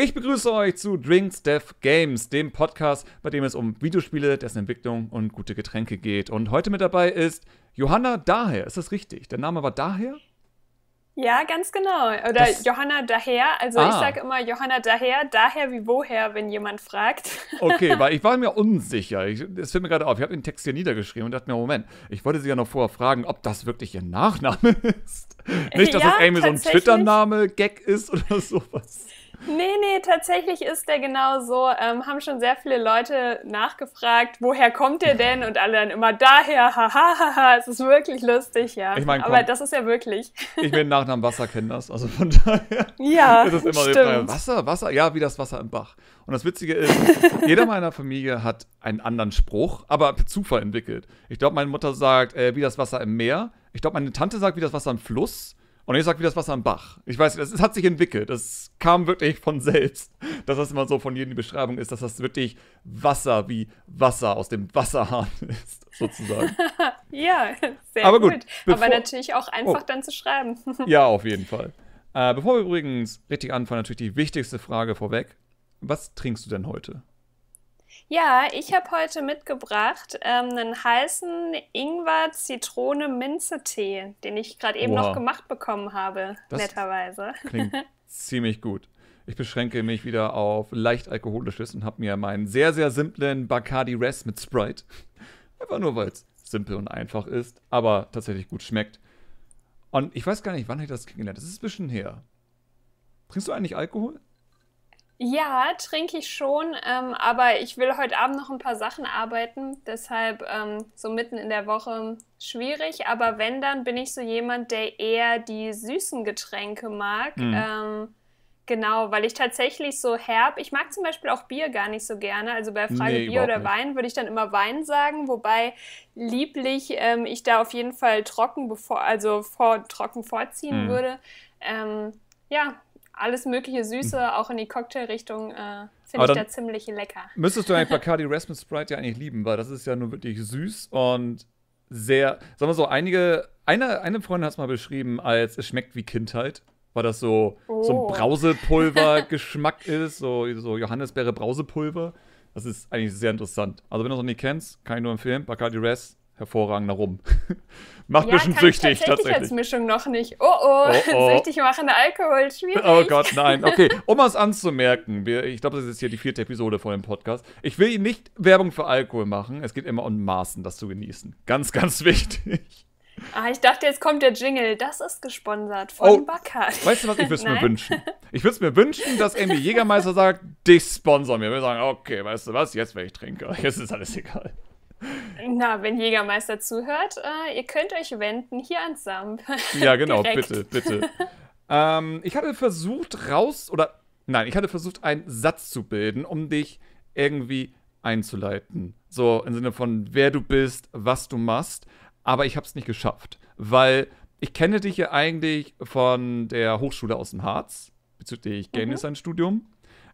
Ich begrüße euch zu Drinks Dev Games, dem Podcast, bei dem es um Videospiele, dessen Entwicklung und gute Getränke geht. Und heute mit dabei ist Johanna Daher. Ist das richtig? Der Name war Daher? Ja, ganz genau. Oder das Johanna Daher. Also ah. ich sage immer Johanna Daher, daher wie woher, wenn jemand fragt. Okay, weil ich war mir unsicher. Es fällt mir gerade auf. Ich habe den Text hier niedergeschrieben und dachte mir, Moment, ich wollte sie ja noch vorher fragen, ob das wirklich ihr Nachname ist. Nicht, dass ja, das irgendwie so ein Twitter-Name, Gag ist oder sowas. Nee, nee, tatsächlich ist der genau so. Ähm, haben schon sehr viele Leute nachgefragt, woher kommt der denn? Und alle dann immer daher, hahaha, es ist wirklich lustig, ja. Ich mein, komm, Aber das ist ja wirklich. Ich bin Nachnamen Wasser kennen das, also von daher ja, ist es immer stimmt. Frage, Wasser, Wasser, ja, wie das Wasser im Bach. Und das Witzige ist, jeder meiner Familie hat einen anderen Spruch, aber Zufall entwickelt. Ich glaube, meine Mutter sagt, äh, wie das Wasser im Meer. Ich glaube, meine Tante sagt, wie das Wasser im Fluss. Und ich sag, wie das Wasser am Bach. Ich weiß, das, das hat sich entwickelt. Das kam wirklich von selbst. Dass das immer so von jedem die Beschreibung ist, dass das wirklich Wasser wie Wasser aus dem Wasserhahn ist, sozusagen. ja, sehr Aber gut. gut. Aber natürlich auch einfach oh. dann zu schreiben. ja, auf jeden Fall. Äh, bevor wir übrigens richtig anfangen, natürlich die wichtigste Frage vorweg. Was trinkst du denn heute? Ja, ich habe heute mitgebracht ähm, einen heißen Ingwer-Zitrone-Minze-Tee, den ich gerade eben wow. noch gemacht bekommen habe, das netterweise. Klingt ziemlich gut. Ich beschränke mich wieder auf leicht alkoholisches und habe mir meinen sehr, sehr simplen Bacardi Rest mit Sprite. Einfach nur, weil es simpel und einfach ist, aber tatsächlich gut schmeckt. Und ich weiß gar nicht, wann ich das kennengelernt habe. Das ist ein bisschen her. Trinkst du eigentlich Alkohol? Ja, trinke ich schon, ähm, aber ich will heute Abend noch ein paar Sachen arbeiten, deshalb ähm, so mitten in der Woche schwierig. Aber wenn, dann bin ich so jemand, der eher die süßen Getränke mag. Mhm. Ähm, genau, weil ich tatsächlich so herb, ich mag zum Beispiel auch Bier gar nicht so gerne. Also bei der Frage nee, Bier oder Wein würde ich dann immer Wein sagen, wobei lieblich ähm, ich da auf jeden Fall trocken, bevor, also vor, trocken vorziehen mhm. würde. Ähm, ja, alles mögliche Süße, mhm. auch in die Cocktailrichtung, äh, finde ich da ziemlich lecker. Müsstest du eigentlich Bacardi Rasmus Sprite ja eigentlich lieben, weil das ist ja nur wirklich süß und sehr, sagen wir so, einige, eine, eine Freundin hat es mal beschrieben, als es schmeckt wie Kindheit, weil das so, oh. so ein oh. Brausepulver-Geschmack ist, so, so Johannisbeere-Brausepulver. Das ist eigentlich sehr interessant. Also, wenn du es noch nicht kennst, kann ich nur empfehlen, Bacardi Rest, hervorragender Rum. Macht ja, ein bisschen süchtig, tatsächlich. als Mischung noch nicht. Oh, oh, oh, oh. süchtig machender Alkohol, schwierig. Oh Gott, nein. Okay, um es anzumerken, wir, ich glaube, das ist hier die vierte Episode von dem Podcast. Ich will nicht Werbung für Alkohol machen. Es geht immer um Maßen, das zu genießen. Ganz, ganz wichtig. Ah, ich dachte, jetzt kommt der Jingle. Das ist gesponsert von oh, Backhardt. Weißt du was, ich würde es mir wünschen. Ich würde es mir wünschen, dass irgendwie Jägermeister sagt, dich sponsor mir. Wir sagen, okay, weißt du was, jetzt werde ich Trinker. Jetzt ist alles egal. Na, wenn Jägermeister zuhört, äh, ihr könnt euch wenden hier an Sam. Ja, genau, bitte, bitte. ähm, ich hatte versucht raus, oder nein, ich hatte versucht, einen Satz zu bilden, um dich irgendwie einzuleiten. So im Sinne von, wer du bist, was du machst. Aber ich habe es nicht geschafft, weil ich kenne dich ja eigentlich von der Hochschule aus dem Harz, bezüglich mhm. Game Design Studium.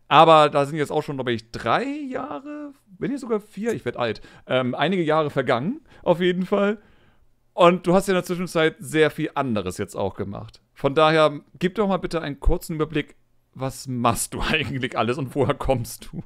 Aber da sind jetzt auch schon, glaube ich, drei Jahre, wenn ihr sogar vier, ich werde alt, ähm, einige Jahre vergangen, auf jeden Fall. Und du hast ja in der Zwischenzeit sehr viel anderes jetzt auch gemacht. Von daher, gib doch mal bitte einen kurzen Überblick, was machst du eigentlich alles und woher kommst du?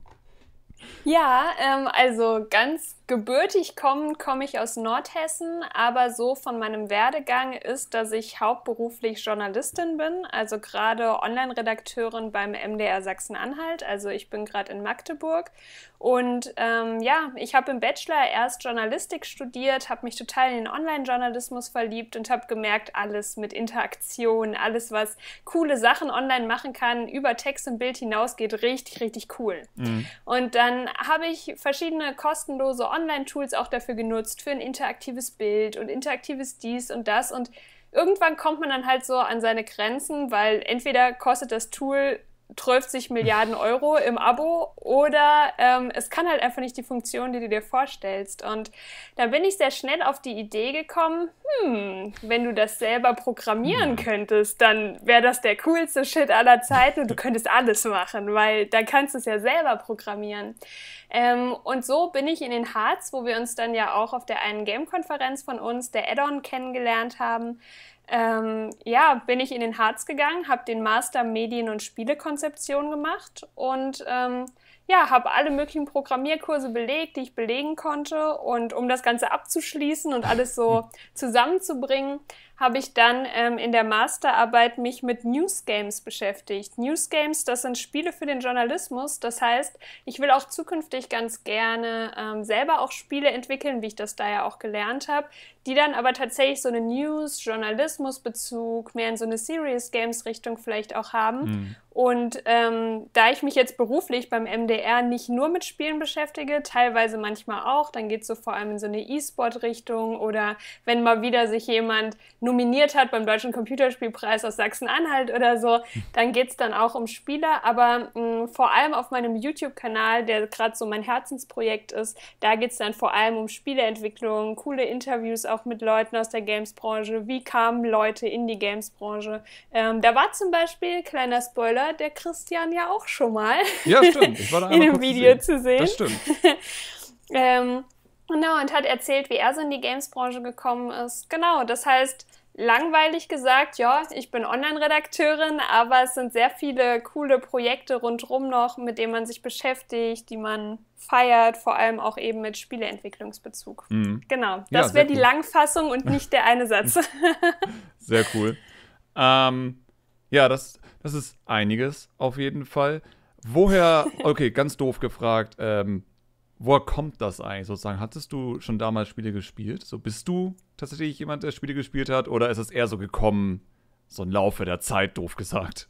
Ja, ähm, also ganz gebürtig kommen, komme ich aus Nordhessen, aber so von meinem Werdegang ist, dass ich hauptberuflich Journalistin bin, also gerade Online-Redakteurin beim MDR Sachsen-Anhalt. Also ich bin gerade in Magdeburg. Und ähm, ja, ich habe im Bachelor erst Journalistik studiert, habe mich total in den Online-Journalismus verliebt und habe gemerkt, alles mit Interaktion, alles, was coole Sachen online machen kann, über Text und Bild hinaus geht, richtig, richtig cool. Mhm. Und dann habe ich verschiedene kostenlose Online Online-Tools auch dafür genutzt, für ein interaktives Bild und interaktives dies und das. Und irgendwann kommt man dann halt so an seine Grenzen, weil entweder kostet das Tool 12 Milliarden Euro im Abo oder ähm, es kann halt einfach nicht die Funktion, die du dir vorstellst. Und da bin ich sehr schnell auf die Idee gekommen, hm, wenn du das selber programmieren hm. könntest, dann wäre das der coolste Shit aller Zeiten und du könntest alles machen, weil dann kannst du es ja selber programmieren. Ähm, und so bin ich in den Harz, wo wir uns dann ja auch auf der einen Game-Konferenz von uns, der Addon, kennengelernt haben, ähm, ja, bin ich in den Harz gegangen, habe den Master Medien- und Spielekonzeption gemacht und ähm, ja, habe alle möglichen Programmierkurse belegt, die ich belegen konnte. Und um das Ganze abzuschließen und alles so zusammenzubringen, habe ich dann ähm, in der Masterarbeit mich mit News Games beschäftigt. News Games, das sind Spiele für den Journalismus. Das heißt, ich will auch zukünftig ganz gerne ähm, selber auch Spiele entwickeln, wie ich das da ja auch gelernt habe, die dann aber tatsächlich so eine News, Journalismus-Bezug, mehr in so eine Serious-Games-Richtung vielleicht auch haben. Mhm. Und ähm, da ich mich jetzt beruflich beim MDR nicht nur mit Spielen beschäftige, teilweise manchmal auch, dann geht es so vor allem in so eine E-Sport-Richtung oder wenn mal wieder sich jemand nominiert hat beim Deutschen Computerspielpreis aus Sachsen-Anhalt oder so, hm. dann geht es dann auch um Spieler. Aber mh, mm, vor allem auf meinem YouTube-Kanal, der gerade so mein Herzensprojekt ist, da geht es dann vor allem um Spieleentwicklung, coole Interviews auch mit Leuten aus der Games-Branche. Wie kamen Leute in die Games-Branche? Ähm, da war zum Beispiel, kleiner Spoiler, der Christian ja auch schon mal ja, stimmt. Ich war da in einem Video zu sehen. Das stimmt. ähm, Genau, und hat erzählt, wie er so in die Games-Branche gekommen ist. Genau, das heißt, langweilig gesagt, ja, ich bin Online-Redakteurin, aber es sind sehr viele coole Projekte rundherum noch, mit denen man sich beschäftigt, die man feiert, vor allem auch eben mit Spieleentwicklungsbezug. Mhm. Genau, das ja, wäre die Langfassung und nicht der eine Satz. sehr cool. Ähm, ja, das, das ist einiges auf jeden Fall. Woher, okay, ganz doof gefragt, ähm, woher kommt das eigentlich sozusagen? Hattest du schon damals Spiele gespielt? So bist du tatsächlich jemand, der Spiele gespielt hat? Oder ist es eher so gekommen, so ein Laufe der Zeit, doof gesagt?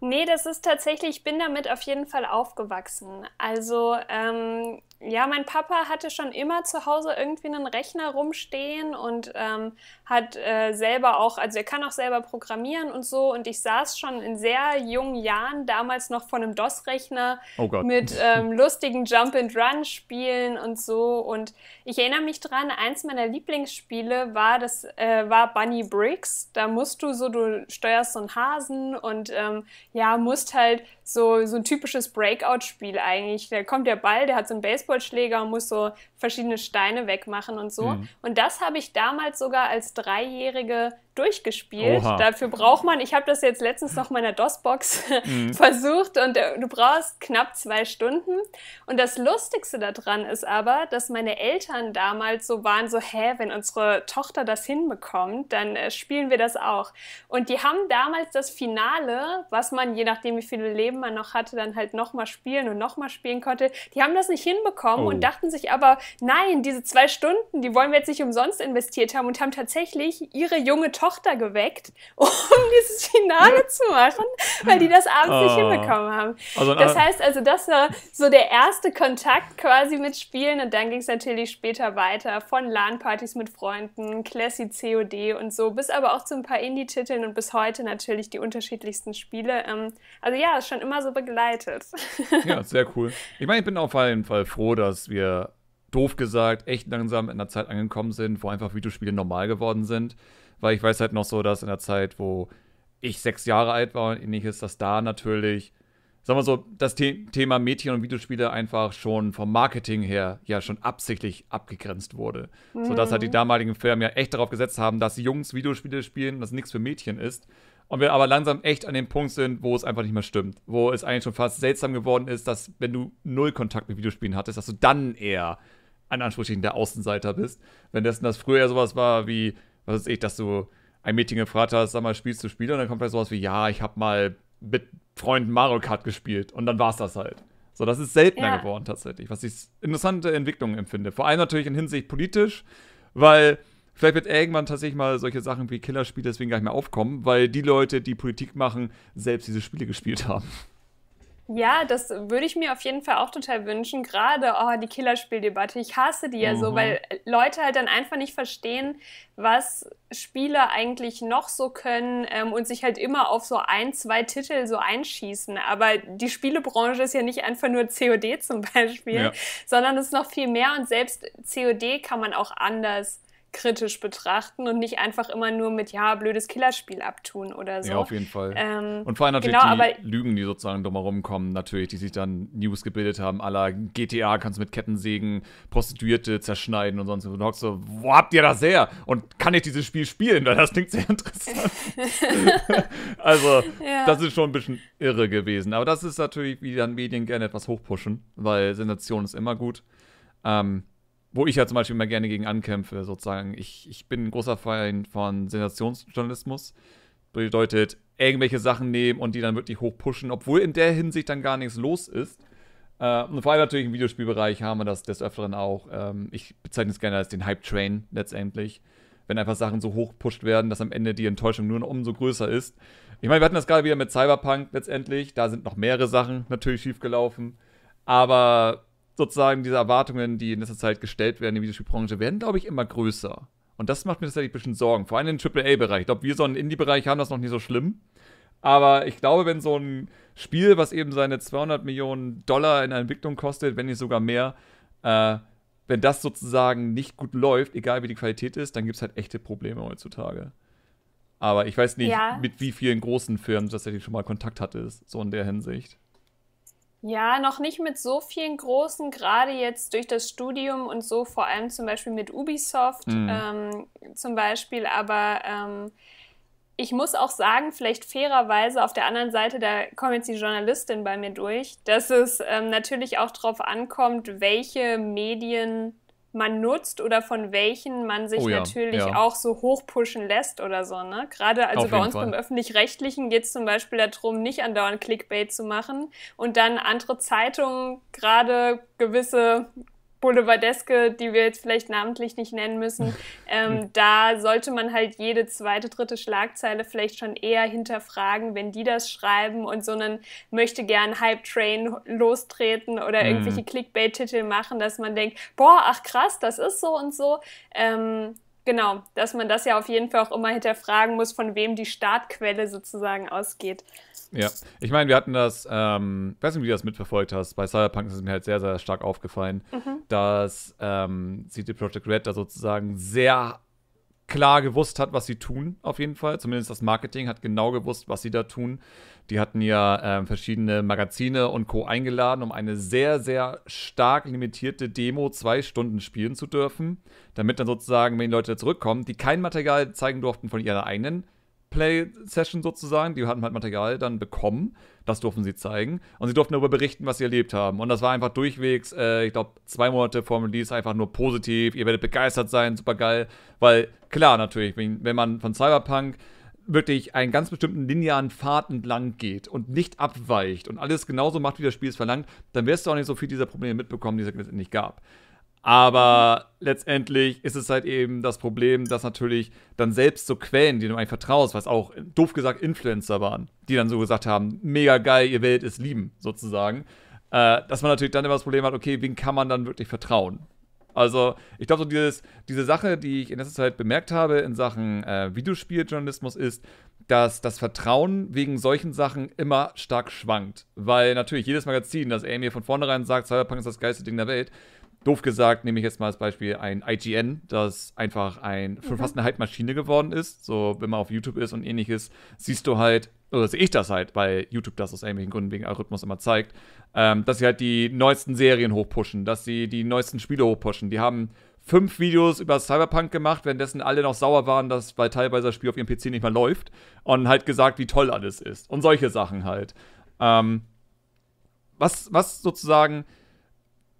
Nee, das ist tatsächlich, ich bin damit auf jeden Fall aufgewachsen. Also ähm, ja, mein Papa hatte schon immer zu Hause irgendwie einen Rechner rumstehen und ähm, hat äh, selber auch, also er kann auch selber programmieren und so. Und ich saß schon in sehr jungen Jahren damals noch vor einem DOS-Rechner oh mit ähm, lustigen Jump-and-Run-Spielen und so. Und ich erinnere mich dran, eins meiner Lieblingsspiele war das äh, war Bunny Bricks. Da musst du so, du steuerst so einen Hasen und ähm, ja, musst halt so, so ein typisches Breakout-Spiel eigentlich. Da kommt der Ball, der hat so ein Baseball Baseballschläger und muss so verschiedene Steine wegmachen und so. Mhm. Und das habe ich damals sogar als Dreijährige durchgespielt. Oha. Dafür braucht man, ich habe das jetzt letztens noch meiner DOS-Box mhm. versucht und äh, du brauchst knapp zwei Stunden. Und das Lustigste daran ist aber, dass meine Eltern damals so waren, so, hä, wenn unsere Tochter das hinbekommt, dann äh, spielen wir das auch. Und die haben damals das Finale, was man, je nachdem wie viele Leben man noch hatte, dann halt nochmal spielen und nochmal spielen konnte, die haben das nicht hinbekommen oh. und dachten sich aber, nein, diese zwei Stunden, die wollen wir jetzt nicht umsonst investiert haben und haben tatsächlich ihre junge Tochter Tochter geweckt, um dieses Finale zu machen, weil die das abends oh. nicht ah. hinbekommen haben. Also, das äh, heißt also, das war so der erste Kontakt quasi mit Spielen und dann ging es natürlich später weiter von LAN-Partys mit Freunden, Classy COD und so, bis aber auch zu ein paar Indie-Titeln und bis heute natürlich die unterschiedlichsten Spiele. Ähm, also ja, schon immer so begleitet. Ja, sehr cool. Ich meine, ich bin auf jeden Fall froh, dass wir doof gesagt, echt langsam in der Zeit angekommen sind, wo einfach Videospiele normal geworden sind weil ich weiß halt noch so, dass in der Zeit, wo ich sechs Jahre alt war und ähnliches, dass da natürlich, sagen wir so, das The Thema Mädchen und Videospiele einfach schon vom Marketing her ja schon absichtlich abgegrenzt wurde. Mhm. Sodass halt die mhm. damaligen Firmen ja echt darauf gesetzt haben, dass Jungs Videospiele spielen, dass nichts für Mädchen ist. Und wir aber langsam echt an dem Punkt sind, wo es einfach nicht mehr stimmt. Wo es eigentlich schon fast seltsam geworden ist, dass wenn du null Kontakt mit Videospielen hattest, dass du dann eher an Anführungsstrichen der Außenseiter bist. Wenn dessen das früher sowas war wie, was ist ich, dass du ein Mädchen gefragt hast, sag mal, spielst du Spiele? Und dann kommt vielleicht sowas wie, ja, ich habe mal mit Freunden Mario Kart gespielt. Und dann war's das halt. So, das ist seltener ja. geworden tatsächlich, was ich interessante Entwicklung empfinde. Vor allem natürlich in Hinsicht politisch, weil vielleicht wird irgendwann tatsächlich mal solche Sachen wie Killerspiele deswegen gar nicht mehr aufkommen, weil die Leute, die Politik machen, selbst diese Spiele gespielt haben. Ja, das würde ich mir auf jeden Fall auch total wünschen. Gerade oh, die Killerspieldebatte. Ich hasse die ja mhm. so, weil äh, Leute halt dann einfach nicht verstehen, was Spiele eigentlich noch so können ähm, und sich halt immer auf so ein, zwei Titel so einschießen. Aber die Spielebranche ist ja nicht einfach nur COD zum Beispiel, ja. sondern es ist noch viel mehr und selbst COD kann man auch anders kritisch betrachten und nicht einfach immer nur mit, ja, blödes Killerspiel abtun oder so. Ja, auf jeden Fall. Ähm, und vor allem natürlich genau, die Lügen, die sozusagen drumherum kommen, natürlich, die sich dann News gebildet haben, aller GTA kannst du mit Kettensägen Prostituierte zerschneiden und sonst was. Und du so, wo habt ihr das her? Und kann ich dieses Spiel spielen? Weil das klingt sehr interessant. also, ja. das ist schon ein bisschen irre gewesen. Aber das ist natürlich, wie dann Medien gerne etwas hochpushen, weil Sensation ist immer gut. Ähm, wo ich ja zum Beispiel immer gerne gegen ankämpfe, sozusagen. Ich, ich bin ein großer Fan von Sensationsjournalismus. Bedeutet, irgendwelche Sachen nehmen und die dann wirklich hochpushen, obwohl in der Hinsicht dann gar nichts los ist. Äh, und vor allem natürlich im Videospielbereich haben wir das des Öfteren auch. Ähm, ich bezeichne es gerne als den Hype-Train letztendlich. Wenn einfach Sachen so hochpusht werden, dass am Ende die Enttäuschung nur noch umso größer ist. Ich meine, wir hatten das gerade wieder mit Cyberpunk letztendlich. Da sind noch mehrere Sachen natürlich schiefgelaufen. Aber sozusagen diese Erwartungen, die in letzter Zeit gestellt werden in der Videospielbranche, werden, glaube ich, immer größer. Und das macht mir tatsächlich ein bisschen Sorgen, vor allem im AAA-Bereich. Ich glaube, wir so einen Indie-Bereich haben das noch nicht so schlimm. Aber ich glaube, wenn so ein Spiel, was eben seine 200 Millionen Dollar in der Entwicklung kostet, wenn nicht sogar mehr, äh, wenn das sozusagen nicht gut läuft, egal wie die Qualität ist, dann gibt es halt echte Probleme heutzutage. Aber ich weiß nicht, ja. mit wie vielen großen Firmen tatsächlich schon mal Kontakt hatte, so in der Hinsicht. Ja, noch nicht mit so vielen großen, gerade jetzt durch das Studium und so, vor allem zum Beispiel mit Ubisoft mhm. ähm, zum Beispiel, aber ähm, ich muss auch sagen, vielleicht fairerweise auf der anderen Seite, da kommt jetzt die Journalistin bei mir durch, dass es ähm, natürlich auch darauf ankommt, welche Medien man nutzt oder von welchen man sich oh ja, natürlich ja. auch so hochpushen lässt oder so. Ne? Gerade also bei uns Fall. beim öffentlich-rechtlichen geht es zum Beispiel darum, nicht andauernd Clickbait zu machen und dann andere Zeitungen gerade gewisse Pole die wir jetzt vielleicht namentlich nicht nennen müssen, ähm, da sollte man halt jede zweite, dritte Schlagzeile vielleicht schon eher hinterfragen, wenn die das schreiben und so einen möchte gern Hype Train lostreten oder mhm. irgendwelche Clickbait-Titel machen, dass man denkt, boah, ach krass, das ist so und so. Ähm, Genau, dass man das ja auf jeden Fall auch immer hinterfragen muss, von wem die Startquelle sozusagen ausgeht. Ja, ich meine, wir hatten das, ähm, ich weiß nicht, wie du das mitverfolgt hast, bei Cyberpunk ist es mir halt sehr, sehr stark aufgefallen, mhm. dass ähm, CD Projekt Red da sozusagen sehr klar gewusst hat, was sie tun, auf jeden Fall. Zumindest das Marketing hat genau gewusst, was sie da tun. Die hatten ja äh, verschiedene Magazine und Co. eingeladen, um eine sehr, sehr stark limitierte Demo zwei Stunden spielen zu dürfen. Damit dann sozusagen, wenn die Leute zurückkommen, die kein Material zeigen durften von ihrer eigenen Play-Session sozusagen, die hatten halt Material dann bekommen. Das durften sie zeigen. Und sie durften darüber berichten, was sie erlebt haben. Und das war einfach durchwegs, äh, ich glaube, zwei Monate vor dem Release einfach nur positiv. Ihr werdet begeistert sein, super geil. Weil klar, natürlich, wenn, wenn man von Cyberpunk wirklich einen ganz bestimmten linearen Pfad entlang geht und nicht abweicht und alles genauso macht, wie das Spiel es verlangt, dann wirst du auch nicht so viel dieser Probleme mitbekommen, die es letztendlich gab. Aber letztendlich ist es halt eben das Problem, dass natürlich dann selbst so Quellen, denen du eigentlich vertraust, was auch doof gesagt Influencer waren, die dann so gesagt haben, mega geil, ihr werdet es lieben, sozusagen, äh, dass man natürlich dann immer das Problem hat, okay, wen kann man dann wirklich vertrauen? Also, ich glaube, so dieses, diese Sache, die ich in letzter Zeit bemerkt habe in Sachen äh, Videospieljournalismus, ist, dass das Vertrauen wegen solchen Sachen immer stark schwankt. Weil natürlich jedes Magazin, das er mir von vornherein sagt, Cyberpunk ist das geilste Ding der Welt, doof gesagt, nehme ich jetzt mal als Beispiel ein IGN, das einfach ein, schon mhm. fast eine Halbmaschine geworden ist. So, wenn man auf YouTube ist und ähnliches, siehst du halt, oder sehe ich das halt, weil YouTube das aus irgendwelchen Gründen wegen Algorithmus immer zeigt, ähm, dass sie halt die neuesten Serien hochpushen, dass sie die neuesten Spiele hochpushen. Die haben fünf Videos über Cyberpunk gemacht, währenddessen alle noch sauer waren, dass weil teilweise das Spiel auf ihrem PC nicht mehr läuft und halt gesagt, wie toll alles ist und solche Sachen halt. Ähm, was, was sozusagen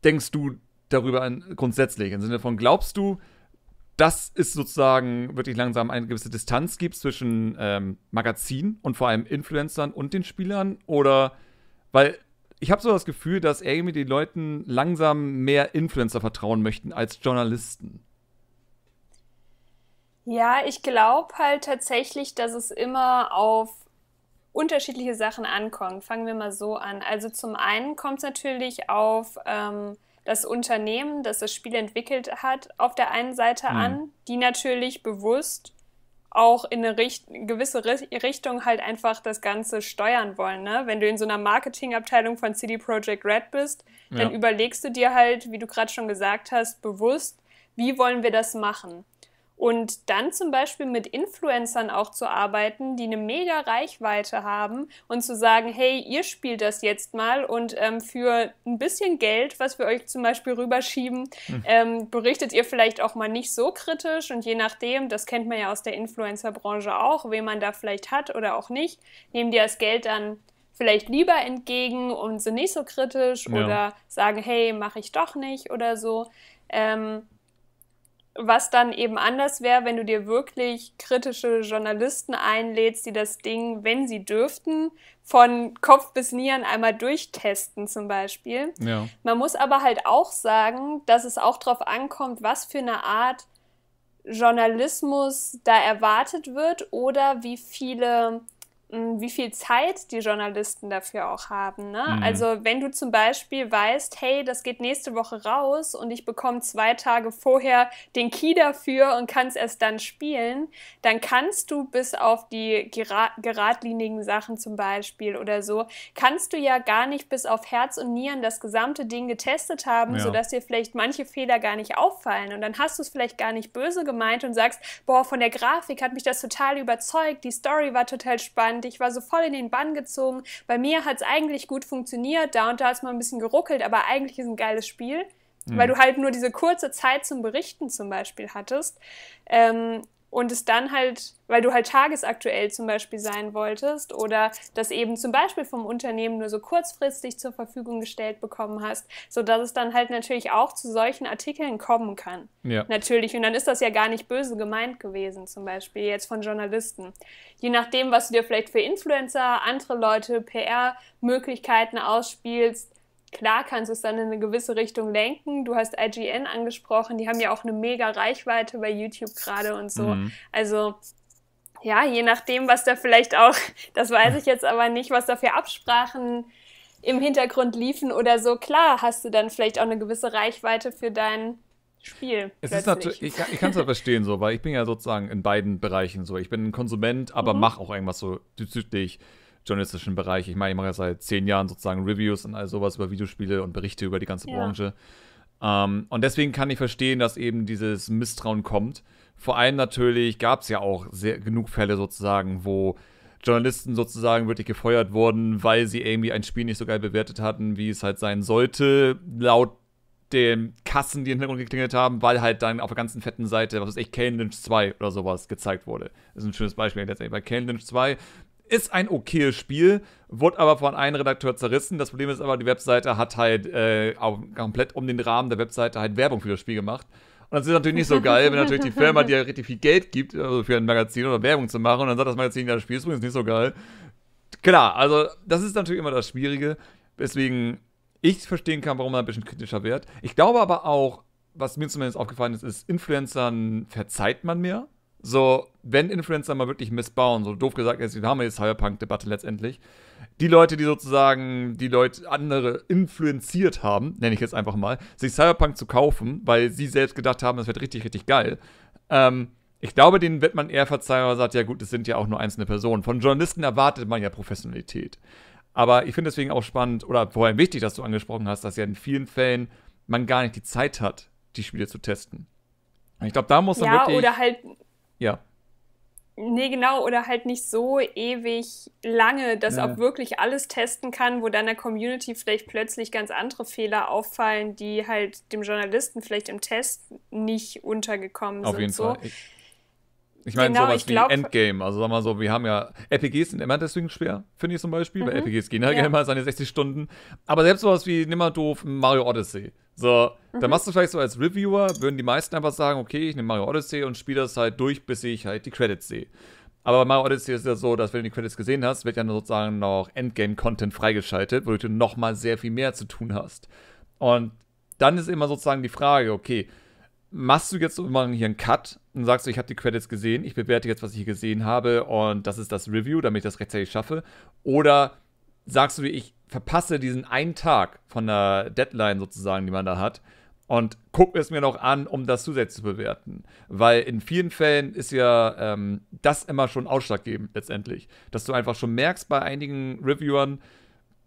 denkst du darüber grundsätzlich? Im Sinne von, glaubst du, dass es sozusagen wirklich langsam eine gewisse Distanz gibt zwischen ähm, Magazin und vor allem Influencern und den Spielern? Oder, weil ich habe so das Gefühl, dass irgendwie die Leute langsam mehr Influencer vertrauen möchten als Journalisten. Ja, ich glaube halt tatsächlich, dass es immer auf unterschiedliche Sachen ankommt. Fangen wir mal so an. Also zum einen kommt es natürlich auf ähm, das Unternehmen, das das Spiel entwickelt hat, auf der einen Seite mhm. an, die natürlich bewusst auch in eine Richt gewisse Richtung halt einfach das Ganze steuern wollen. Ne? Wenn du in so einer Marketingabteilung von CD Projekt Red bist, dann ja. überlegst du dir halt, wie du gerade schon gesagt hast, bewusst, wie wollen wir das machen? Und dann zum Beispiel mit Influencern auch zu arbeiten, die eine mega Reichweite haben und zu sagen, hey, ihr spielt das jetzt mal und ähm, für ein bisschen Geld, was wir euch zum Beispiel rüberschieben, hm. ähm, berichtet ihr vielleicht auch mal nicht so kritisch und je nachdem, das kennt man ja aus der Influencer-Branche auch, wen man da vielleicht hat oder auch nicht, nehmen die das Geld dann vielleicht lieber entgegen und sind nicht so kritisch ja. oder sagen, hey, mache ich doch nicht oder so. Ähm, was dann eben anders wäre, wenn du dir wirklich kritische Journalisten einlädst, die das Ding, wenn sie dürften, von Kopf bis Nieren einmal durchtesten zum Beispiel. Ja. Man muss aber halt auch sagen, dass es auch darauf ankommt, was für eine Art Journalismus da erwartet wird oder wie viele hm, wie viel Zeit die Journalisten dafür auch haben. Ne? Mhm. Also wenn du zum Beispiel weißt, hey, das geht nächste Woche raus und ich bekomme zwei Tage vorher den Key dafür und kann es erst dann spielen, dann kannst du bis auf die gera geradlinigen Sachen zum Beispiel oder so, kannst du ja gar nicht bis auf Herz und Nieren das gesamte Ding getestet haben, ja. sodass dir vielleicht manche Fehler gar nicht auffallen. Und dann hast du es vielleicht gar nicht böse gemeint und sagst, boah, von der Grafik hat mich das total überzeugt, die Story war total spannend fand. Ich war so voll in den Bann gezogen. Bei mir hat es eigentlich gut funktioniert. Da und da ist mal ein bisschen geruckelt, aber eigentlich ist ein geiles Spiel. Weil mhm. du halt nur diese kurze Zeit zum Berichten zum Beispiel hattest. Ähm, und es dann halt, weil du halt tagesaktuell zum Beispiel sein wolltest oder das eben zum Beispiel vom Unternehmen nur so kurzfristig zur Verfügung gestellt bekommen hast, sodass es dann halt natürlich auch zu solchen Artikeln kommen kann. Ja. Natürlich. Und dann ist das ja gar nicht böse gemeint gewesen, zum Beispiel jetzt von Journalisten. Je nachdem, was du dir vielleicht für Influencer, andere Leute, PR-Möglichkeiten ausspielst, Klar kannst du es dann in eine gewisse Richtung lenken. Du hast IGN angesprochen, die haben ja auch eine mega Reichweite bei YouTube gerade und so. Mhm. Also ja, je nachdem, was da vielleicht auch, das weiß ich jetzt aber nicht, was da für Absprachen im Hintergrund liefen oder so. Klar hast du dann vielleicht auch eine gewisse Reichweite für dein Spiel. Es ist natürlich, ich, ich kann es ja verstehen so, weil ich bin ja sozusagen in beiden Bereichen so. Ich bin ein Konsument, aber mhm. mach auch irgendwas so süchtig. So, journalistischen Bereich. Ich meine, ich mache ja seit zehn Jahren sozusagen Reviews und all sowas über Videospiele und Berichte über die ganze ja. Branche. Ähm, und deswegen kann ich verstehen, dass eben dieses Misstrauen kommt. Vor allem natürlich gab es ja auch sehr, genug Fälle sozusagen, wo Journalisten sozusagen wirklich gefeuert wurden, weil sie irgendwie ein Spiel nicht so geil bewertet hatten, wie es halt sein sollte, laut den Kassen, die im Hintergrund geklingelt haben, weil halt dann auf der ganzen fetten Seite, was weiß ich, Kane Lynch 2 oder sowas gezeigt wurde. Das ist ein schönes Beispiel letztendlich. Bei Kane Lynch 2 ist ein okayes Spiel, wurde aber von einem Redakteur zerrissen. Das Problem ist aber, die Webseite hat halt äh, auch komplett um den Rahmen der Webseite halt Werbung für das Spiel gemacht. Und das ist natürlich nicht so geil, wenn natürlich die Firma dir richtig viel Geld gibt, also für ein Magazin oder Werbung zu machen, und dann sagt das Magazin, ja, das Spiel ist übrigens nicht so geil. Klar, also das ist natürlich immer das Schwierige, weswegen ich verstehen kann, warum man ein bisschen kritischer wird. Ich glaube aber auch, was mir zumindest aufgefallen ist, ist, Influencern verzeiht man mehr. So, wenn Influencer mal wirklich missbauen, so doof gesagt, jetzt haben wir jetzt Cyberpunk-Debatte letztendlich. Die Leute, die sozusagen die Leute andere influenziert haben, nenne ich jetzt einfach mal, sich Cyberpunk zu kaufen, weil sie selbst gedacht haben, das wird richtig, richtig geil. Ähm, ich glaube, denen wird man eher verzeihen, sagt, ja gut, es sind ja auch nur einzelne Personen. Von Journalisten erwartet man ja Professionalität. Aber ich finde deswegen auch spannend oder vor allem wichtig, dass du angesprochen hast, dass ja in vielen Fällen man gar nicht die Zeit hat, die Spiele zu testen. Ich glaube, da muss man ja, wirklich. Ja, oder halt ja. Nee, genau, oder halt nicht so ewig lange, dass nee. auch wirklich alles testen kann, wo dann der Community vielleicht plötzlich ganz andere Fehler auffallen, die halt dem Journalisten vielleicht im Test nicht untergekommen Auf sind. Auf jeden so. Fall. Ich ich meine genau, sowas ich glaub, wie Endgame, also sagen wir mal so, wir haben ja, RPGs sind immer deswegen schwer, finde ich zum Beispiel, mhm. weil RPGs gehen halt ja halt immer seine 60 Stunden, aber selbst sowas wie, nimm mal doof, Mario Odyssey, so, mhm. dann machst du vielleicht so als Reviewer, würden die meisten einfach sagen, okay, ich nehme Mario Odyssey und spiele das halt durch, bis ich halt die Credits sehe. Aber bei Mario Odyssey ist ja so, dass wenn du die Credits gesehen hast, wird ja sozusagen noch Endgame-Content freigeschaltet, wodurch du nochmal sehr viel mehr zu tun hast. Und dann ist immer sozusagen die Frage, okay, machst du jetzt mal hier einen Cut und sagst du, ich habe die Credits gesehen, ich bewerte jetzt, was ich hier gesehen habe und das ist das Review, damit ich das rechtzeitig schaffe? Oder sagst du, ich verpasse diesen einen Tag von der Deadline sozusagen, die man da hat und gucke es mir noch an, um das zusätzlich zu bewerten? Weil in vielen Fällen ist ja ähm, das immer schon ausschlaggebend letztendlich, dass du einfach schon merkst bei einigen Reviewern,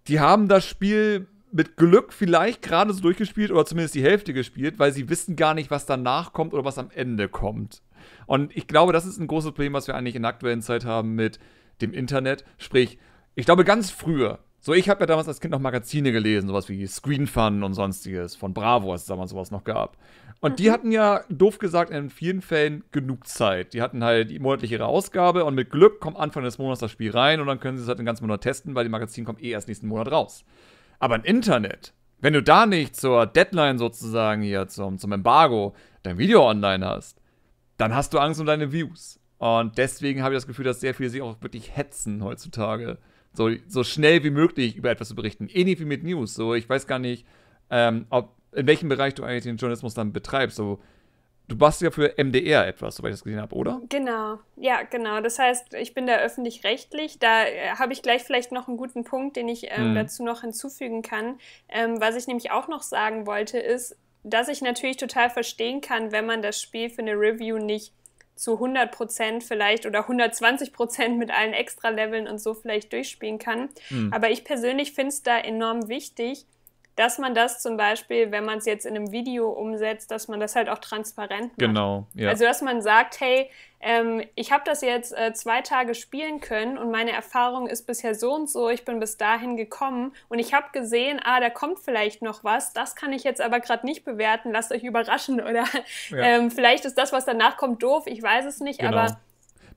die haben das Spiel mit Glück vielleicht gerade so durchgespielt oder zumindest die Hälfte gespielt, weil sie wissen gar nicht, was danach kommt oder was am Ende kommt. Und ich glaube, das ist ein großes Problem, was wir eigentlich in der aktuellen Zeit haben mit dem Internet. Sprich, ich glaube, ganz früher, so ich habe ja damals als Kind noch Magazine gelesen, sowas wie Screen Fun und sonstiges, von Bravo, als es damals sowas noch gab. Und die mhm. hatten ja, doof gesagt, in vielen Fällen genug Zeit. Die hatten halt die monatlich ihre Ausgabe und mit Glück kommt Anfang des Monats das Spiel rein und dann können sie es halt den ganzen Monat testen, weil die Magazine kommt eh erst nächsten Monat raus. Aber im Internet, wenn du da nicht zur Deadline sozusagen hier, zum, zum Embargo, dein Video online hast, dann hast du Angst um deine Views. Und deswegen habe ich das Gefühl, dass sehr viele sich auch wirklich hetzen heutzutage. So, so schnell wie möglich über etwas zu berichten. Ähnlich eh wie mit News. So, ich weiß gar nicht, ähm, ob, in welchem Bereich du eigentlich den Journalismus dann betreibst. So, Du machst ja für MDR etwas, soweit ich das gesehen habe, oder? Genau, ja, genau. Das heißt, ich bin da öffentlich-rechtlich. Da äh, habe ich gleich vielleicht noch einen guten Punkt, den ich ähm, mhm. dazu noch hinzufügen kann. Ähm, was ich nämlich auch noch sagen wollte, ist, dass ich natürlich total verstehen kann, wenn man das Spiel für eine Review nicht zu 100 Prozent vielleicht oder 120 Prozent mit allen Extra-Leveln und so vielleicht durchspielen kann. Mhm. Aber ich persönlich finde es da enorm wichtig, dass man das zum Beispiel, wenn man es jetzt in einem Video umsetzt, dass man das halt auch transparent macht. Genau, ja. Also, dass man sagt, hey, ähm, ich habe das jetzt äh, zwei Tage spielen können und meine Erfahrung ist bisher so und so, ich bin bis dahin gekommen und ich habe gesehen, ah, da kommt vielleicht noch was, das kann ich jetzt aber gerade nicht bewerten, lasst euch überraschen oder ja. ähm, vielleicht ist das, was danach kommt, doof, ich weiß es nicht, genau. aber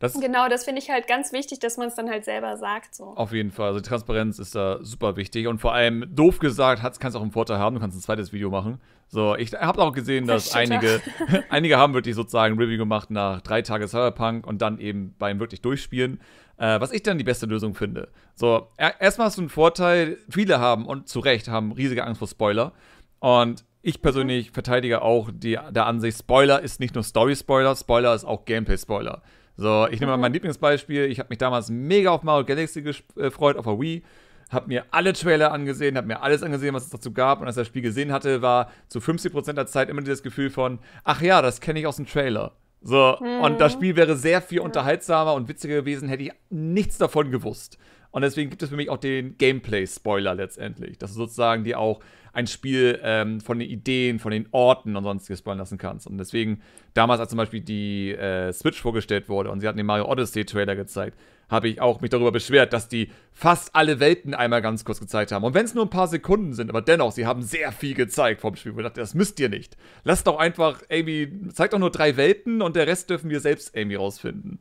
das genau, das finde ich halt ganz wichtig, dass man es dann halt selber sagt. So. Auf jeden Fall. Also Transparenz ist da super wichtig. Und vor allem, doof gesagt, kannst du auch einen Vorteil haben. Du kannst ein zweites Video machen. So, ich habe auch gesehen, dass das einige, einige haben wirklich sozusagen Review gemacht nach drei Tagen Cyberpunk und dann eben beim wirklich Durchspielen. Äh, was ich dann die beste Lösung finde. So, erstmal hast du einen Vorteil, viele haben und zu Recht haben riesige Angst vor Spoiler. Und ich persönlich mhm. verteidige auch die, der Ansicht, Spoiler ist nicht nur Story-Spoiler, Spoiler ist auch Gameplay-Spoiler. So, ich nehme mal mein mhm. Lieblingsbeispiel. Ich habe mich damals mega auf Mario Galaxy äh, gefreut, auf der Wii. Habe mir alle Trailer angesehen, habe mir alles angesehen, was es dazu gab. Und als ich das Spiel gesehen hatte, war zu 50% der Zeit immer dieses Gefühl von, ach ja, das kenne ich aus dem Trailer. So, mhm. und das mhm. Spiel wäre sehr viel unterhaltsamer und witziger gewesen, hätte ich nichts davon gewusst. Und deswegen gibt es für mich auch den Gameplay-Spoiler letztendlich. Das ist sozusagen die auch ein Spiel ähm, von den Ideen, von den Orten und sonstiges bauen lassen kannst. Und deswegen, damals, als zum Beispiel die äh, Switch vorgestellt wurde und sie hatten den Mario Odyssey-Trailer gezeigt, habe ich auch mich darüber beschwert, dass die fast alle Welten einmal ganz kurz gezeigt haben. Und wenn es nur ein paar Sekunden sind, aber dennoch, sie haben sehr viel gezeigt vom Spiel. Ich dachte, das müsst ihr nicht. Lasst doch einfach Amy, zeigt doch nur drei Welten und der Rest dürfen wir selbst Amy, rausfinden.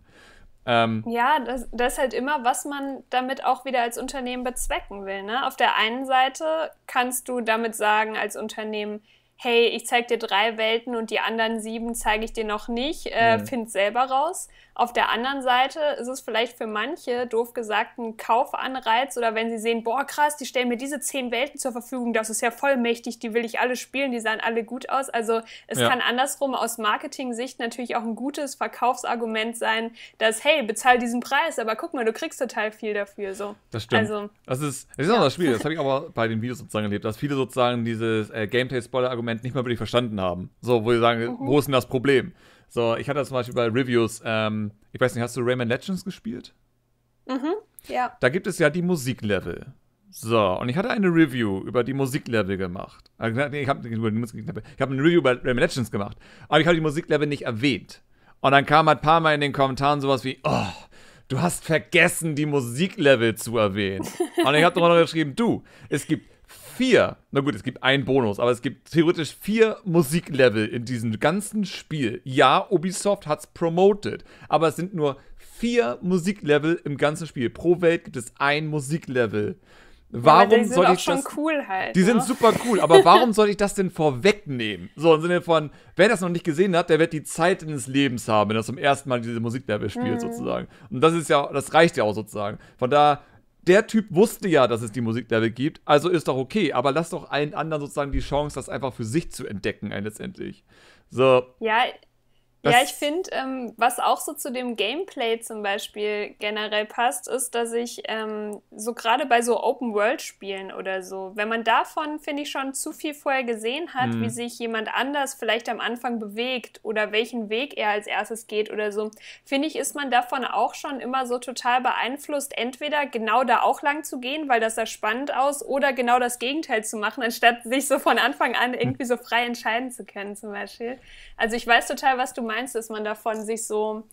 Ähm, ja, das, das, ist halt immer, was man damit auch wieder als Unternehmen bezwecken will. Ne? Auf der einen Seite kannst du damit sagen, als Unternehmen, hey, ich zeige dir drei Welten und die anderen sieben zeige ich dir noch nicht, äh, mhm. find selber raus. Auf der anderen Seite ist es vielleicht für manche, doof gesagt, ein Kaufanreiz oder wenn sie sehen, boah, krass, die stellen mir diese zehn Welten zur Verfügung, das ist ja vollmächtig, die will ich alle spielen, die sahen alle gut aus. Also es ja. kann andersrum aus Marketing-Sicht natürlich auch ein gutes Verkaufsargument sein, dass, hey, bezahl diesen Preis, aber guck mal, du kriegst total viel dafür. So. Das stimmt. Also, das ist, das ist auch das Spiel, das habe ich aber bei den Videos sozusagen erlebt, dass viele sozusagen dieses äh, Gameplay-Spoiler-Argument nicht mehr wirklich verstanden haben. So, wo sie sagen, mhm. wo ist denn das Problem? So, ich hatte das zum Beispiel bei Reviews. Ähm, ich weiß nicht, hast du Rayman Legends gespielt? Mhm, ja. Da gibt es ja die Musiklevel. So, und ich hatte eine Review über die Musiklevel gemacht. Also, nee, ich habe hab eine Review über Rayman Legends gemacht. Aber ich habe die Musiklevel nicht erwähnt. Und dann kam ein halt paar Mal in den Kommentaren sowas wie, oh, du hast vergessen, die Musiklevel zu erwähnen. Und ich habe drunter geschrieben, du, es gibt vier, na gut, es gibt einen Bonus, aber es gibt theoretisch vier Musiklevel in diesem ganzen Spiel. Ja, Ubisoft hat es promoted, aber es sind nur vier Musiklevel im ganzen Spiel. Pro Welt gibt es ein Musiklevel. Warum soll ich das? Cool halt, die ne? sind super cool, aber warum soll ich das denn vorwegnehmen? So im Sinne von, wer das noch nicht gesehen hat, der wird die Zeit in seines Lebens haben, wenn er zum ersten Mal diese Musiklevel spielt mhm. sozusagen. Und das ist ja, das reicht ja auch sozusagen. Von daher, der Typ wusste ja, dass es die Musiklevel gibt, also ist doch okay, aber lass doch allen anderen sozusagen die Chance, das einfach für sich zu entdecken, letztendlich. So. Ja, das ja, ich finde, ähm, was auch so zu dem Gameplay zum Beispiel generell passt, ist, dass ich ähm, so gerade bei so Open-World-Spielen oder so, wenn man davon, finde ich, schon zu viel vorher gesehen hat, mhm. wie sich jemand anders vielleicht am Anfang bewegt oder welchen Weg er als erstes geht oder so, finde ich, ist man davon auch schon immer so total beeinflusst, entweder genau da auch lang zu gehen, weil das sah spannend aus, oder genau das Gegenteil zu machen, anstatt sich so von Anfang an hm. irgendwie so frei entscheiden zu können zum Beispiel. Also ich weiß total, was du meinst meinst, dass man davon sich so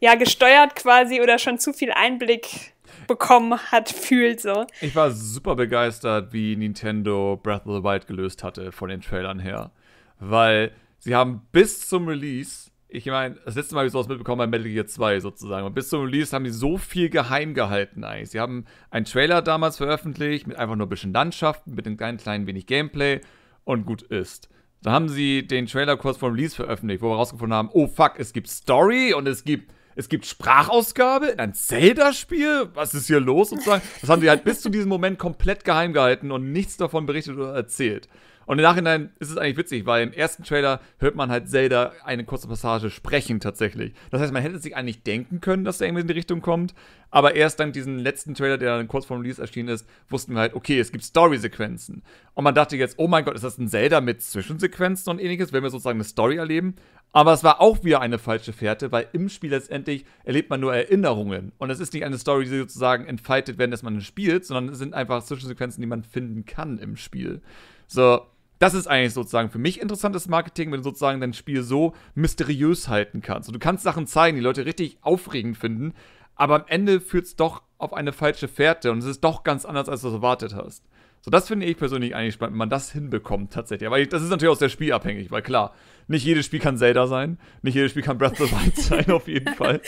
ja gesteuert quasi oder schon zu viel Einblick bekommen hat, fühlt so. Ich war super begeistert, wie Nintendo Breath of the Wild gelöst hatte von den Trailern her, weil sie haben bis zum Release ich meine, das letzte Mal habe ich sowas mitbekommen bei Metal Gear 2 sozusagen. Und bis zum Release haben sie so viel geheim gehalten eigentlich. Sie haben einen Trailer damals veröffentlicht mit einfach nur ein bisschen Landschaften, mit einem kleinen, kleinen wenig Gameplay und gut ist. Dann haben sie den Trailer kurz vor Release veröffentlicht, wo wir rausgefunden haben, oh fuck, es gibt Story und es gibt es gibt Sprachausgabe in ein Zelda-Spiel? Was ist hier los? Sozusagen? Das haben sie halt bis zu diesem Moment komplett geheim gehalten und nichts davon berichtet oder erzählt. Und im Nachhinein ist es eigentlich witzig, weil im ersten Trailer hört man halt Zelda eine kurze Passage sprechen tatsächlich. Das heißt, man hätte sich eigentlich denken können, dass der irgendwie in die Richtung kommt, aber erst dank diesem letzten Trailer, der dann kurz vor dem Release erschienen ist, wussten wir halt, okay, es gibt Story-Sequenzen. Und man dachte jetzt, oh mein Gott, ist das ein Zelda mit Zwischensequenzen und ähnliches, wenn wir sozusagen eine Story erleben? Aber es war auch wieder eine falsche Fährte, weil im Spiel letztendlich erlebt man nur Erinnerungen. Und es ist nicht eine Story, die sozusagen entfaltet während man spielt, sondern es sind einfach Zwischensequenzen, die man finden kann im Spiel. So, das ist eigentlich sozusagen für mich interessantes Marketing, wenn du sozusagen dein Spiel so mysteriös halten kannst. Und du kannst Sachen zeigen, die Leute richtig aufregend finden, aber am Ende führt es doch auf eine falsche Fährte und es ist doch ganz anders, als du es erwartet hast. So, das finde ich persönlich eigentlich spannend, wenn man das hinbekommt tatsächlich. Aber das ist natürlich auch sehr spielabhängig, weil klar, nicht jedes Spiel kann Zelda sein, nicht jedes Spiel kann Breath of the Wild sein, auf jeden Fall.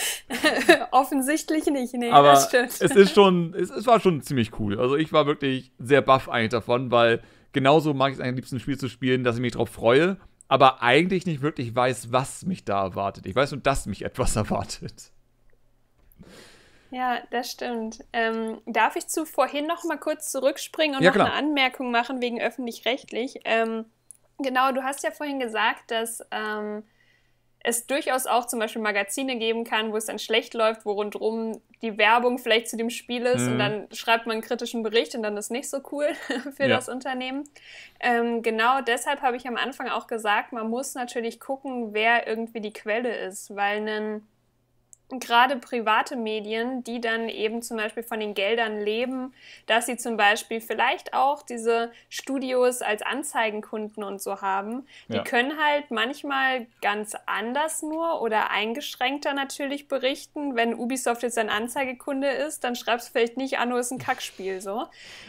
Offensichtlich nicht, nee, Aber das stimmt. Es ist schon, es, es war schon ziemlich cool. Also ich war wirklich sehr baff eigentlich davon, weil genauso mag ich es am liebsten, ein Spiel zu spielen, dass ich mich drauf freue, aber eigentlich nicht wirklich weiß, was mich da erwartet. Ich weiß nur, dass mich etwas erwartet. Ja, das stimmt. Ähm, darf ich zu vorhin noch mal kurz zurückspringen und ja, noch klar. eine Anmerkung machen wegen öffentlich-rechtlich? Ähm, genau, du hast ja vorhin gesagt, dass ähm, es durchaus auch zum Beispiel Magazine geben kann, wo es dann schlecht läuft, wo rundherum die Werbung vielleicht zu dem Spiel ist mhm. und dann schreibt man einen kritischen Bericht und dann ist nicht so cool für ja. das Unternehmen. Ähm, genau deshalb habe ich am Anfang auch gesagt, man muss natürlich gucken, wer irgendwie die Quelle ist, weil ein gerade private Medien, die dann eben zum Beispiel von den Geldern leben, dass sie zum Beispiel vielleicht auch diese Studios als Anzeigenkunden und so haben, die ja. können halt manchmal ganz anders nur oder eingeschränkter natürlich berichten. Wenn Ubisoft jetzt ein Anzeigekunde ist, dann schreibst du vielleicht nicht, an, ah, Anno ist ein Kackspiel so.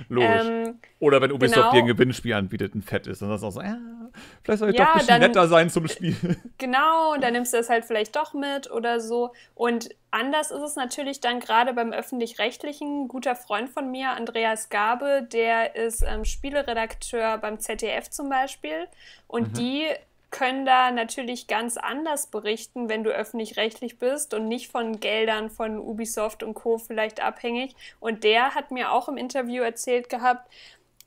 Logisch. Ähm, oder wenn Ubisoft genau. dir ein Gewinnspiel anbietet, ein Fett ist, dann sagst du auch so, ja, ah, vielleicht soll ich ja, doch ein bisschen dann, netter sein zum Spiel. Genau, und dann nimmst du das halt vielleicht doch mit oder so. Und anders ist es natürlich dann gerade beim Öffentlich-Rechtlichen. Ein guter Freund von mir, Andreas Gabe, der ist ähm, Spieleredakteur beim ZDF zum Beispiel. Und mhm. die können da natürlich ganz anders berichten, wenn du öffentlich-rechtlich bist und nicht von Geldern von Ubisoft und Co. vielleicht abhängig. Und der hat mir auch im Interview erzählt gehabt,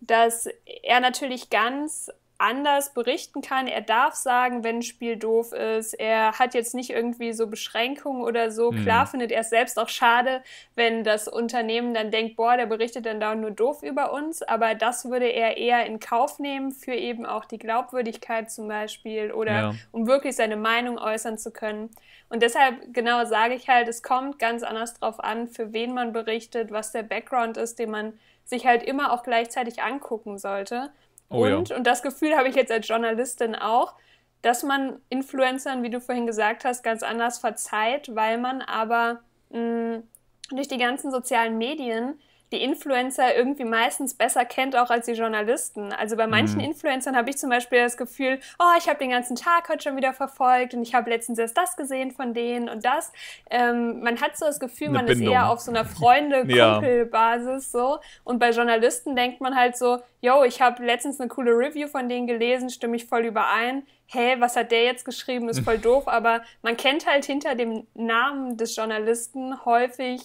dass er natürlich ganz anders berichten kann. Er darf sagen, wenn ein Spiel doof ist. Er hat jetzt nicht irgendwie so Beschränkungen oder so. Mhm. Klar findet er es selbst auch schade, wenn das Unternehmen dann denkt, boah, der berichtet dann da nur doof über uns. Aber das würde er eher in Kauf nehmen für eben auch die Glaubwürdigkeit zum Beispiel oder ja. um wirklich seine Meinung äußern zu können. Und deshalb genau sage ich halt, es kommt ganz anders drauf an, für wen man berichtet, was der Background ist, den man sich halt immer auch gleichzeitig angucken sollte. Oh, und, ja. und das Gefühl habe ich jetzt als Journalistin auch, dass man Influencern, wie du vorhin gesagt hast, ganz anders verzeiht, weil man aber mh, mm, durch die ganzen sozialen Medien die Influencer irgendwie meistens besser kennt, auch als die Journalisten. Also bei manchen mhm. Influencern habe ich zum Beispiel das Gefühl, oh, ich habe den ganzen Tag heute schon wieder verfolgt und ich habe letztens erst das gesehen von denen und das. Ähm, man hat so das Gefühl, Eine man Bindung. ist eher auf so einer Freunde-Kumpel-Basis so. Und bei Journalisten denkt man halt so, yo, ich habe letztens eine coole Review von denen gelesen, stimme ich voll überein. Hey, was hat der jetzt geschrieben, ist voll doof. Aber man kennt halt hinter dem Namen des Journalisten häufig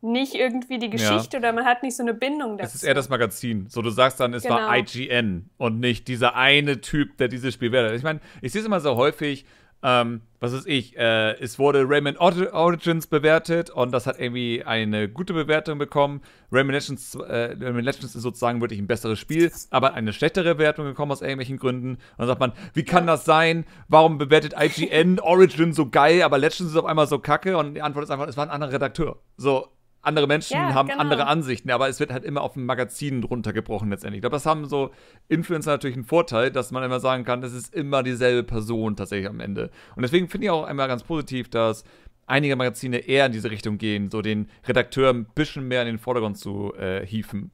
nicht irgendwie die Geschichte ja. oder man hat nicht so eine Bindung dazu. Es ist eher das Magazin. So, du sagst dann, es genau. war IGN und nicht dieser eine Typ, der dieses Spiel wertet. Ich meine, ich sehe es immer so häufig, ähm, was ist ich, äh, es wurde Rayman Origins bewertet und das hat irgendwie eine gute Bewertung bekommen. Rayman Legends, äh, Rayman Legends ist sozusagen wirklich ein besseres Spiel, aber eine schlechtere Bewertung gekommen aus irgendwelchen Gründen. Und dann sagt man, wie kann das sein? Warum bewertet IGN Origins so geil, aber Legends ist auf einmal so kacke? Und die Antwort ist einfach, es war ein anderer Redakteur. So, andere Menschen ja, haben genau. andere Ansichten, aber es wird halt immer auf ein Magazin runtergebrochen letztendlich. Ich glaube, das haben so Influencer natürlich einen Vorteil, dass man immer sagen kann, das ist immer dieselbe Person tatsächlich am Ende. Und deswegen finde ich auch einmal ganz positiv, dass einige Magazine eher in diese Richtung gehen, so den Redakteur ein bisschen mehr in den Vordergrund zu äh, hieven.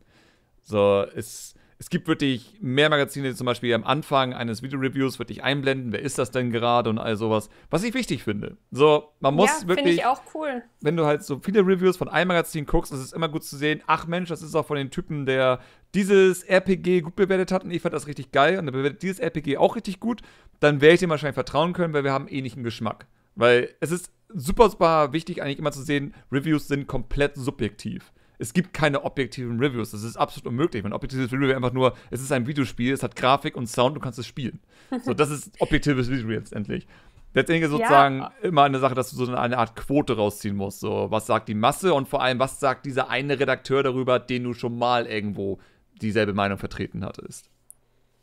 So, ist es gibt wirklich mehr Magazine, zum Beispiel am Anfang eines Videoreviews wirklich einblenden, wer ist das denn gerade und all sowas, was ich wichtig finde. So, man muss ja, wirklich. Ich auch cool. Wenn du halt so viele Reviews von einem Magazin guckst, ist es immer gut zu sehen, ach Mensch, das ist auch von den Typen, der dieses RPG gut bewertet hat und ich fand das richtig geil und der bewertet dieses RPG auch richtig gut, dann werde ich dem wahrscheinlich vertrauen können, weil wir haben ähnlichen eh Geschmack. Weil es ist super, super wichtig, eigentlich immer zu sehen, Reviews sind komplett subjektiv es gibt keine objektiven Reviews. Das ist absolut unmöglich. Ein objektives Review wäre einfach nur, es ist ein Videospiel, es hat Grafik und Sound, du kannst es spielen. So, das ist objektives Review letztendlich. Letztendlich ist sozusagen ja. immer eine Sache, dass du so eine Art Quote rausziehen musst. So, was sagt die Masse und vor allem, was sagt dieser eine Redakteur darüber, den du schon mal irgendwo dieselbe Meinung vertreten hattest.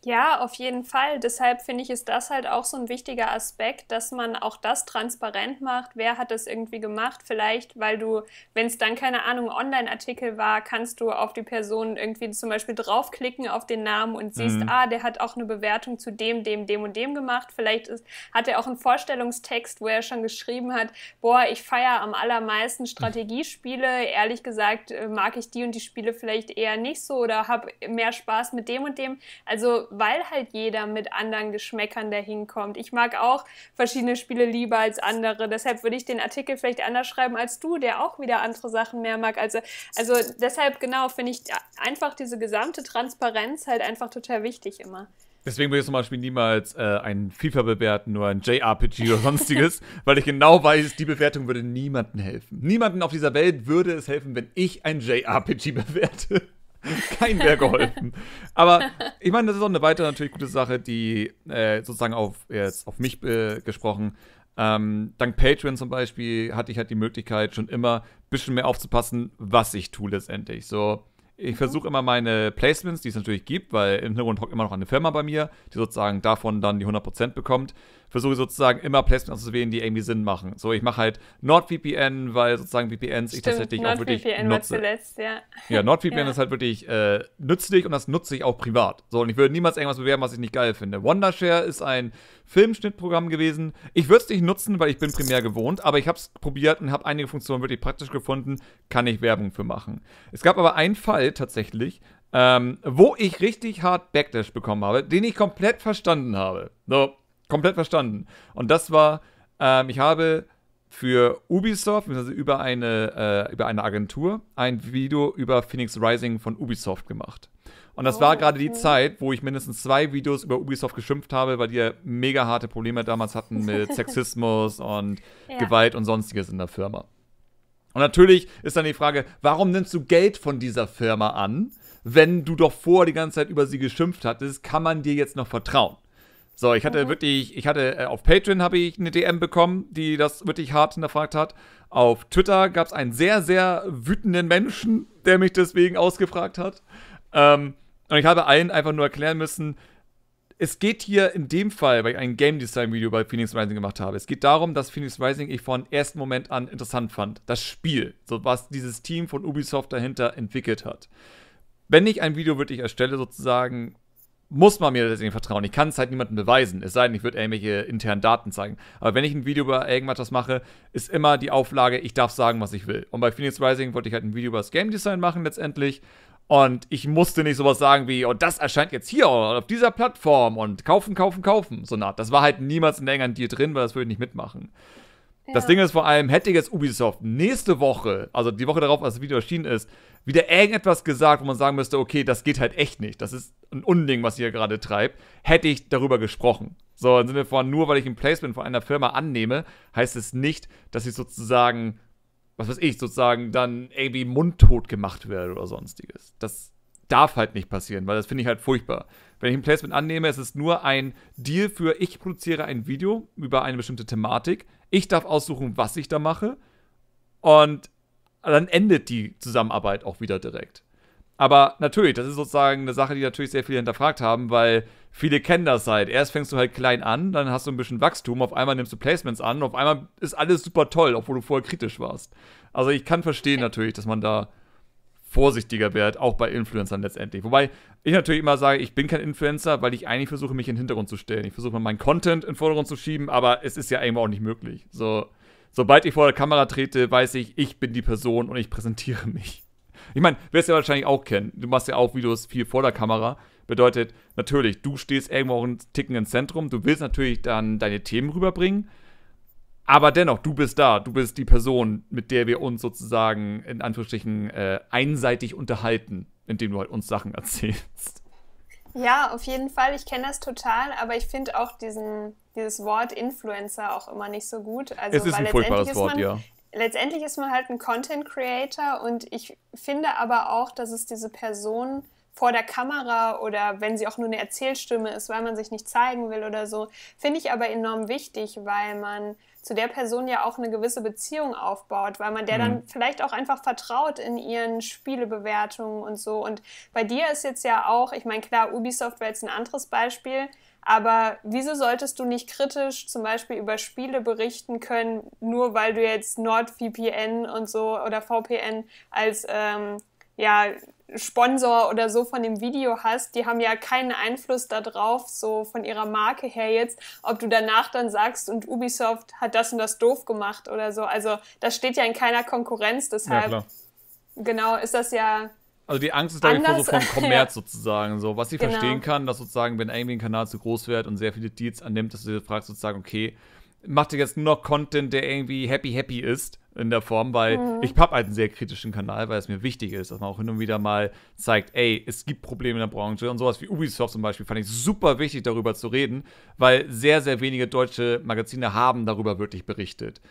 Ja, auf jeden Fall. Deshalb finde ich, ist das halt auch so ein wichtiger Aspekt, dass man auch das transparent macht. Wer hat das irgendwie gemacht? Vielleicht, weil du, wenn es dann keine Ahnung, Online-Artikel war, kannst du auf die Person irgendwie zum Beispiel draufklicken auf den Namen und siehst, mhm. ah, der hat auch eine Bewertung zu dem, dem, dem und dem gemacht. Vielleicht ist, hat er auch einen Vorstellungstext, wo er schon geschrieben hat, boah, ich feiere am allermeisten Strategiespiele. Ehrlich gesagt, äh, mag ich die und die Spiele vielleicht eher nicht so oder habe mehr Spaß mit dem und dem. Also weil halt jeder mit anderen Geschmäckern dahin kommt. Ich mag auch verschiedene Spiele lieber als andere. Deshalb würde ich den Artikel vielleicht anders schreiben als du, der auch wieder andere Sachen mehr mag. Also, also deshalb genau finde ich einfach diese gesamte Transparenz halt einfach total wichtig immer. Deswegen würde ich zum Beispiel niemals äh, einen FIFA bewerten, nur ein JRPG oder sonstiges, weil ich genau weiß, die Bewertung würde niemandem helfen. Niemanden auf dieser Welt würde es helfen, wenn ich ein JRPG bewerte. Kein wäre geholfen. Aber ich meine, das ist auch eine weitere natürlich gute Sache, die äh, sozusagen auf, jetzt auf mich äh, gesprochen. Ähm, dank Patreon zum Beispiel hatte ich halt die Möglichkeit, schon immer ein bisschen mehr aufzupassen, was ich tue letztendlich. So, ich versuche immer meine Placements, die es natürlich gibt, weil im Hintergrund hockt immer noch eine Firma bei mir, die sozusagen davon dann die 100% bekommt, versuche sozusagen immer Placements auszuwählen, die irgendwie Sinn machen. So, ich mache halt NordVPN, weil sozusagen VPNs Stimmt, ich tatsächlich auch wirklich NordVPN nutze. War zuletzt, ja. ja, NordVPN ja. ist halt wirklich äh, nützlich und das nutze ich auch privat. So, und ich würde niemals irgendwas bewerben, was ich nicht geil finde. Wondershare ist ein Filmschnittprogramm gewesen. Ich würde es nicht nutzen, weil ich bin primär gewohnt, aber ich habe es probiert und habe einige Funktionen wirklich praktisch gefunden, kann ich Werbung für machen. Es gab aber einen Fall, tatsächlich, ähm, wo ich richtig hart Backdash bekommen habe, den ich komplett verstanden habe. So, komplett verstanden. Und das war, ähm, ich habe für Ubisoft, beziehungsweise über eine, äh, über eine Agentur, ein Video über Phoenix Rising von Ubisoft gemacht. Und das oh, war gerade die Zeit, wo ich mindestens zwei Videos über Ubisoft geschimpft habe, weil die ja mega harte Probleme damals hatten mit Sexismus und ja. Gewalt und sonstiges in der Firma. Und natürlich ist dann die Frage, warum nimmst du Geld von dieser Firma an, wenn du doch vorher die ganze Zeit über sie geschimpft hattest? Kann man dir jetzt noch vertrauen? So, ich hatte mhm. wirklich, ich hatte äh, auf Patreon habe ich eine DM bekommen, die das wirklich hart hinterfragt hat. Auf Twitter gab es einen sehr, sehr wütenden Menschen, der mich deswegen ausgefragt hat. Ähm, und ich habe allen einfach nur erklären müssen, es geht hier in dem Fall, weil ich ein Game Design Video bei Phoenix Rising gemacht habe, es geht darum, dass Phoenix Rising ich von ersten Moment an interessant fand. Das Spiel, so was dieses Team von Ubisoft dahinter entwickelt hat. Wenn ich ein Video wirklich erstelle, sozusagen, muss man mir deswegen vertrauen. Ich kann es halt niemandem beweisen. Es sei denn, ich würde irgendwelche internen Daten zeigen. Aber wenn ich ein Video über irgendwas mache, ist immer die Auflage, ich darf sagen, was ich will. Und bei Phoenix Rising wollte ich halt ein Video über das Game Design machen letztendlich. Und ich musste nicht sowas sagen wie, und oh, das erscheint jetzt hier auf dieser Plattform und kaufen, kaufen, kaufen. So na, das war halt niemals in engeren Deal drin, weil das würde ich nicht mitmachen. Ja. Das Ding ist vor allem, hätte jetzt Ubisoft nächste Woche, also die Woche darauf, als das Video erschienen ist, wieder irgendetwas gesagt, wo man sagen müsste, okay, das geht halt echt nicht. Das ist ein Unding, was ihr gerade treibt. Hätte ich darüber gesprochen. So, im Sinne von, nur weil ich ein Placement von einer Firma annehme, heißt es nicht, dass ich sozusagen was weiß ich, sozusagen dann irgendwie mundtot gemacht werde oder sonstiges. Das darf halt nicht passieren, weil das finde ich halt furchtbar. Wenn ich ein Placement annehme, ist es nur ein Deal für, ich produziere ein Video über eine bestimmte Thematik, ich darf aussuchen, was ich da mache und dann endet die Zusammenarbeit auch wieder direkt. Aber natürlich, das ist sozusagen eine Sache, die natürlich sehr viele hinterfragt haben, weil viele kennen das halt. Erst fängst du halt klein an, dann hast du ein bisschen Wachstum, auf einmal nimmst du Placements an, auf einmal ist alles super toll, obwohl du vorher kritisch warst. Also ich kann verstehen natürlich, dass man da vorsichtiger wird, auch bei Influencern letztendlich. Wobei ich natürlich immer sage, ich bin kein Influencer, weil ich eigentlich versuche, mich in den Hintergrund zu stellen. Ich versuche, meinen Content in den Vordergrund zu schieben, aber es ist ja irgendwo auch nicht möglich. So, sobald ich vor der Kamera trete, weiß ich, ich bin die Person und ich präsentiere mich. Ich meine, wirst du ja wahrscheinlich auch kennen. Du machst ja auch Videos viel vor der Kamera. Bedeutet natürlich, du stehst irgendwo auch einen Ticken ins Zentrum. Du willst natürlich dann deine Themen rüberbringen. Aber dennoch, du bist da, du bist die Person, mit der wir uns sozusagen in Anführungsstrichen äh, einseitig unterhalten, indem du halt uns Sachen erzählst. Ja, auf jeden Fall. Ich kenne das total, aber ich finde auch diesen, dieses Wort Influencer auch immer nicht so gut. Also, es ist weil ein letztendlich furchtbares ist man, Wort, ja letztendlich ist man halt ein Content Creator und ich finde aber auch, dass es diese Person vor der Kamera oder wenn sie auch nur eine Erzählstimme ist, weil man sich nicht zeigen will oder so, finde ich aber enorm wichtig, weil man zu der Person ja auch eine gewisse Beziehung aufbaut, weil man der mhm. dann vielleicht auch einfach vertraut in ihren Spielebewertungen und so. Und bei dir ist jetzt ja auch, ich meine, klar, Ubisoft wäre jetzt ein anderes Beispiel, aber wieso solltest du nicht kritisch zum Beispiel über Spiele berichten können, nur weil du jetzt NordVPN und so oder VPN als ähm, ja, Sponsor oder so von dem Video hast, die haben ja keinen Einfluss darauf, so von ihrer Marke her jetzt, ob du danach dann sagst, und Ubisoft hat das und das doof gemacht oder so. Also das steht ja in keiner Konkurrenz, deshalb ja, genau ist das ja also die Angst ist, glaube ich, vor so vom Kommerz ja. sozusagen. So, was ich genau. verstehen kann, dass sozusagen, wenn irgendwie ein Kanal zu groß wird und sehr viele Deals annimmt, dass du dir fragst sozusagen, okay, mach dir jetzt nur noch Content, der irgendwie happy happy ist in der Form, weil mhm. ich habe halt einen sehr kritischen Kanal, weil es mir wichtig ist, dass man auch hin und wieder mal zeigt, ey, es gibt Probleme in der Branche und sowas wie Ubisoft zum Beispiel fand ich super wichtig, darüber zu reden, weil sehr, sehr wenige deutsche Magazine haben darüber wirklich berichtet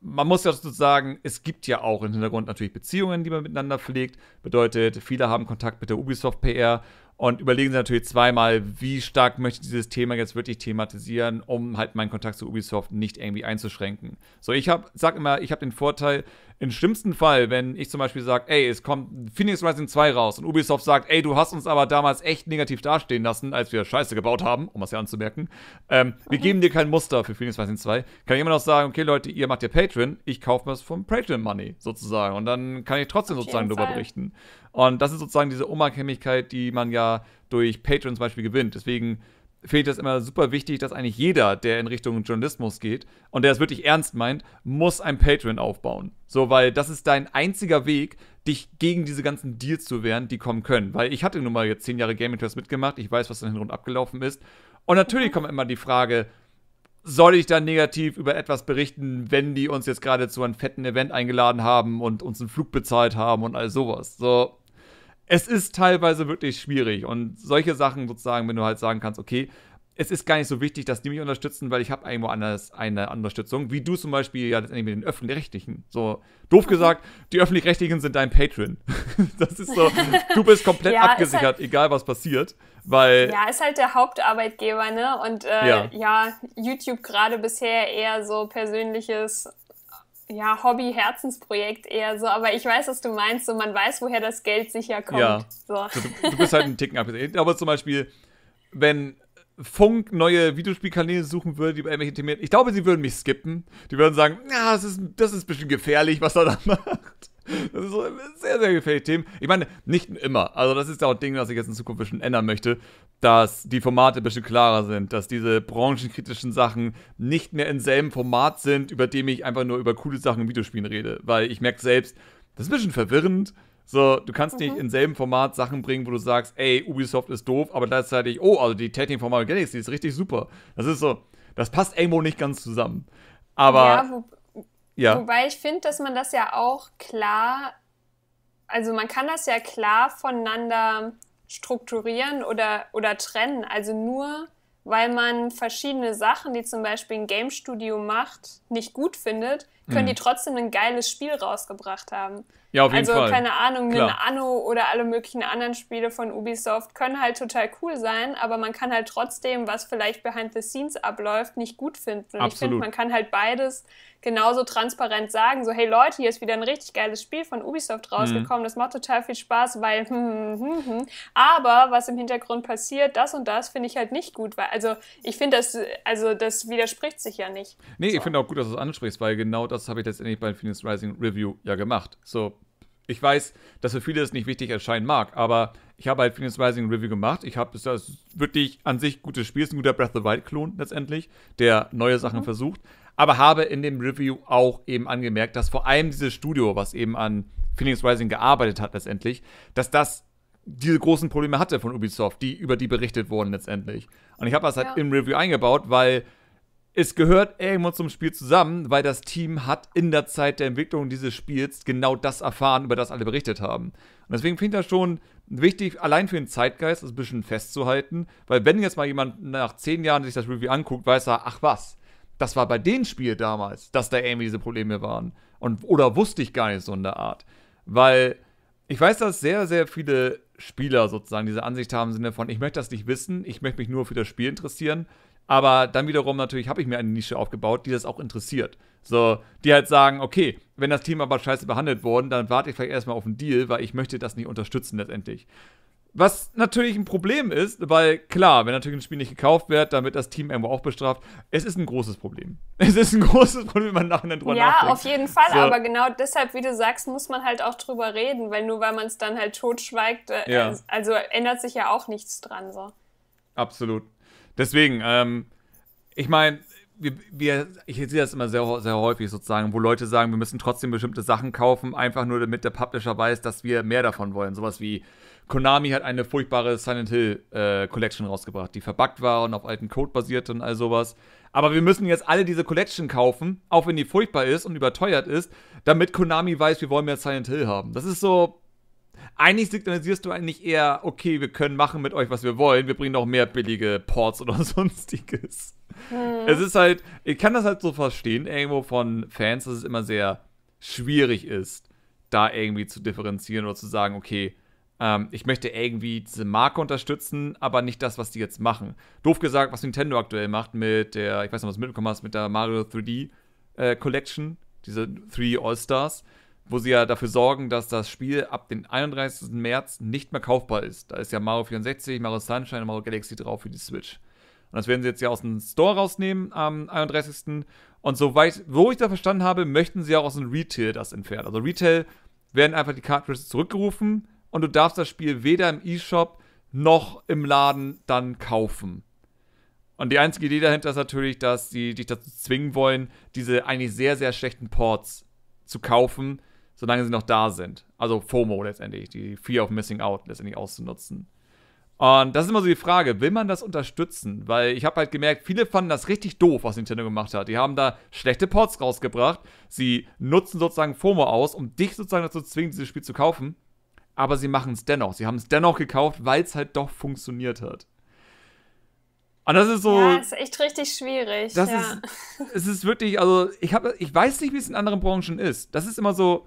man muss ja sozusagen, es gibt ja auch im Hintergrund natürlich Beziehungen, die man miteinander pflegt. Bedeutet, viele haben Kontakt mit der Ubisoft PR, und überlegen sie natürlich zweimal, wie stark möchte ich dieses Thema jetzt wirklich thematisieren, um halt meinen Kontakt zu Ubisoft nicht irgendwie einzuschränken. So, ich hab, sag immer, ich habe den Vorteil, im schlimmsten Fall, wenn ich zum Beispiel sage, ey, es kommt Phoenix Rising 2 raus und Ubisoft sagt, ey, du hast uns aber damals echt negativ dastehen lassen, als wir Scheiße gebaut haben, um es ja anzumerken, ähm, wir mhm. geben dir kein Muster für Phoenix Rising 2, kann ich immer noch sagen, okay, Leute, ihr macht ja Patreon, ich kaufe das vom Patreon Money sozusagen und dann kann ich trotzdem sozusagen darüber berichten. Und das ist sozusagen diese Unabhängigkeit, die man ja durch Patreon zum Beispiel gewinnt. Deswegen finde ich das immer super wichtig, dass eigentlich jeder, der in Richtung Journalismus geht und der es wirklich ernst meint, muss ein Patreon aufbauen. So, weil das ist dein einziger Weg, dich gegen diese ganzen Deals zu wehren, die kommen können. Weil ich hatte nun mal jetzt zehn Jahre Gaming Test mitgemacht, ich weiß, was da hinten abgelaufen ist. Und natürlich kommt immer die Frage, soll ich dann negativ über etwas berichten, wenn die uns jetzt gerade zu einem fetten Event eingeladen haben und uns einen Flug bezahlt haben und all sowas. So, es ist teilweise wirklich schwierig. Und solche Sachen sozusagen, wenn du halt sagen kannst, okay, es ist gar nicht so wichtig, dass die mich unterstützen, weil ich habe irgendwo anders eine Unterstützung, wie du zum Beispiel ja letztendlich mit den Öffentlich-Rechtlichen. So, doof mhm. gesagt, die Öffentlich-Rechtlichen sind dein Patron. das ist so, du bist komplett ja, abgesichert, halt, egal was passiert, weil... Ja, ist halt der Hauptarbeitgeber, ne? Und äh, ja. ja. YouTube gerade bisher eher so persönliches ja, Hobby, Herzensprojekt eher so, aber ich weiß, was du meinst, so man weiß, woher das Geld sicher kommt. Ja. So. Du, du, bist halt einen Ticken abgesehen. Aber zum Beispiel, wenn Funk neue Videospielkanäle suchen würde, die bei irgendwelchen Themen. Ich glaube, sie würden mich skippen. Die würden sagen, ja, das ist, das ist ein bisschen gefährlich, was er da macht. Das ist so sehr, sehr gefährliche Thema. Ich meine, nicht immer. Also, das ist auch ein Ding, was ich jetzt in Zukunft ein bisschen ändern möchte, dass die Formate ein bisschen klarer sind, dass diese branchenkritischen Sachen nicht mehr im selben Format sind, über dem ich einfach nur über coole Sachen in Videospielen rede. Weil ich merke selbst, das ist ein bisschen verwirrend. So, du kannst nicht im mhm. selben Format Sachen bringen, wo du sagst, ey, Ubisoft ist doof, aber gleichzeitig, oh, also die Technik von Galaxy ist richtig super. Das ist so, das passt irgendwo nicht ganz zusammen. Aber. Ja, ja. Wobei ich finde, dass man das ja auch klar, also man kann das ja klar voneinander strukturieren oder, oder trennen. Also nur weil man verschiedene Sachen, die zum Beispiel ein Game Studio macht, nicht gut findet, können mhm. die trotzdem ein geiles Spiel rausgebracht haben. Ja, auf jeden also, Fall. Also, keine Ahnung, Klar. Min Anno oder alle möglichen anderen Spiele von Ubisoft können halt total cool sein, aber man kann halt trotzdem, was vielleicht behind the scenes abläuft, nicht gut finden. Und Absolut. ich finde, man kann halt beides genauso transparent sagen, so, hey Leute, hier ist wieder ein richtig geiles Spiel von Ubisoft mhm. rausgekommen, mhm. das macht total viel Spaß, weil, hm, hm, hm, hm, aber was im Hintergrund passiert, das und das finde ich halt nicht gut, weil also ich finde das, also das widerspricht sich ja nicht. Nee, so. ich finde auch gut, dass du es das ansprichst, weil genau das habe ich letztendlich bei Phoenix Rising Review ja gemacht. So, ich weiß, dass für viele das nicht wichtig erscheinen mag, aber ich habe halt Phoenix Rising Review gemacht. Ich habe das wirklich an sich gutes Spiel, ist ein guter Breath of the Wild-Klon letztendlich, der neue Sachen mhm. versucht. Aber habe in dem Review auch eben angemerkt, dass vor allem dieses Studio, was eben an Phoenix Rising gearbeitet hat letztendlich, dass das diese großen Probleme hatte von Ubisoft, die über die berichtet wurden letztendlich. Und ich habe das halt ja. im Review eingebaut, weil es gehört irgendwo zum Spiel zusammen, weil das Team hat in der Zeit der Entwicklung dieses Spiels genau das erfahren, über das alle berichtet haben. Und deswegen finde ich das schon wichtig, allein für den Zeitgeist, das ein bisschen festzuhalten, weil wenn jetzt mal jemand nach zehn Jahren sich das Review anguckt, weiß er, ach was, das war bei dem Spiel damals, dass da irgendwie diese Probleme waren. Und, oder wusste ich gar nicht so in der Art. Weil ich weiß, dass sehr, sehr viele Spieler sozusagen diese Ansicht haben, im Sinne von, ich möchte das nicht wissen, ich möchte mich nur für das Spiel interessieren. Aber dann wiederum natürlich habe ich mir eine Nische aufgebaut, die das auch interessiert. So, die halt sagen, okay, wenn das Team aber scheiße behandelt worden, dann warte ich vielleicht erstmal auf einen Deal, weil ich möchte das nicht unterstützen letztendlich. Was natürlich ein Problem ist, weil klar, wenn natürlich ein Spiel nicht gekauft wird, dann wird das Team irgendwo auch bestraft. Es ist ein großes Problem. Es ist ein großes Problem, wenn man nachher drüber ja, nachdenkt. Ja, auf jeden Fall. So. Aber genau deshalb, wie du sagst, muss man halt auch drüber reden, weil nur weil man es dann halt totschweigt, äh, also ändert sich ja auch nichts dran. So. Absolut. Deswegen, ähm, ich meine, wir, wir, ich sehe das immer sehr, sehr häufig sozusagen, wo Leute sagen, wir müssen trotzdem bestimmte Sachen kaufen, einfach nur damit der Publisher weiß, dass wir mehr davon wollen. Sowas wie Konami hat eine furchtbare Silent Hill äh, Collection rausgebracht, die verbuggt war und auf alten Code basierte und all sowas. Aber wir müssen jetzt alle diese Collection kaufen, auch wenn die furchtbar ist und überteuert ist, damit Konami weiß, wir wollen mehr Silent Hill haben. Das ist so. Eigentlich signalisierst du eigentlich eher, okay, wir können machen mit euch, was wir wollen, wir bringen auch mehr billige Ports oder sonstiges. Mhm. Es ist halt, ich kann das halt so verstehen, irgendwo von Fans, dass es immer sehr schwierig ist, da irgendwie zu differenzieren oder zu sagen, okay, ähm, ich möchte irgendwie diese Marke unterstützen, aber nicht das, was die jetzt machen. Doof gesagt, was Nintendo aktuell macht mit der, ich weiß nicht, was du mitbekommen hast, mit der Mario 3D äh, Collection, diese 3D All-Stars, wo sie ja dafür sorgen, dass das Spiel ab dem 31. März nicht mehr kaufbar ist. Da ist ja Mario 64, Mario Sunshine und Mario Galaxy drauf für die Switch. Und das werden sie jetzt ja aus dem Store rausnehmen am 31. Und soweit, wo ich da verstanden habe, möchten sie auch aus dem Retail das entfernen. Also Retail werden einfach die Cartridges zurückgerufen, und du darfst das Spiel weder im E-Shop noch im Laden dann kaufen. Und die einzige Idee dahinter ist natürlich, dass sie dich dazu zwingen wollen, diese eigentlich sehr, sehr schlechten Ports zu kaufen, solange sie noch da sind. Also FOMO letztendlich, die Fear of Missing Out letztendlich auszunutzen. Und das ist immer so die Frage, will man das unterstützen? Weil ich habe halt gemerkt, viele fanden das richtig doof, was Nintendo gemacht hat. Die haben da schlechte Ports rausgebracht. Sie nutzen sozusagen FOMO aus, um dich sozusagen dazu zu zwingen, dieses Spiel zu kaufen aber sie machen es dennoch. Sie haben es dennoch gekauft, weil es halt doch funktioniert hat. Und das ist so. Ja, ist echt richtig schwierig. Das ja. ist, es ist wirklich, also ich habe, ich weiß nicht, wie es in anderen Branchen ist. Das ist immer so.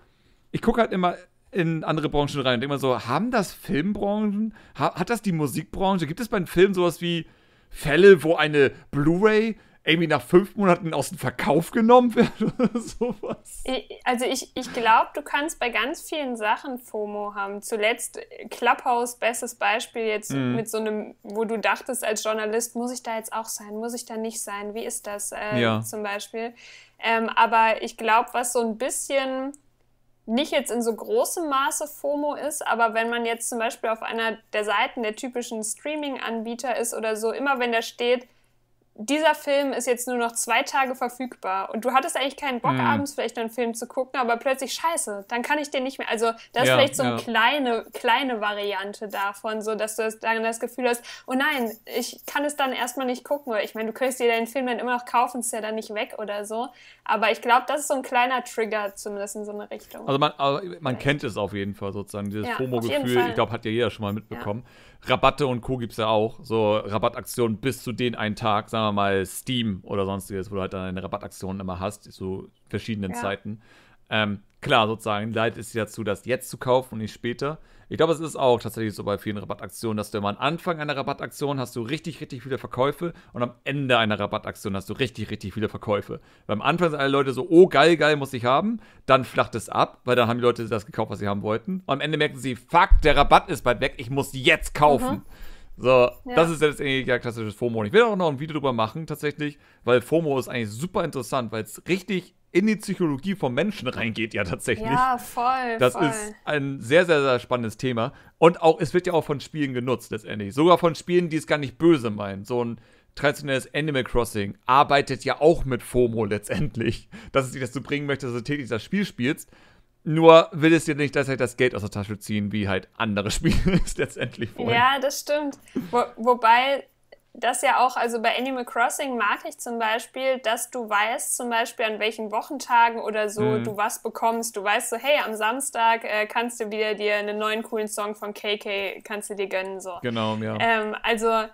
Ich gucke halt immer in andere Branchen rein und denke immer so: Haben das Filmbranchen? hat das die Musikbranche? Gibt es bei den Filmen sowas wie Fälle, wo eine Blu-ray irgendwie nach fünf Monaten aus dem Verkauf genommen wird oder sowas. Also ich, ich glaube, du kannst bei ganz vielen Sachen FOMO haben. Zuletzt äh, Clubhouse, bestes Beispiel jetzt mm. mit so einem, wo du dachtest als Journalist, muss ich da jetzt auch sein, muss ich da nicht sein, wie ist das äh, ja. zum Beispiel. Ähm, aber ich glaube, was so ein bisschen nicht jetzt in so großem Maße FOMO ist, aber wenn man jetzt zum Beispiel auf einer der Seiten der typischen Streaming-Anbieter ist oder so, immer wenn da steht, dieser Film ist jetzt nur noch zwei Tage verfügbar und du hattest eigentlich keinen Bock, mm. abends vielleicht einen Film zu gucken, aber plötzlich scheiße, dann kann ich den nicht mehr. Also das ja, ist vielleicht so eine kleine, kleine Variante davon, so dass du dann das Gefühl hast, oh nein, ich kann es dann erstmal nicht gucken. ich meine, du könntest dir deinen Film dann immer noch kaufen, ist ja dann nicht weg oder so. Aber ich glaube, das ist so ein kleiner Trigger, zumindest in so eine Richtung. Also man, also man kennt es auf jeden Fall sozusagen, dieses ja, FOMO-Gefühl, ich glaube, hat ja jeder schon mal mitbekommen. Rabatte und Co. gibt es ja auch. So Rabattaktionen bis zu den einen Tag, sagen wir mal Steam oder sonstiges, wo du halt dann eine Rabattaktion immer hast, zu verschiedenen ja. Zeiten. Ähm, klar sozusagen leitet es dir dazu, das jetzt zu kaufen und nicht später. Ich glaube, es ist auch tatsächlich so bei vielen Rabattaktionen, dass du immer am Anfang einer Rabattaktion hast du richtig, richtig viele Verkäufe und am Ende einer Rabattaktion hast du richtig, richtig viele Verkäufe. Weil am Anfang sind alle Leute so, oh geil, geil, muss ich haben. Dann flacht es ab, weil dann haben die Leute das gekauft, was sie haben wollten. Und am Ende merken sie, fuck, der Rabatt ist bald weg, ich muss jetzt kaufen. Mhm. So, ja. das ist jetzt ja klassisches FOMO. Und ich will auch noch ein Video drüber machen, tatsächlich, weil FOMO ist eigentlich super interessant, weil es richtig in die Psychologie vom Menschen reingeht, ja tatsächlich. Ja, voll. Das voll. ist ein sehr, sehr, sehr spannendes Thema. Und auch, es wird ja auch von Spielen genutzt letztendlich. Sogar von Spielen, die es gar nicht böse meinen. So ein traditionelles Animal Crossing arbeitet ja auch mit FOMO letztendlich. Dass es dich dazu bringen möchte, dass du täglich das Spiel spielst. Nur will es dir nicht dass halt das Geld aus der Tasche ziehen, wie halt andere Spiele es letztendlich wollen. Ja, das stimmt. Wo, wobei das ja auch, also bei Animal Crossing mag ich zum Beispiel, dass du weißt, zum Beispiel an welchen Wochentagen oder so mhm. du was bekommst. Du weißt so, hey, am Samstag äh, kannst du wieder dir einen neuen coolen Song von KK, kannst du dir gönnen, so. Genau, ja. Ähm, also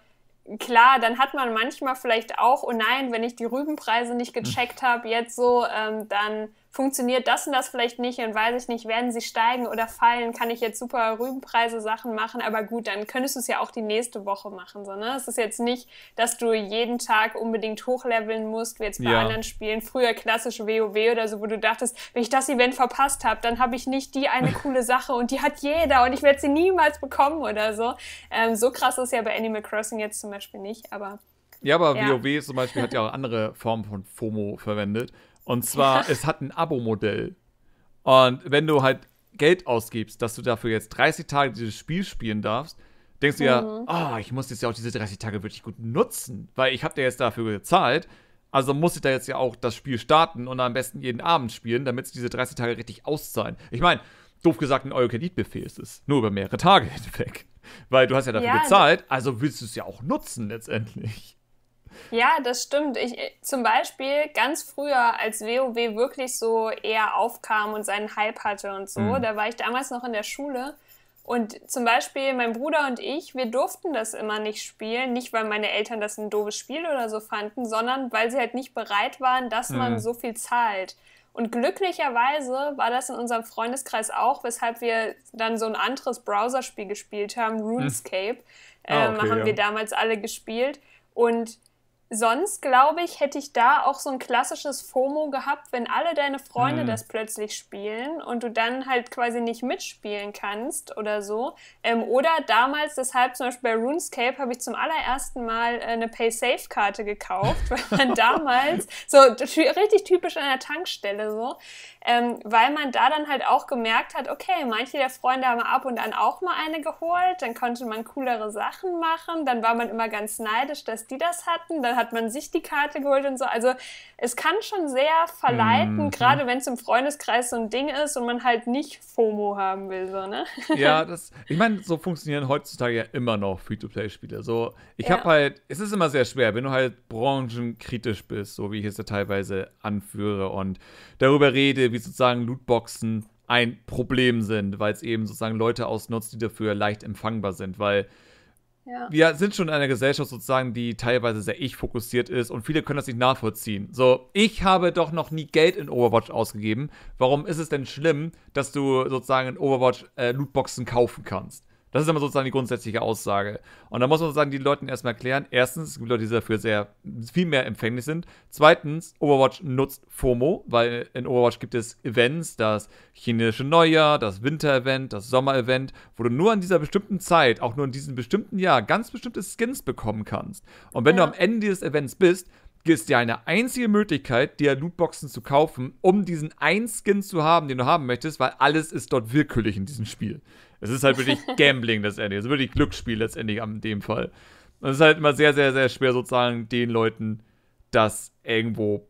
klar, dann hat man manchmal vielleicht auch, oh nein, wenn ich die Rübenpreise nicht gecheckt mhm. habe, jetzt so, ähm, dann funktioniert das und das vielleicht nicht und weiß ich nicht, werden sie steigen oder fallen, kann ich jetzt super Rübenpreise Sachen machen, aber gut, dann könntest du es ja auch die nächste Woche machen. So, ne? Es ist jetzt nicht, dass du jeden Tag unbedingt hochleveln musst, wie jetzt bei ja. anderen Spielen, früher klassisch WoW oder so, wo du dachtest, wenn ich das Event verpasst habe, dann habe ich nicht die eine coole Sache und die hat jeder und ich werde sie niemals bekommen oder so. Ähm, so krass ist ja bei Animal Crossing jetzt zum Beispiel nicht, aber. Ja, aber ja. WoW zum Beispiel hat ja auch andere Formen von FOMO verwendet. Und zwar, ja. es hat ein Abo-Modell. Und wenn du halt Geld ausgibst, dass du dafür jetzt 30 Tage dieses Spiel spielen darfst, denkst du mhm. ja, oh, ich muss jetzt ja auch diese 30 Tage wirklich gut nutzen, weil ich habe ja jetzt dafür gezahlt. Also muss ich da jetzt ja auch das Spiel starten und am besten jeden Abend spielen, damit sie diese 30 Tage richtig auszahlen. Ich meine, doof gesagt, ein Euro-Kreditbefehl ist es. Nur über mehrere Tage hinweg. Weil du hast ja dafür ja, gezahlt, also willst du es ja auch nutzen letztendlich. Ja, das stimmt. Ich, äh, zum Beispiel ganz früher, als WoW wirklich so eher aufkam und seinen Hype hatte und so, mhm. da war ich damals noch in der Schule. Und zum Beispiel mein Bruder und ich, wir durften das immer nicht spielen. Nicht, weil meine Eltern das ein doofes Spiel oder so fanden, sondern weil sie halt nicht bereit waren, dass mhm. man so viel zahlt. Und glücklicherweise war das in unserem Freundeskreis auch, weshalb wir dann so ein anderes Browserspiel gespielt haben, hm. RuneScape. Hm. Ah, ähm, okay, ähm, haben ja. wir damals alle gespielt. Und sonst, glaube ich, hätte ich da auch so ein klassisches FOMO gehabt, wenn alle deine Freunde mhm. das plötzlich spielen und du dann halt quasi nicht mitspielen kannst oder so. Ähm, oder damals, deshalb zum Beispiel bei RuneScape, habe ich zum allerersten Mal äh, eine Pay-Safe-Karte gekauft, weil man damals, so richtig typisch an der Tankstelle so, ähm, weil man da dann halt auch gemerkt hat, okay, manche der Freunde haben ab und an auch mal eine geholt, dann konnte man coolere Sachen machen, dann war man immer ganz neidisch, dass die das hatten, dann hat man sich die Karte geholt und so. Also es kann schon sehr verleiten, mhm. gerade wenn es im Freundeskreis so ein Ding ist und man halt nicht FOMO haben will, so, ne? Ja, das, ich meine, so funktionieren heutzutage ja immer noch Free-to-Play-Spiele. So, ich ja. habe halt, es ist immer sehr schwer, wenn du halt branchenkritisch bist, so wie ich es ja teilweise anführe und darüber rede, wie sozusagen Lootboxen ein Problem sind, weil es eben sozusagen Leute ausnutzt, die dafür leicht empfangbar sind, weil ja. wir sind schon in einer Gesellschaft sozusagen, die teilweise sehr ich-fokussiert ist und viele können das nicht nachvollziehen. So, ich habe doch noch nie Geld in Overwatch ausgegeben. Warum ist es denn schlimm, dass du sozusagen in Overwatch äh, Lootboxen kaufen kannst? Das ist immer sozusagen die grundsätzliche Aussage. Und da muss man sozusagen die Leuten erstmal erklären: erstens, es gibt Leute, die dafür sehr viel mehr empfänglich sind. Zweitens, Overwatch nutzt FOMO, weil in Overwatch gibt es Events, das chinesische Neujahr, das Winter-Event, das Sommer-Event, wo du nur an dieser bestimmten Zeit, auch nur in diesem bestimmten Jahr, ganz bestimmte Skins bekommen kannst. Und wenn ja. du am Ende dieses Events bist, gibt es dir eine einzige Möglichkeit, dir Lootboxen zu kaufen, um diesen einen Skin zu haben, den du haben möchtest, weil alles ist dort willkürlich in diesem Spiel. Es ist halt wirklich Gambling letztendlich. Es ist wirklich Glücksspiel letztendlich an dem Fall. Und es ist halt immer sehr, sehr, sehr schwer, sozusagen den Leuten das irgendwo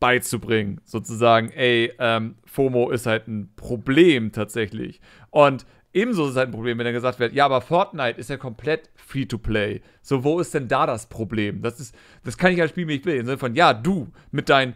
beizubringen. Sozusagen, ey, ähm, FOMO ist halt ein Problem tatsächlich. Und ebenso ist es halt ein Problem, wenn dann gesagt wird, ja, aber Fortnite ist ja komplett Free-to-Play. So, wo ist denn da das Problem? Das ist, das kann ich als Spiel, wie ich will. Im Sinne von, ja, du mit deinen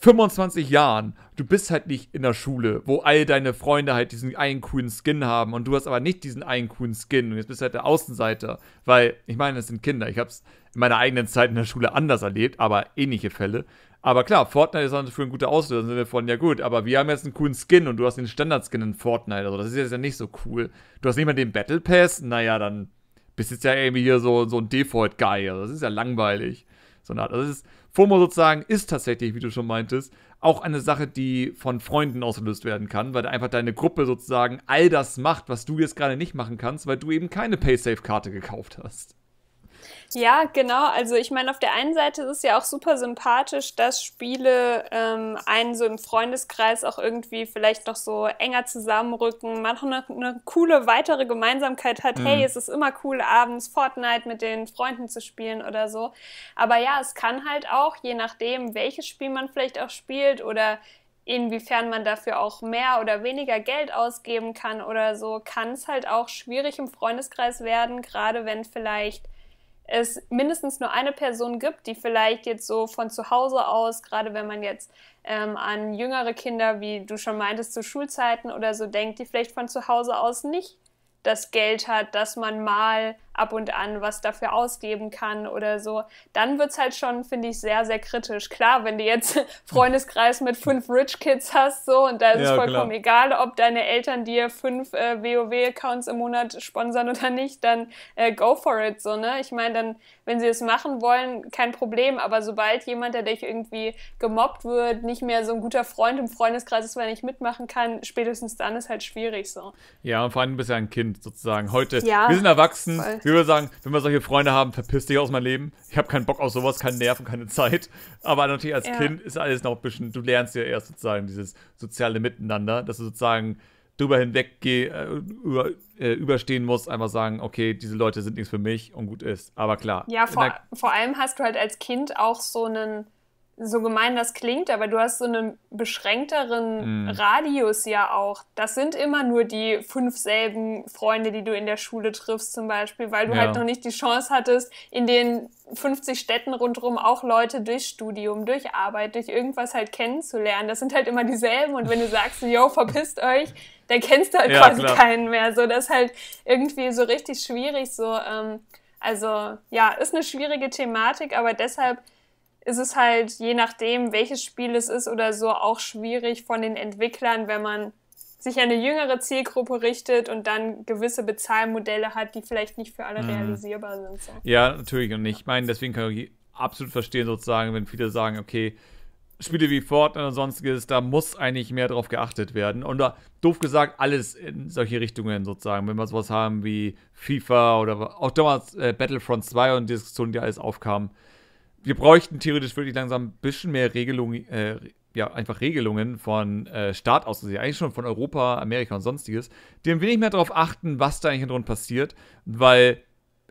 25 Jahren, du bist halt nicht in der Schule, wo all deine Freunde halt diesen einen coolen Skin haben und du hast aber nicht diesen einen coolen Skin und jetzt bist du halt der Außenseiter, weil ich meine, das sind Kinder. Ich habe es in meiner eigenen Zeit in der Schule anders erlebt, aber ähnliche Fälle. Aber klar, Fortnite ist natürlich für ein guter Auslöser im Sinne von, ja gut, aber wir haben jetzt einen coolen Skin und du hast den Standard-Skin in Fortnite, also das ist jetzt ja nicht so cool. Du hast nicht mal den Battle Pass, naja, dann bist du jetzt ja irgendwie hier so, so ein Default-Guy, also das ist ja langweilig. So eine Art, also das ist FOMO sozusagen ist tatsächlich, wie du schon meintest, auch eine Sache, die von Freunden ausgelöst werden kann, weil einfach deine Gruppe sozusagen all das macht, was du jetzt gerade nicht machen kannst, weil du eben keine PaySafe-Karte gekauft hast. Ja, genau. Also ich meine, auf der einen Seite ist es ja auch super sympathisch, dass Spiele ähm, einen so im Freundeskreis auch irgendwie vielleicht noch so enger zusammenrücken, man auch eine, eine coole weitere Gemeinsamkeit hat. Mhm. Hey, es ist immer cool, abends Fortnite mit den Freunden zu spielen oder so. Aber ja, es kann halt auch, je nachdem, welches Spiel man vielleicht auch spielt oder inwiefern man dafür auch mehr oder weniger Geld ausgeben kann oder so, kann es halt auch schwierig im Freundeskreis werden, gerade wenn vielleicht es mindestens nur eine Person gibt, die vielleicht jetzt so von zu Hause aus, gerade wenn man jetzt ähm, an jüngere Kinder, wie du schon meintest, zu Schulzeiten oder so denkt, die vielleicht von zu Hause aus nicht das Geld hat, dass man mal ab und an was dafür ausgeben kann oder so, dann wird es halt schon, finde ich, sehr, sehr kritisch. Klar, wenn du jetzt Freundeskreis mit fünf Rich Kids hast, so, und da ist ja, es vollkommen klar. egal, ob deine Eltern dir fünf äh, WoW-Accounts im Monat sponsern oder nicht, dann äh, go for it, so, ne? Ich meine, dann, wenn sie es machen wollen, kein Problem, aber sobald jemand, der dich irgendwie gemobbt wird, nicht mehr so ein guter Freund im Freundeskreis ist, weil er nicht mitmachen kann, spätestens dann ist halt schwierig, so. Ja, und vor allem bist du ja ein Kind, sozusagen. Heute, ja, wir sind erwachsen, voll. Ich würde sagen, wenn wir solche Freunde haben, verpiss dich aus meinem Leben. Ich habe keinen Bock auf sowas, keinen Nerv und keine Zeit. Aber natürlich als ja. Kind ist alles noch ein bisschen, du lernst ja erst sozusagen dieses soziale Miteinander, dass du sozusagen drüber hinweg geh, äh, über, äh, überstehen musst, einfach sagen, okay, diese Leute sind nichts für mich und gut ist. Aber klar. Ja, vor, vor allem hast du halt als Kind auch so einen so gemein das klingt, aber du hast so einen beschränkteren mm. Radius ja auch. Das sind immer nur die fünf selben Freunde, die du in der Schule triffst zum Beispiel, weil du ja. halt noch nicht die Chance hattest, in den 50 Städten rundherum auch Leute durch Studium, durch Arbeit, durch irgendwas halt kennenzulernen. Das sind halt immer dieselben und wenn du sagst, yo, verpisst euch, dann kennst du halt ja, quasi klar. keinen mehr. So, das ist halt irgendwie so richtig schwierig. So, ähm, also ja, ist eine schwierige Thematik, aber deshalb ist es halt, je nachdem, welches Spiel es ist oder so, auch schwierig von den Entwicklern, wenn man sich eine jüngere Zielgruppe richtet und dann gewisse Bezahlmodelle hat, die vielleicht nicht für alle mhm. realisierbar sind. So. Ja, natürlich. Und ich meine, deswegen kann ich absolut verstehen, sozusagen, wenn viele sagen, okay, Spiele wie Fortnite und sonstiges, da muss eigentlich mehr drauf geachtet werden. Und da, doof gesagt, alles in solche Richtungen sozusagen. Wenn wir sowas haben wie FIFA oder auch damals äh, Battlefront 2 und die Diskussion, die alles aufkam, wir bräuchten theoretisch wirklich langsam ein bisschen mehr Regelungen, äh, ja, einfach Regelungen von äh, Staat aus, also eigentlich schon von Europa, Amerika und sonstiges, die ein wenig mehr darauf achten, was da eigentlich im Hintergrund passiert, weil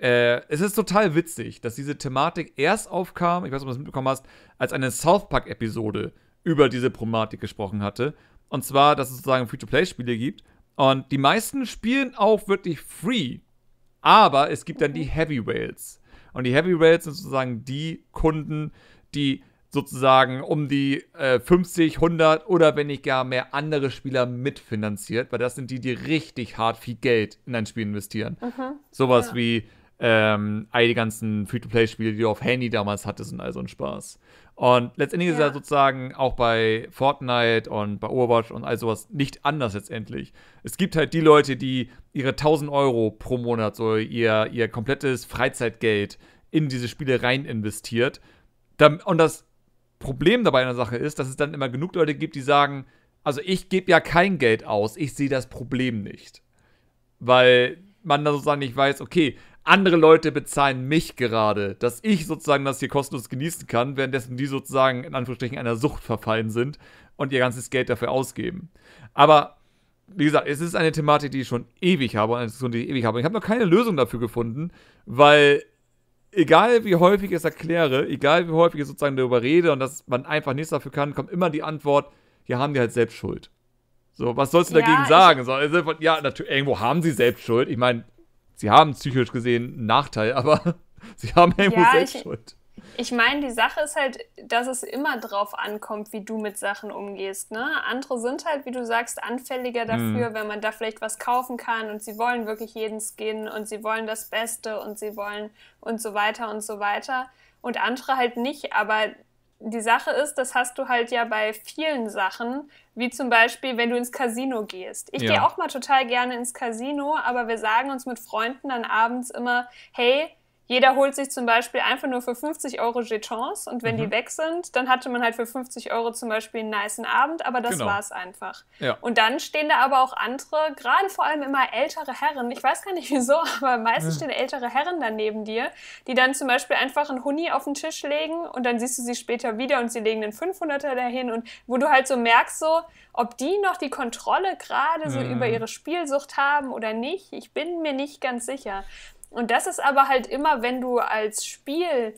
äh, es ist total witzig, dass diese Thematik erst aufkam, ich weiß nicht, ob du das mitbekommen hast, als eine South Park-Episode über diese Problematik gesprochen hatte. Und zwar, dass es sozusagen Free-to-Play-Spiele gibt. Und die meisten spielen auch wirklich free. Aber es gibt dann die Heavy Whales. Und die Heavy Rails sind sozusagen die Kunden, die sozusagen um die äh, 50, 100 oder wenn nicht gar mehr andere Spieler mitfinanziert, weil das sind die, die richtig hart viel Geld in ein Spiel investieren. Mhm. Sowas ja. wie ähm, all die ganzen Free-to-Play-Spiele, die du auf Handy damals hattest und all so ein Spaß. Und letztendlich ja. ist er sozusagen auch bei Fortnite und bei Overwatch und all sowas nicht anders letztendlich. Es gibt halt die Leute, die ihre 1000 Euro pro Monat, so ihr, ihr komplettes Freizeitgeld in diese Spiele rein investiert. Und das Problem dabei in der Sache ist, dass es dann immer genug Leute gibt, die sagen, also ich gebe ja kein Geld aus, ich sehe das Problem nicht. Weil man da sozusagen nicht weiß, okay, andere Leute bezahlen mich gerade, dass ich sozusagen das hier kostenlos genießen kann, währenddessen die sozusagen in Anführungsstrichen einer Sucht verfallen sind und ihr ganzes Geld dafür ausgeben. Aber wie gesagt, es ist eine Thematik, die ich schon ewig habe und eine Diskussion, die ich ewig habe. Ich habe noch keine Lösung dafür gefunden, weil egal wie häufig ich es erkläre, egal wie häufig ich sozusagen darüber rede und dass man einfach nichts dafür kann, kommt immer die Antwort, hier haben die halt selbst Schuld. So, was sollst du ja, dagegen sagen? So, also, ja, natürlich, irgendwo haben sie selbst Schuld. Ich meine, sie haben psychisch gesehen einen Nachteil, aber sie haben irgendwo ja, selbst Schuld. Ich meine, die Sache ist halt, dass es immer drauf ankommt, wie du mit Sachen umgehst. Ne? Andere sind halt, wie du sagst, anfälliger hm. dafür, hm. wenn man da vielleicht was kaufen kann und sie wollen wirklich jeden Skin und sie wollen das Beste und sie wollen und so weiter und so weiter. Und andere halt nicht, aber die Sache ist, das hast du halt ja bei vielen Sachen, wie zum Beispiel, wenn du ins Casino gehst. Ich ja. gehe auch mal total gerne ins Casino, aber wir sagen uns mit Freunden dann abends immer, hey, jeder holt sich zum Beispiel einfach nur für 50 Euro Jetons und wenn mhm. die weg sind, dann hatte man halt für 50 Euro zum Beispiel einen niceen Abend, aber das genau. war es einfach. Ja. Und dann stehen da aber auch andere, gerade vor allem immer ältere Herren, ich weiß gar nicht wieso, aber meistens mhm. stehen ältere Herren dann neben dir, die dann zum Beispiel einfach einen Huni auf den Tisch legen und dann siehst du sie später wieder und sie legen einen 500er dahin und wo du halt so merkst, so, ob die noch die Kontrolle gerade so mhm. über ihre Spielsucht haben oder nicht, ich bin mir nicht ganz sicher. Und das ist aber halt immer, wenn du als Spiel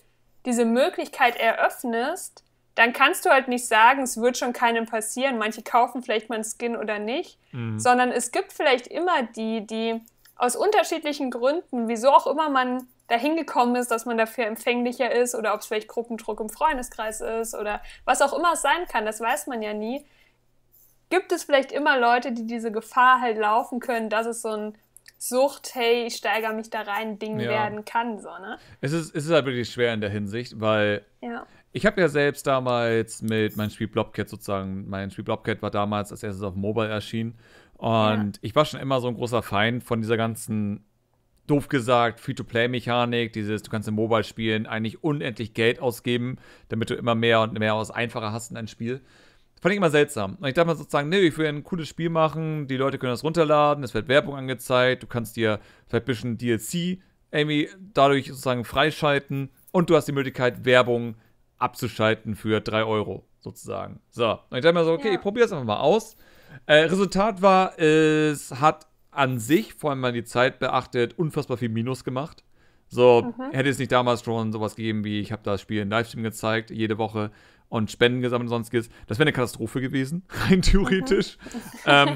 diese Möglichkeit eröffnest, dann kannst du halt nicht sagen, es wird schon keinem passieren. Manche kaufen vielleicht mal einen Skin oder nicht, mhm. sondern es gibt vielleicht immer die, die aus unterschiedlichen Gründen, wieso auch immer man dahin gekommen ist, dass man dafür empfänglicher ist oder ob es vielleicht Gruppendruck im Freundeskreis ist oder was auch immer es sein kann, das weiß man ja nie. Gibt es vielleicht immer Leute, die diese Gefahr halt laufen können, dass es so ein Sucht, hey, ich steigere mich da rein, Ding ja. werden kann. So, ne? es, ist, es ist halt wirklich schwer in der Hinsicht, weil ja. ich habe ja selbst damals mit meinem Spiel Blobcat sozusagen, mein Spiel Blobcat war damals als erstes auf Mobile erschienen. Und ja. ich war schon immer so ein großer Feind von dieser ganzen, doof gesagt, Free-to-Play-Mechanik, dieses, du kannst im Mobile spielen, eigentlich unendlich Geld ausgeben, damit du immer mehr und mehr aus einfacher hast in ein Spiel. Fand ich immer seltsam. Und ich dachte mir sozusagen, nee, ich will ein cooles Spiel machen, die Leute können das runterladen, es wird Werbung angezeigt, du kannst dir vielleicht ein bisschen DLC Amy dadurch sozusagen freischalten und du hast die Möglichkeit, Werbung abzuschalten für 3 Euro sozusagen. So, und ich dachte mir so, okay, ja. ich probiere es einfach mal aus. Äh, Resultat war, es hat an sich, vor allem mal die Zeit beachtet, unfassbar viel Minus gemacht. So, mhm. hätte es nicht damals schon sowas gegeben wie, ich habe das Spiel in Livestream gezeigt, jede Woche, und Spenden gesammelt und sonstiges. Das wäre eine Katastrophe gewesen, rein theoretisch. Mhm. ähm,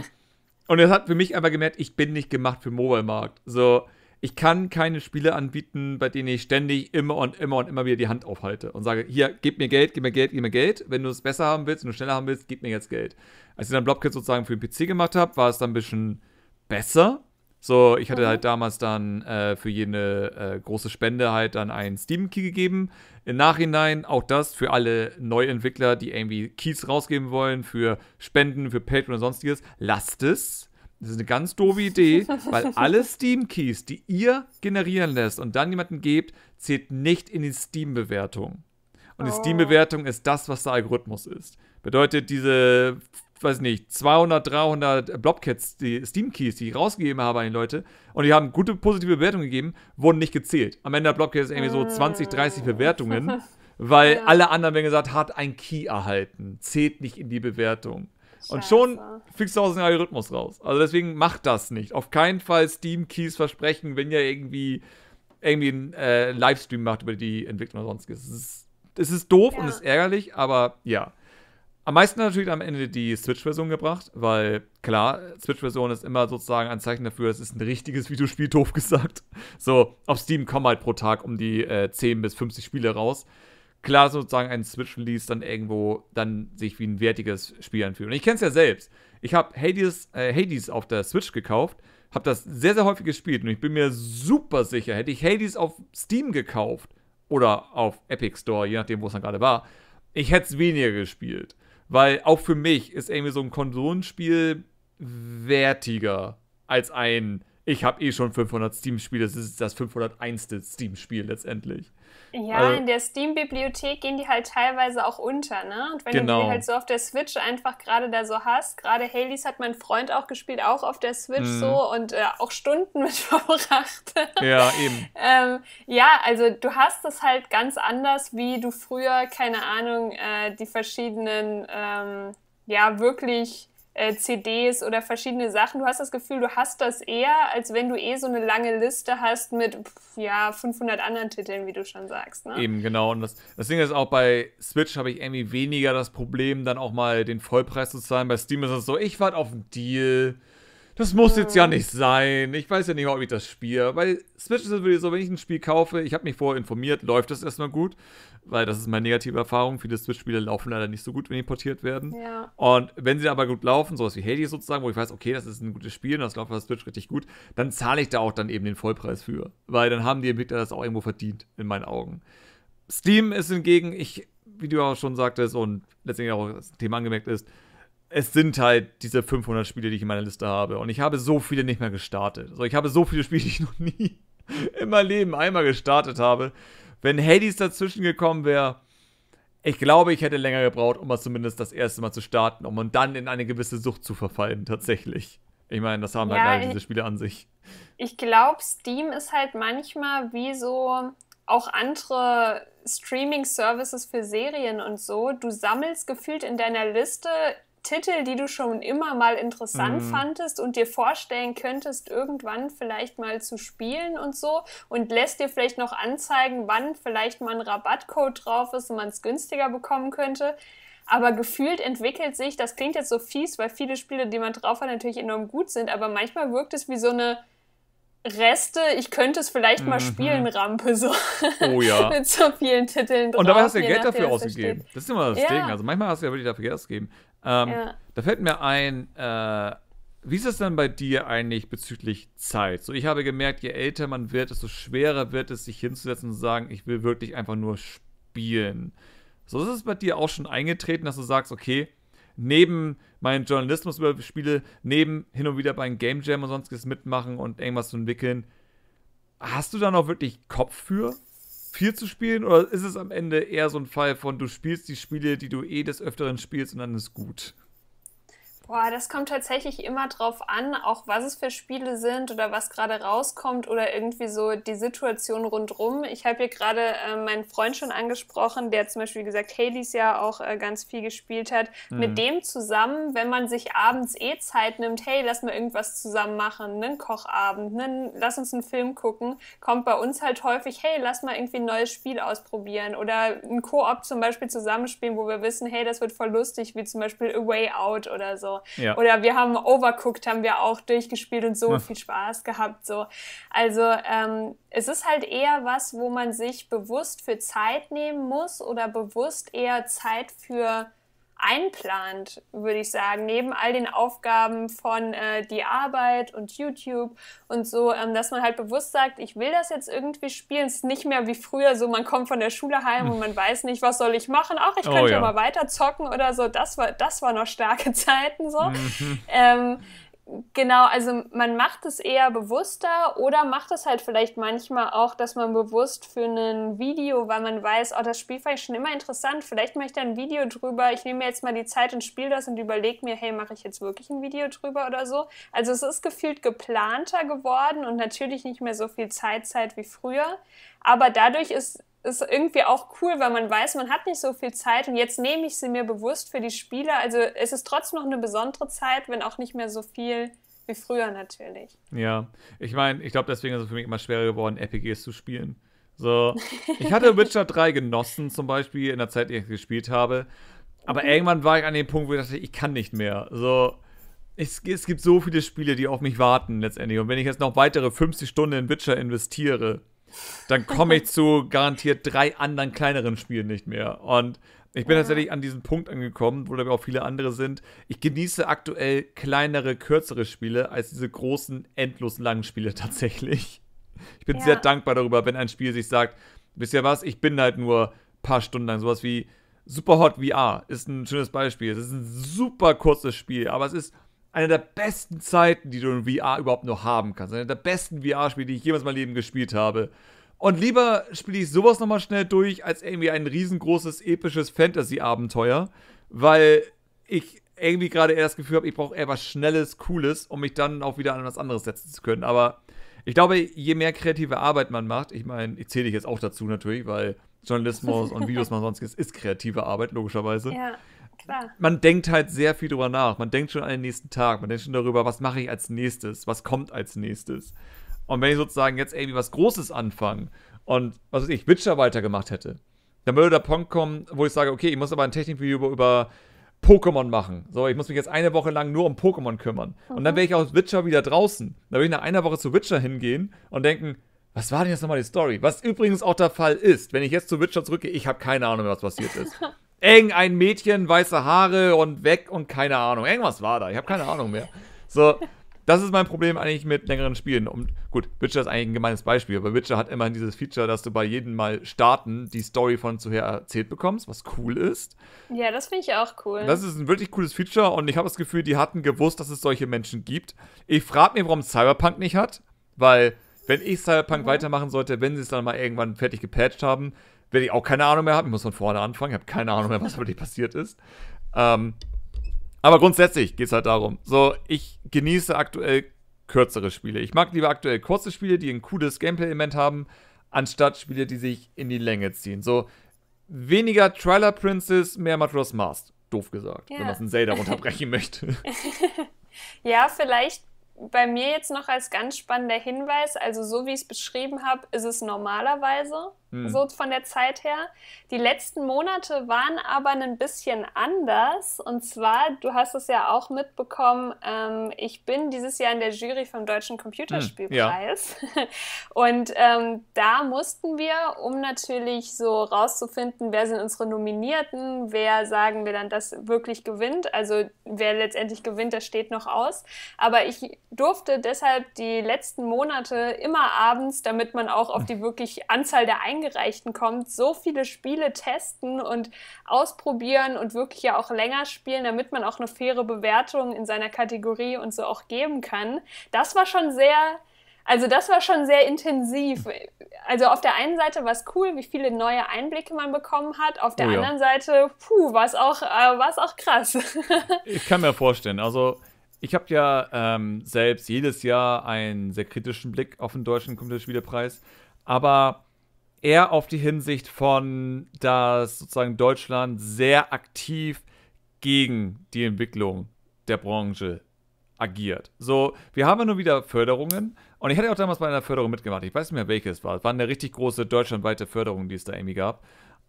und es hat für mich aber gemerkt, ich bin nicht gemacht für den Mobile-Markt. So, ich kann keine Spiele anbieten, bei denen ich ständig immer und immer und immer wieder die Hand aufhalte und sage, hier, gib mir Geld, gib mir Geld, gib mir Geld. Wenn du es besser haben willst, wenn du schneller haben willst, gib mir jetzt Geld. Als ich dann Blobkit sozusagen für den PC gemacht habe, war es dann ein bisschen besser, so, ich hatte mhm. halt damals dann äh, für jene äh, große Spende halt dann einen Steam-Key gegeben. Im Nachhinein auch das für alle Neuentwickler, die irgendwie Keys rausgeben wollen, für Spenden, für Patreon und sonstiges. Lasst es. Das ist eine ganz doofe Idee, weil alle Steam-Keys, die ihr generieren lässt und dann jemanden gebt, zählt nicht in die Steam-Bewertung. Und die oh. Steam-Bewertung ist das, was der Algorithmus ist. Bedeutet, diese weiß nicht, 200, 300 Blobcats, die Steam-Keys, die ich rausgegeben habe an die Leute, und die haben gute, positive Bewertungen gegeben, wurden nicht gezählt. Am Ende hat Blobcats irgendwie so 20, ah. 30 Bewertungen, weil ja. alle anderen werden gesagt, hat ein Key erhalten, zählt nicht in die Bewertung. Scheiße. Und schon fliegst du aus dem Algorithmus raus. Also deswegen macht das nicht. Auf keinen Fall Steam-Keys versprechen, wenn ihr irgendwie, irgendwie einen äh, Livestream macht über die Entwicklung oder sonstiges. Es ist, es ist doof ja. und es ist ärgerlich, aber ja. Am meisten natürlich am Ende die Switch-Version gebracht, weil klar, Switch-Version ist immer sozusagen ein Zeichen dafür, es ist ein richtiges Videospiel, doof gesagt. So, auf Steam kommen halt pro Tag um die äh, 10 bis 50 Spiele raus. Klar, sozusagen ein Switch-Release dann irgendwo dann sich wie ein wertiges Spiel anfühlt. Und ich kenne es ja selbst. Ich habe Hades, äh, Hades auf der Switch gekauft, habe das sehr, sehr häufig gespielt und ich bin mir super sicher, hätte ich Hades auf Steam gekauft oder auf Epic Store, je nachdem, wo es dann gerade war, ich hätte es weniger gespielt. Weil auch für mich ist irgendwie so ein Konsolenspiel wertiger als ein, ich habe eh schon 500 Steam-Spiele, das ist das 501. Steam-Spiel letztendlich. Ja, also, in der Steam-Bibliothek gehen die halt teilweise auch unter, ne? Und wenn genau. du die genau. halt so auf der Switch einfach gerade da so hast, gerade Haleys hat mein Freund auch gespielt, auch auf der Switch mhm. so und äh, auch Stunden mit verbracht. Ja, eben. ähm, ja, also du hast das halt ganz anders, wie du früher, keine Ahnung, äh, die verschiedenen, ähm, ja, wirklich äh, CDs oder verschiedene Sachen. Du hast das Gefühl, du hast das eher, als wenn du eh so eine lange Liste hast mit pf, ja 500 anderen Titeln, wie du schon sagst. Ne? Eben genau. Und das, das Ding ist auch bei Switch habe ich irgendwie weniger das Problem, dann auch mal den Vollpreis zu zahlen. Bei Steam ist es so, ich warte auf einen Deal. Das muss jetzt ja nicht sein. Ich weiß ja nicht ob ich das spiele. Weil Switch ist wirklich so, wenn ich ein Spiel kaufe, ich habe mich vorher informiert, läuft das erstmal gut. Weil das ist meine negative Erfahrung. Viele Switch-Spiele laufen leider nicht so gut, wenn die portiert werden. Ja. Und wenn sie aber gut laufen, sowas wie Hades sozusagen, wo ich weiß, okay, das ist ein gutes Spiel und das läuft auf Switch richtig gut, dann zahle ich da auch dann eben den Vollpreis für. Weil dann haben die Entwickler das auch irgendwo verdient, in meinen Augen. Steam ist hingegen, ich, wie du auch schon sagtest und letztendlich auch das Thema angemerkt ist, es sind halt diese 500 Spiele, die ich in meiner Liste habe. Und ich habe so viele nicht mehr gestartet. Also ich habe so viele Spiele, die ich noch nie in meinem Leben einmal gestartet habe. Wenn Hades dazwischen gekommen wäre, ich glaube, ich hätte länger gebraucht, um es zumindest das erste Mal zu starten, um dann in eine gewisse Sucht zu verfallen, tatsächlich. Ich meine, das haben halt ja, halt diese Spiele an sich. Ich glaube, Steam ist halt manchmal wie so auch andere Streaming-Services für Serien und so. Du sammelst gefühlt in deiner Liste Titel, die du schon immer mal interessant mhm. fandest und dir vorstellen könntest, irgendwann vielleicht mal zu spielen und so und lässt dir vielleicht noch anzeigen, wann vielleicht mal ein Rabattcode drauf ist und man es günstiger bekommen könnte. Aber gefühlt entwickelt sich, das klingt jetzt so fies, weil viele Spiele, die man drauf hat, natürlich enorm gut sind, aber manchmal wirkt es wie so eine Reste, ich könnte es vielleicht mal mhm. spielen, Rampe, so. Oh ja. Mit so vielen Titeln drauf. Und dabei hast du ja Geld dafür ausgegeben. Das ist immer das ja. Ding. Also manchmal hast du ja wirklich dafür Geld ausgegeben. Ähm, ja. Da fällt mir ein, äh, wie ist es denn bei dir eigentlich bezüglich Zeit? So, ich habe gemerkt, je älter man wird, desto schwerer wird es, sich hinzusetzen und zu sagen, ich will wirklich einfach nur spielen. So ist es bei dir auch schon eingetreten, dass du sagst, okay, neben meinen Journalismus über Spiele, neben hin und wieder bei einem Game Jam und sonstiges mitmachen und irgendwas zu entwickeln, hast du da noch wirklich Kopf für? viel zu spielen oder ist es am Ende eher so ein Fall von, du spielst die Spiele, die du eh des Öfteren spielst und dann ist gut? Boah, das kommt tatsächlich immer drauf an, auch was es für Spiele sind oder was gerade rauskommt oder irgendwie so die Situation rundrum. Ich habe hier gerade äh, meinen Freund schon angesprochen, der zum Beispiel gesagt Hades ja auch äh, ganz viel gespielt hat. Mhm. Mit dem zusammen, wenn man sich abends eh Zeit nimmt, hey, lass mal irgendwas zusammen machen, einen Kochabend, einen, lass uns einen Film gucken, kommt bei uns halt häufig, hey, lass mal irgendwie ein neues Spiel ausprobieren oder ein Koop zum Beispiel zusammenspielen, wo wir wissen, hey, das wird voll lustig, wie zum Beispiel A Way Out oder so. Ja. Oder wir haben Overcooked, haben wir auch durchgespielt und so Ach. viel Spaß gehabt. So. Also ähm, es ist halt eher was, wo man sich bewusst für Zeit nehmen muss oder bewusst eher Zeit für einplant, würde ich sagen, neben all den Aufgaben von äh, die Arbeit und YouTube und so, ähm, dass man halt bewusst sagt, ich will das jetzt irgendwie spielen. Es ist nicht mehr wie früher so, man kommt von der Schule heim und man weiß nicht, was soll ich machen. Ach, ich oh könnte oh, ja. mal weiter zocken oder so. Das war, das war noch starke Zeiten so. Mhm. Ähm, Genau, also man macht es eher bewusster oder macht es halt vielleicht manchmal auch, dass man bewusst für ein Video, weil man weiß, oh, das Spiel fand ich schon immer interessant, vielleicht mache ich da ein Video drüber, ich nehme mir jetzt mal die Zeit und spiele das und überlege mir, hey, mache ich jetzt wirklich ein Video drüber oder so. Also es ist gefühlt geplanter geworden und natürlich nicht mehr so viel Zeitzeit Zeit wie früher, aber dadurch ist ist irgendwie auch cool, weil man weiß, man hat nicht so viel Zeit und jetzt nehme ich sie mir bewusst für die Spiele. Also es ist trotzdem noch eine besondere Zeit, wenn auch nicht mehr so viel wie früher natürlich. Ja, ich meine, ich glaube, deswegen ist es für mich immer schwerer geworden, RPGs zu spielen. So, ich hatte Witcher 3 genossen zum Beispiel in der Zeit, die ich gespielt habe. Aber mhm. irgendwann war ich an dem Punkt, wo ich dachte, ich kann nicht mehr. So, es, es gibt so viele Spiele, die auf mich warten letztendlich. Und wenn ich jetzt noch weitere 50 Stunden in Witcher investiere, dann komme ich zu garantiert drei anderen kleineren Spielen nicht mehr. Und ich bin ja. tatsächlich an diesen Punkt angekommen, wo da auch viele andere sind. Ich genieße aktuell kleinere, kürzere Spiele als diese großen, endlos langen Spiele tatsächlich. Ich bin ja. sehr dankbar darüber, wenn ein Spiel sich sagt, wisst ihr was, ich bin halt nur ein paar Stunden lang. Sowas wie Superhot VR ist ein schönes Beispiel. Es ist ein super kurzes Spiel, aber es ist eine der besten Zeiten, die du in VR überhaupt noch haben kannst. Eine der besten VR-Spiele, die ich jemals in meinem Leben gespielt habe. Und lieber spiele ich sowas nochmal schnell durch, als irgendwie ein riesengroßes, episches Fantasy-Abenteuer, weil ich irgendwie gerade eher das Gefühl habe, ich brauche eher was Schnelles, Cooles, um mich dann auch wieder an was anderes setzen zu können. Aber ich glaube, je mehr kreative Arbeit man macht, ich meine, ich zähle dich jetzt auch dazu natürlich, weil Journalismus und Videos machen sonst ist, kreative Arbeit, logischerweise. Ja. Man denkt halt sehr viel drüber nach. Man denkt schon an den nächsten Tag. Man denkt schon darüber, was mache ich als nächstes? Was kommt als nächstes? Und wenn ich sozusagen jetzt irgendwie was Großes anfange und, was weiß ich, Witcher weitergemacht hätte, dann würde der Punkt kommen, wo ich sage, okay, ich muss aber ein Technikvideo über, über Pokémon machen. So, ich muss mich jetzt eine Woche lang nur um Pokémon kümmern. Mhm. Und dann mhm. wäre ich aus Witcher wieder draußen. Dann würde ich nach einer Woche zu Witcher hingehen und denken, was war denn jetzt nochmal die Story? Was übrigens auch der Fall ist, wenn ich jetzt zu Witcher zurückgehe, ich habe keine Ahnung mehr, was passiert ist. Eng, ein Mädchen, weiße Haare und weg und keine Ahnung. Irgendwas war da. Ich habe keine Ahnung mehr. So, das ist mein Problem eigentlich mit längeren Spielen. Und gut, Witcher ist eigentlich ein gemeines Beispiel, aber Witcher hat immerhin dieses Feature, dass du bei jedem Mal starten die Story von zuher erzählt bekommst, was cool ist. Ja, das finde ich auch cool. Das ist ein wirklich cooles Feature und ich habe das Gefühl, die hatten gewusst, dass es solche Menschen gibt. Ich frage mich, warum Cyberpunk nicht hat, weil wenn ich Cyberpunk mhm. weitermachen sollte, wenn sie es dann mal irgendwann fertig gepatcht haben, werde ich auch keine Ahnung mehr haben. Ich muss von vorne anfangen. Ich habe keine Ahnung mehr, was wirklich passiert ist. Ähm, aber grundsätzlich geht es halt darum. So, ich genieße aktuell kürzere Spiele. Ich mag lieber aktuell kurze Spiele, die ein cooles Gameplay-Element haben, anstatt Spiele, die sich in die Länge ziehen. So, weniger Trailer Princess, mehr Matros Mask. Doof gesagt, ja. wenn man es in Zelda runterbrechen möchte. ja, vielleicht bei mir jetzt noch als ganz spannender Hinweis, also so wie ich es beschrieben habe, ist es normalerweise hm. so von der Zeit her. Die letzten Monate waren aber ein bisschen anders. Und zwar, du hast es ja auch mitbekommen, ähm, ich bin dieses Jahr in der Jury vom Deutschen Computerspielpreis. Hm, ja. Und ähm, da mussten wir, um natürlich so rauszufinden, wer sind unsere Nominierten, wer sagen wir dann, das wirklich gewinnt. Also wer letztendlich gewinnt, das steht noch aus. Aber ich durfte deshalb die letzten Monate immer abends, damit man auch auf hm. die wirklich Anzahl der Eingaben Eingereichten kommt, so viele Spiele testen und ausprobieren und wirklich ja auch länger spielen, damit man auch eine faire Bewertung in seiner Kategorie und so auch geben kann. Das war schon sehr also das war schon sehr intensiv. Also auf der einen Seite war es cool, wie viele neue Einblicke man bekommen hat. Auf der oh ja. anderen Seite, puh, war es auch, äh, auch krass. ich kann mir vorstellen, also ich habe ja ähm, selbst jedes Jahr einen sehr kritischen Blick auf den deutschen Computerspielepreis. Aber eher auf die Hinsicht von, dass sozusagen Deutschland sehr aktiv gegen die Entwicklung der Branche agiert. So, wir haben ja nur wieder Förderungen. Und ich hatte auch damals bei einer Förderung mitgemacht. Ich weiß nicht mehr, welches war. Es war eine richtig große deutschlandweite Förderung, die es da irgendwie gab.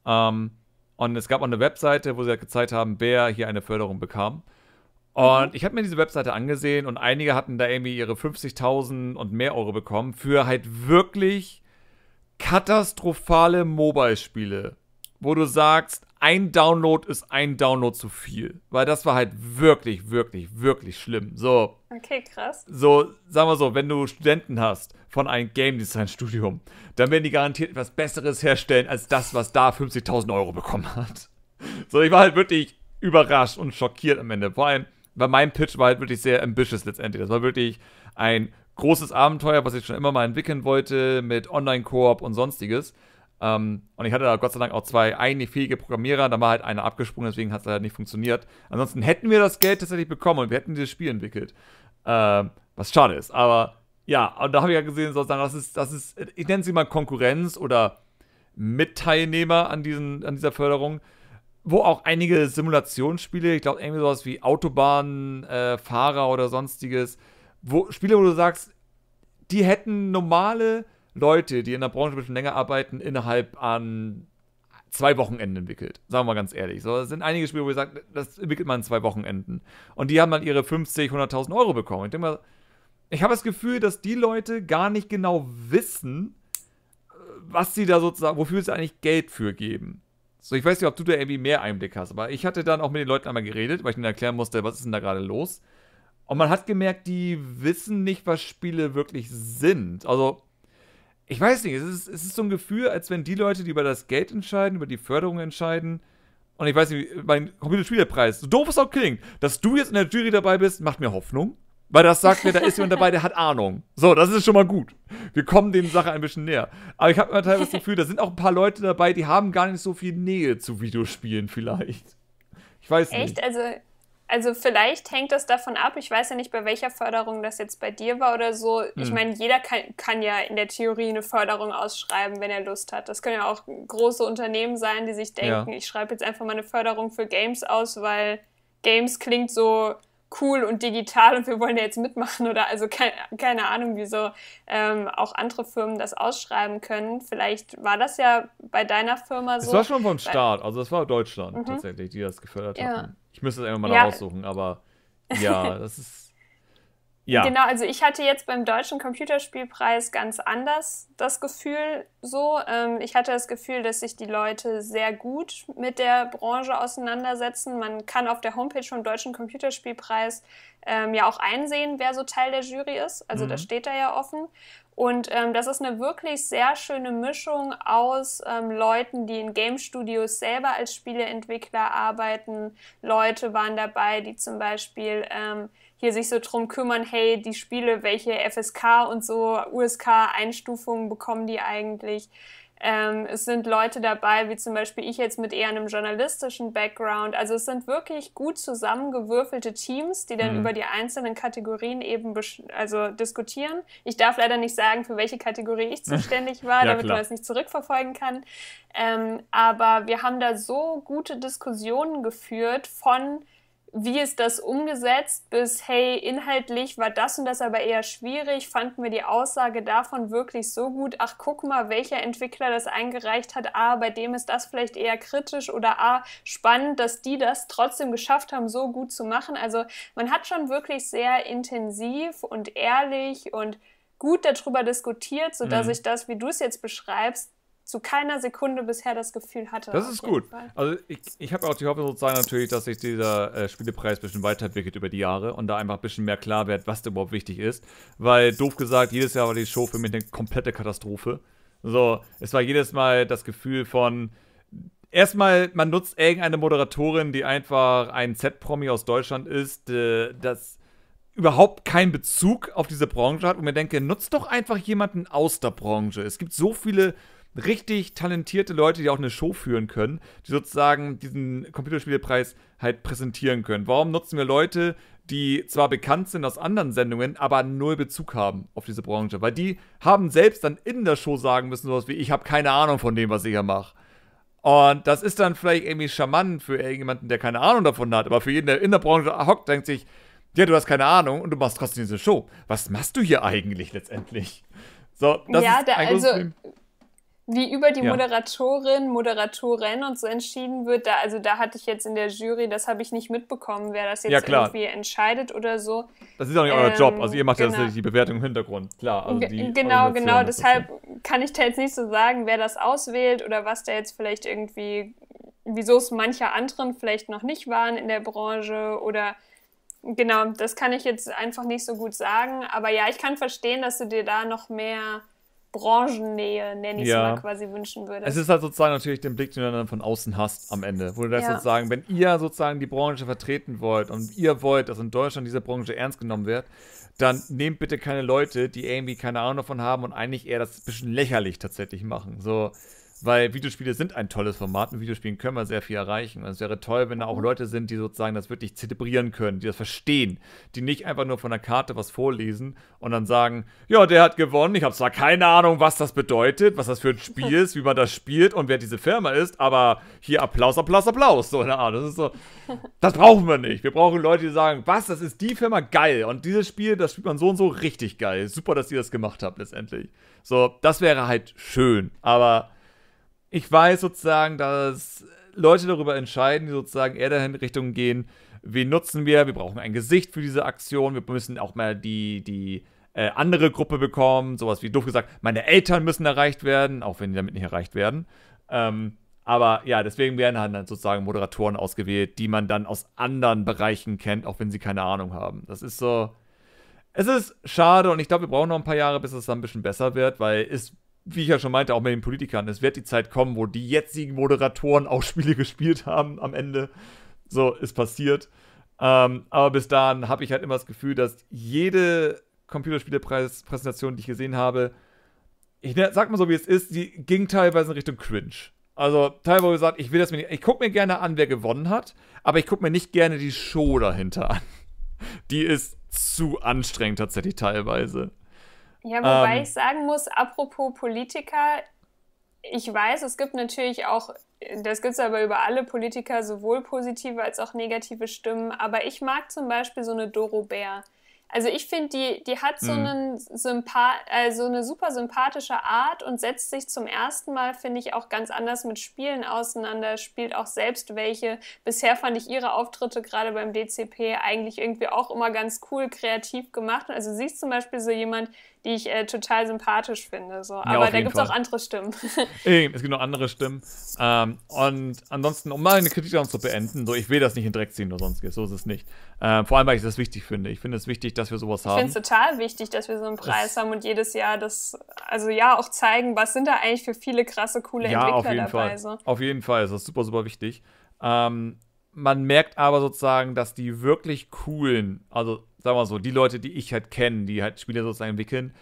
Ähm, und es gab auch eine Webseite, wo sie halt gezeigt haben, wer hier eine Förderung bekam. Und mhm. ich habe mir diese Webseite angesehen und einige hatten da irgendwie ihre 50.000 und mehr Euro bekommen für halt wirklich katastrophale Mobile-Spiele, wo du sagst, ein Download ist ein Download zu viel. Weil das war halt wirklich, wirklich, wirklich schlimm. So. Okay, krass. So, sagen wir so, wenn du Studenten hast von einem Game Design Studium, dann werden die garantiert etwas Besseres herstellen als das, was da 50.000 Euro bekommen hat. So, ich war halt wirklich überrascht und schockiert am Ende. Vor allem, weil mein Pitch war halt wirklich sehr ambitious letztendlich. Das war wirklich ein großes Abenteuer, was ich schon immer mal entwickeln wollte, mit Online-Koop und sonstiges. Ähm, und ich hatte da Gott sei Dank auch zwei eigentlich fähige Programmierer, da war halt einer abgesprungen, deswegen hat es halt nicht funktioniert. Ansonsten hätten wir das Geld tatsächlich bekommen und wir hätten dieses Spiel entwickelt. Ähm, was schade ist, aber ja, und da habe ich ja gesehen, sozusagen, das ist, das ist, ich nenne sie mal Konkurrenz oder Mitteilnehmer an, diesen, an dieser Förderung, wo auch einige Simulationsspiele, ich glaube irgendwie sowas wie Autobahnfahrer äh, oder sonstiges, wo, Spiele, wo du sagst, die hätten normale Leute, die in der Branche ein bisschen länger arbeiten, innerhalb an zwei Wochenenden entwickelt. Sagen wir mal ganz ehrlich. So, das sind einige Spiele, wo ich sage, das entwickelt man in zwei Wochenenden. Und die haben dann ihre 50, 100.000 Euro bekommen. Ich denke mal, ich habe das Gefühl, dass die Leute gar nicht genau wissen, was sie da sozusagen, wofür sie eigentlich Geld für geben. So, ich weiß nicht, ob du da irgendwie mehr Einblick hast, aber ich hatte dann auch mit den Leuten einmal geredet, weil ich ihnen erklären musste, was ist denn da gerade los. Und man hat gemerkt, die wissen nicht, was Spiele wirklich sind. Also, ich weiß nicht, es ist, es ist so ein Gefühl, als wenn die Leute, die über das Geld entscheiden, über die Förderung entscheiden, und ich weiß nicht, mein Computerspielerpreis, so doof es auch klingt, dass du jetzt in der Jury dabei bist, macht mir Hoffnung. Weil das sagt mir, da ist jemand dabei, der hat Ahnung. So, das ist schon mal gut. Wir kommen den Sache ein bisschen näher. Aber ich habe immer teilweise das Gefühl, da sind auch ein paar Leute dabei, die haben gar nicht so viel Nähe zu Videospielen vielleicht. Ich weiß Echt? nicht. Echt? Also also vielleicht hängt das davon ab, ich weiß ja nicht, bei welcher Förderung das jetzt bei dir war oder so. Mhm. Ich hm. meine, jeder kann, kann, ja in der Theorie eine Förderung ausschreiben, wenn er Lust hat. Das können ja auch große Unternehmen sein, die sich denken, ja. ich schreibe jetzt einfach mal eine Förderung für Games aus, weil Games klingt so cool und digital und wir wollen ja jetzt mitmachen oder also keine, keine Ahnung, wieso ähm, auch andere Firmen das ausschreiben können. Vielleicht war das ja bei deiner Firma so. Das war schon vom Staat, also das war Deutschland mhm. tatsächlich, die das gefördert ja. haben. Ich müsste es einfach mal ja. raussuchen, aber ja, das ist. Ja. Genau, also ich hatte jetzt beim Deutschen Computerspielpreis ganz anders das Gefühl so. Ähm, ich hatte das Gefühl, dass sich die Leute sehr gut mit der Branche auseinandersetzen. Man kann auf der Homepage vom Deutschen Computerspielpreis ähm, ja auch einsehen, wer so Teil der Jury ist. Also mhm. das steht da ja offen. Und ähm, das ist eine wirklich sehr schöne Mischung aus ähm, Leuten, die in Game Studios selber als Spieleentwickler arbeiten. Leute waren dabei, die zum Beispiel ähm, hier sich so drum kümmern, hey, die Spiele, welche FSK und so USK-Einstufungen bekommen die eigentlich? Ähm, es sind Leute dabei, wie zum Beispiel ich jetzt mit eher einem journalistischen Background. Also es sind wirklich gut zusammengewürfelte Teams, die dann mhm. über die einzelnen Kategorien eben also diskutieren. Ich darf leider nicht sagen, für welche Kategorie ich zuständig war, ja, damit klar. man es nicht zurückverfolgen kann. Ähm, aber wir haben da so gute Diskussionen geführt von wie ist das umgesetzt, bis, hey, inhaltlich war das und das aber eher schwierig, fanden wir die Aussage davon wirklich so gut, ach, guck mal, welcher Entwickler das eingereicht hat, ah, bei dem ist das vielleicht eher kritisch oder ah, spannend, dass die das trotzdem geschafft haben, so gut zu machen. Also man hat schon wirklich sehr intensiv und ehrlich und gut darüber diskutiert, sodass mhm. ich das, wie du es jetzt beschreibst, zu keiner Sekunde bisher das Gefühl hatte. Das ist gut. Fall. Also ich, ich habe auch die Hoffnung sozusagen natürlich, dass sich dieser äh, Spielepreis ein bisschen weiterentwickelt über die Jahre und da einfach ein bisschen mehr klar wird, was da überhaupt wichtig ist. Weil doof gesagt, jedes Jahr war die Show für mich eine komplette Katastrophe. So, es war jedes Mal das Gefühl von, erstmal, man nutzt irgendeine Moderatorin, die einfach ein Z-Promi aus Deutschland ist, äh, das überhaupt keinen Bezug auf diese Branche hat und mir denke, nutzt doch einfach jemanden aus der Branche. Es gibt so viele richtig talentierte Leute, die auch eine Show führen können, die sozusagen diesen Computerspielepreis halt präsentieren können. Warum nutzen wir Leute, die zwar bekannt sind aus anderen Sendungen, aber null Bezug haben auf diese Branche? Weil die haben selbst dann in der Show sagen müssen, sowas wie, ich habe keine Ahnung von dem, was ich hier mache. Und das ist dann vielleicht irgendwie charmant für irgendjemanden, der keine Ahnung davon hat, aber für jeden, der in der Branche hockt, denkt sich, ja, du hast keine Ahnung und du machst trotzdem diese Show. Was machst du hier eigentlich letztendlich? So, das ja, ist ein da, also, Problem wie über die ja. Moderatorin, Moderatorin und so entschieden wird. Da, also da hatte ich jetzt in der Jury, das habe ich nicht mitbekommen, wer das jetzt ja, irgendwie entscheidet oder so. Das ist auch nicht ähm, euer Job. Also ihr macht genau. ja die Bewertung im Hintergrund, klar. Also genau, genau. Deshalb kann ich da jetzt nicht so sagen, wer das auswählt oder was da jetzt vielleicht irgendwie, wieso es mancher anderen vielleicht noch nicht waren in der Branche oder genau, das kann ich jetzt einfach nicht so gut sagen. Aber ja, ich kann verstehen, dass du dir da noch mehr Branchennähe, nenne ich es mal, quasi wünschen würde. Es ist halt sozusagen natürlich den Blick, den du dann von außen hast am Ende. Wo du das ja. sozusagen, wenn ihr sozusagen die Branche vertreten wollt und ihr wollt, dass in Deutschland diese Branche ernst genommen wird, dann nehmt bitte keine Leute, die irgendwie keine Ahnung davon haben und eigentlich eher das bisschen lächerlich tatsächlich machen. So, weil Videospiele sind ein tolles Format. Mit Videospielen können wir sehr viel erreichen. Und es wäre toll, wenn da auch mhm. Leute sind, die sozusagen das wirklich zelebrieren können, die das verstehen, die nicht einfach nur von der Karte was vorlesen und dann sagen, ja, der hat gewonnen. Ich habe zwar keine Ahnung, was das bedeutet, was das für ein Spiel ist, wie man das spielt und wer diese Firma ist, aber hier Applaus, Applaus, Applaus. So eine Art. Das ist so, das brauchen wir nicht. Wir brauchen Leute, die sagen, was, das ist die Firma geil. Und dieses Spiel, das spielt man so und so richtig geil. Super, dass ihr das gemacht habt letztendlich. So, das wäre halt schön. Aber ich weiß sozusagen, dass Leute darüber entscheiden, die sozusagen eher dahin Richtung gehen, wen nutzen wir, wir brauchen ein Gesicht für diese Aktion, wir müssen auch mal die, die äh, andere Gruppe bekommen, sowas wie doof gesagt, meine Eltern müssen erreicht werden, auch wenn die damit nicht erreicht werden. Ähm, aber ja, deswegen werden halt dann sozusagen Moderatoren ausgewählt, die man dann aus anderen Bereichen kennt, auch wenn sie keine Ahnung haben. Das ist so. Es ist schade und ich glaube, wir brauchen noch ein paar Jahre, bis es dann ein bisschen besser wird, weil es wie ich ja schon meinte, auch mit den Politikern. Es wird die Zeit kommen, wo die jetzigen Moderatoren auch Spiele gespielt haben am Ende. So, ist passiert. Ähm, aber bis dahin habe ich halt immer das Gefühl, dass jede Computerspielepreispräsentation, die ich gesehen habe, ich ne, sag mal so, wie es ist, die ging teilweise in Richtung Cringe. Also teilweise gesagt, ich will das mir nicht, ich gucke mir gerne an, wer gewonnen hat, aber ich gucke mir nicht gerne die Show dahinter an. Die ist zu anstrengend tatsächlich teilweise. Ja, wobei ähm, ich sagen muss, apropos Politiker, ich weiß, es gibt natürlich auch, das gibt es aber über alle Politiker, sowohl positive als auch negative Stimmen, aber ich mag zum Beispiel so eine Doro Bär. Also ich finde, die, die hat so, hm. einen Sympa äh, so eine super sympathische Art und setzt sich zum ersten Mal, finde ich, auch ganz anders mit Spielen auseinander, spielt auch selbst welche. Bisher fand ich ihre Auftritte gerade beim DCP eigentlich irgendwie auch immer ganz cool, kreativ gemacht. Also sie ist zum Beispiel so jemand, die ich äh, total sympathisch finde. So. Aber da gibt es auch andere Stimmen. Eben, es gibt noch andere Stimmen. Ähm, und ansonsten, um mal eine Kritik zu beenden, so, ich will das nicht in Dreck ziehen oder sonst was, so ist es nicht. Äh, vor allem, weil ich das wichtig finde. Ich finde es wichtig, dass wir sowas haben. Ich finde es total wichtig, dass wir so einen Preis das haben und jedes Jahr das, also ja, auch zeigen, was sind da eigentlich für viele krasse, coole ja, Entwickler auf jeden dabei. Fall. So. Auf jeden Fall, das ist super, super wichtig. Ähm, man merkt aber sozusagen, dass die wirklich coolen, also sagen wir mal so, die Leute, die ich halt kenne, die halt Spiele sozusagen entwickeln,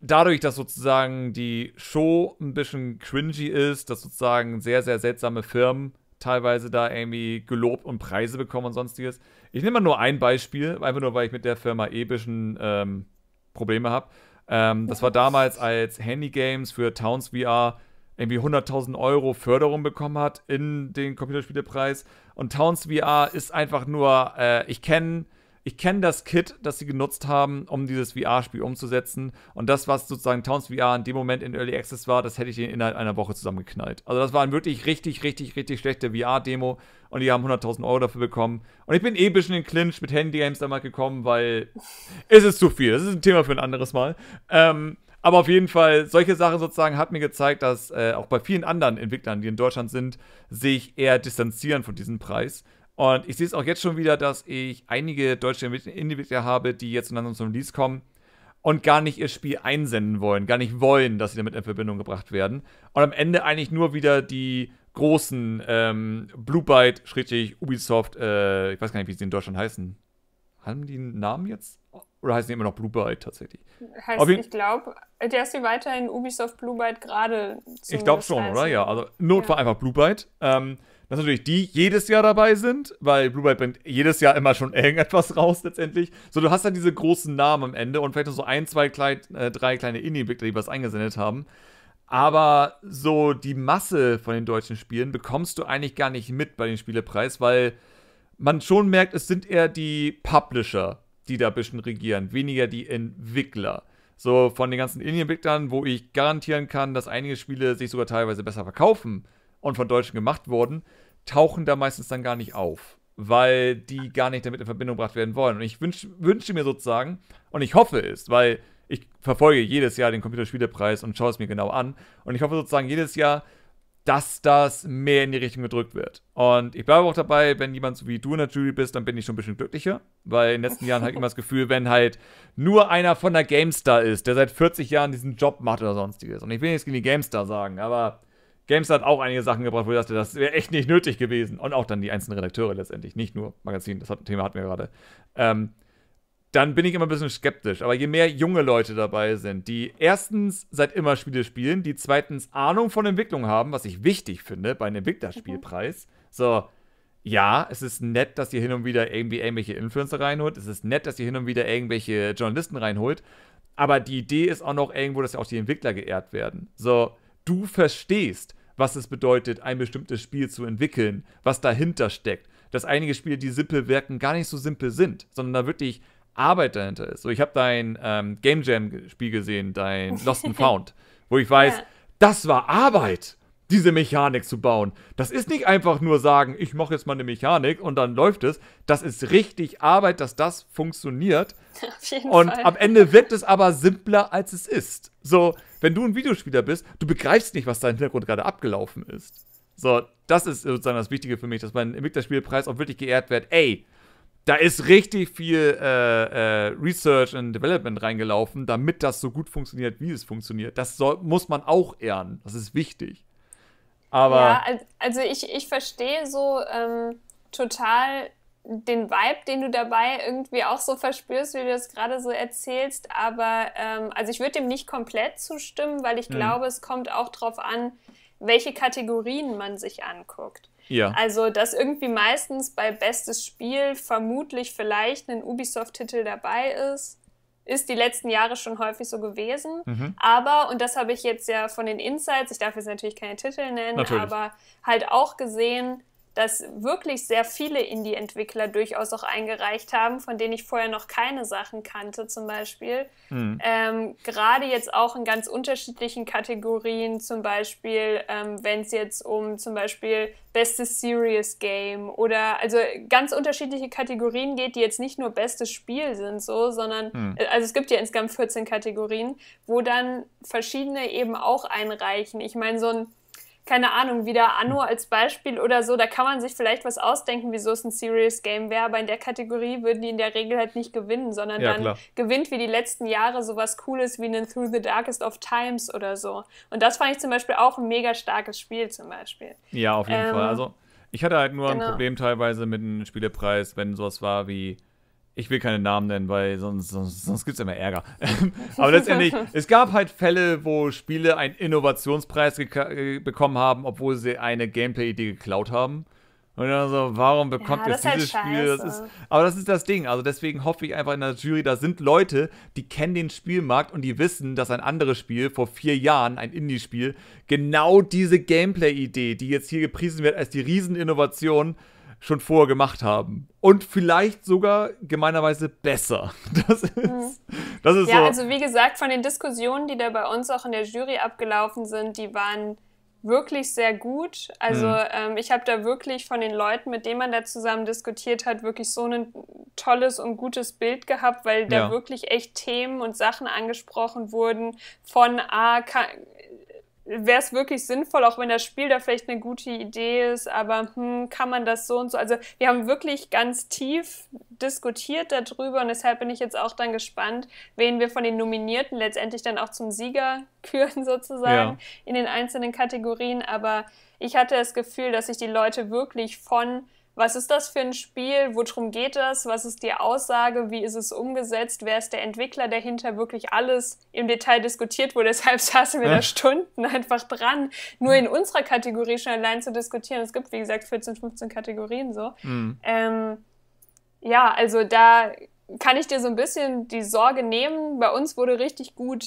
dadurch, dass sozusagen die Show ein bisschen cringy ist, dass sozusagen sehr, sehr seltsame Firmen teilweise da irgendwie gelobt und Preise bekommen und sonstiges. Ich nehme mal nur ein Beispiel, einfach nur, weil ich mit der Firma eh ein bisschen ähm, Probleme habe. Ähm, das war damals, als Handy Games für Towns VR irgendwie 100.000 Euro Förderung bekommen hat in den Computerspielepreis. Und Towns VR ist einfach nur, äh, ich kenne ich kenne das Kit, das sie genutzt haben, um dieses VR-Spiel umzusetzen. Und das, was sozusagen Towns VR in dem Moment in Early Access war, das hätte ich ihnen innerhalb einer Woche zusammengeknallt. Also das war ein wirklich richtig, richtig, richtig schlechte VR-Demo. Und die haben 100.000 Euro dafür bekommen. Und ich bin eh ein bisschen in Clinch mit Handy Games da mal gekommen, weil es ist zu viel. Das ist ein Thema für ein anderes Mal. Ähm, aber auf jeden Fall, solche Sachen sozusagen hat mir gezeigt, dass äh, auch bei vielen anderen Entwicklern, die in Deutschland sind, sich eher distanzieren von diesem Preis. Und ich sehe es auch jetzt schon wieder, dass ich einige deutsche Individuen habe, die jetzt dann zum Release kommen und gar nicht ihr Spiel einsenden wollen, gar nicht wollen, dass sie damit in Verbindung gebracht werden. Und am Ende eigentlich nur wieder die großen ähm, Blue Byte, schrägstrich Ubisoft, äh, ich weiß gar nicht, wie sie in Deutschland heißen. Haben die einen Namen jetzt? Oder heißen die immer noch Blue Byte tatsächlich? Heißt, ich glaube, der ist hier weiterhin Ubisoft Blue Byte gerade. Ich glaube schon, oder? Ja, also Notfall ja. einfach Blue Byte. Ähm, dass natürlich die jedes Jahr dabei sind, weil Blue Byte bringt jedes Jahr immer schon irgendetwas raus letztendlich. So, du hast dann diese großen Namen am Ende und vielleicht noch so ein, zwei, klein, äh, drei kleine Indie-Entwickler, die was eingesendet haben. Aber so die Masse von den deutschen Spielen bekommst du eigentlich gar nicht mit bei dem Spielepreis, weil man schon merkt, es sind eher die Publisher, die da ein bisschen regieren, weniger die Entwickler. So von den ganzen Indie-Entwicklern, wo ich garantieren kann, dass einige Spiele sich sogar teilweise besser verkaufen und von Deutschen gemacht wurden, tauchen da meistens dann gar nicht auf, weil die gar nicht damit in Verbindung gebracht werden wollen. Und ich wünsch, wünsche mir sozusagen, und ich hoffe es, weil ich verfolge jedes Jahr den Computerspielepreis und schaue es mir genau an. Und ich hoffe sozusagen jedes Jahr, dass das mehr in die Richtung gedrückt wird. Und ich bleibe auch dabei, wenn jemand so wie du in der Jury bist, dann bin ich schon ein bisschen glücklicher. Weil in den letzten Jahren halt immer das Gefühl, wenn halt nur einer von der GameStar ist, der seit 40 Jahren diesen Job macht oder sonstiges. Und ich will nichts gegen die GameStar sagen, aber Games hat auch einige Sachen gebracht, wo ich dachte, das wäre echt nicht nötig gewesen. Und auch dann die einzelnen Redakteure letztendlich, nicht nur Magazin, das Thema hatten wir gerade. Ähm, dann bin ich immer ein bisschen skeptisch. Aber je mehr junge Leute dabei sind, die erstens seit immer Spiele spielen, die zweitens Ahnung von Entwicklung haben, was ich wichtig finde bei einem Entwicklerspielpreis, mhm. so, ja, es ist nett, dass ihr hin und wieder irgendwie irgendwelche Influencer reinholt. Es ist nett, dass ihr hin und wieder irgendwelche Journalisten reinholt. Aber die Idee ist auch noch irgendwo, dass ja auch die Entwickler geehrt werden. So, du verstehst, was es bedeutet, ein bestimmtes Spiel zu entwickeln, was dahinter steckt. Dass einige Spiele, die simpel wirken, gar nicht so simpel sind, sondern da wirklich Arbeit dahinter ist. So, ich habe dein ähm, Game Jam-Spiel gesehen, dein Lost and Found, wo ich weiß, ja. das war Arbeit, diese Mechanik zu bauen. Das ist nicht einfach nur sagen, ich mache jetzt mal eine Mechanik und dann läuft es. Das ist richtig Arbeit, dass das funktioniert. und Fall. am Ende wird es aber simpler, als es ist. So, wenn du ein Videospieler bist, du begreifst nicht, was da im Hintergrund gerade abgelaufen ist. So, das ist sozusagen das Wichtige für mich, dass mein Invicta-Spielpreis auch wirklich geehrt wird. Ey, da ist richtig viel äh, äh, Research und Development reingelaufen, damit das so gut funktioniert, wie es funktioniert. Das soll, muss man auch ehren. Das ist wichtig. Aber ja, also ich, ich verstehe so ähm, total den Vibe, den du dabei irgendwie auch so verspürst, wie du das gerade so erzählst. Aber ähm, also ich würde dem nicht komplett zustimmen, weil ich mhm. glaube, es kommt auch darauf an, welche Kategorien man sich anguckt. Ja. Also, dass irgendwie meistens bei bestes Spiel vermutlich vielleicht ein Ubisoft-Titel dabei ist, ist die letzten Jahre schon häufig so gewesen. Mhm. Aber, und das habe ich jetzt ja von den Insights, ich darf jetzt natürlich keine Titel nennen, natürlich. aber halt auch gesehen, dass wirklich sehr viele Indie-Entwickler durchaus auch eingereicht haben, von denen ich vorher noch keine Sachen kannte, zum Beispiel. Mhm. Ähm, gerade jetzt auch in ganz unterschiedlichen Kategorien, zum Beispiel, ähm, wenn es jetzt um zum Beispiel bestes Serious Game oder also ganz unterschiedliche Kategorien geht, die jetzt nicht nur bestes Spiel sind, so, sondern mhm. Äh, also es gibt ja insgesamt 14 Kategorien, wo dann verschiedene eben auch einreichen. Ich meine, so ein keine Ahnung, wieder Anno als Beispiel oder so, da kann man sich vielleicht was ausdenken, wieso es ein Serious Game wäre, aber in der Kategorie würden die in der Regel halt nicht gewinnen, sondern ja, dann klar. gewinnt wie die letzten Jahre sowas Cooles wie einen Through the Darkest of Times oder so. Und das fand ich zum Beispiel auch ein mega starkes Spiel zum Beispiel. Ja, auf jeden ähm, Fall. Also ich hatte halt nur genau. ein Problem teilweise mit dem Spielepreis, wenn sowas war wie ich will keine Namen nennen, weil sonst, sonst, sonst gibt es immer Ärger. Aber letztendlich, es gab halt Fälle, wo Spiele einen Innovationspreis äh, bekommen haben, obwohl sie eine Gameplay-Idee geklaut haben. Und dann so, warum bekommt ja, jetzt halt dieses halt Spiel? Das ist, aber das ist das Ding. Also deswegen hoffe ich einfach in der Jury, da sind Leute, die kennen den Spielmarkt und die wissen, dass ein anderes Spiel vor vier Jahren, ein Indie-Spiel, genau diese Gameplay-Idee, die jetzt hier gepriesen wird als die Rieseninnovation, schon vorher gemacht haben. Und vielleicht sogar gemeinerweise besser. Das ist, mhm. das ist ja, so. also wie gesagt, von den Diskussionen, die da bei uns auch in der Jury abgelaufen sind, die waren wirklich sehr gut. Also mhm. ähm, ich habe da wirklich von den Leuten, mit denen man da zusammen diskutiert hat, wirklich so ein tolles und gutes Bild gehabt, weil da ja. wirklich echt Themen und Sachen angesprochen wurden von, ah, wäre es wirklich sinnvoll, auch wenn das Spiel da vielleicht eine gute Idee ist, aber hm, kann man das so und so. Also wir haben wirklich ganz tief diskutiert darüber und deshalb bin ich jetzt auch dann gespannt, wen wir von den Nominierten letztendlich dann auch zum Sieger küren sozusagen ja. in den einzelnen Kategorien. Aber ich hatte das Gefühl, dass sich die Leute wirklich von was ist das für ein Spiel? Worum geht das? Was ist die Aussage? Wie ist es umgesetzt? Wer ist der Entwickler dahinter? Wirklich alles im Detail diskutiert wurde. Deshalb saßen wir ja. da Stunden einfach dran, nur in unserer Kategorie schon allein zu diskutieren. Es gibt, wie gesagt, 14, 15 Kategorien so. Mhm. Ähm, ja, also da kann ich dir so ein bisschen die Sorge nehmen. Bei uns wurde richtig gut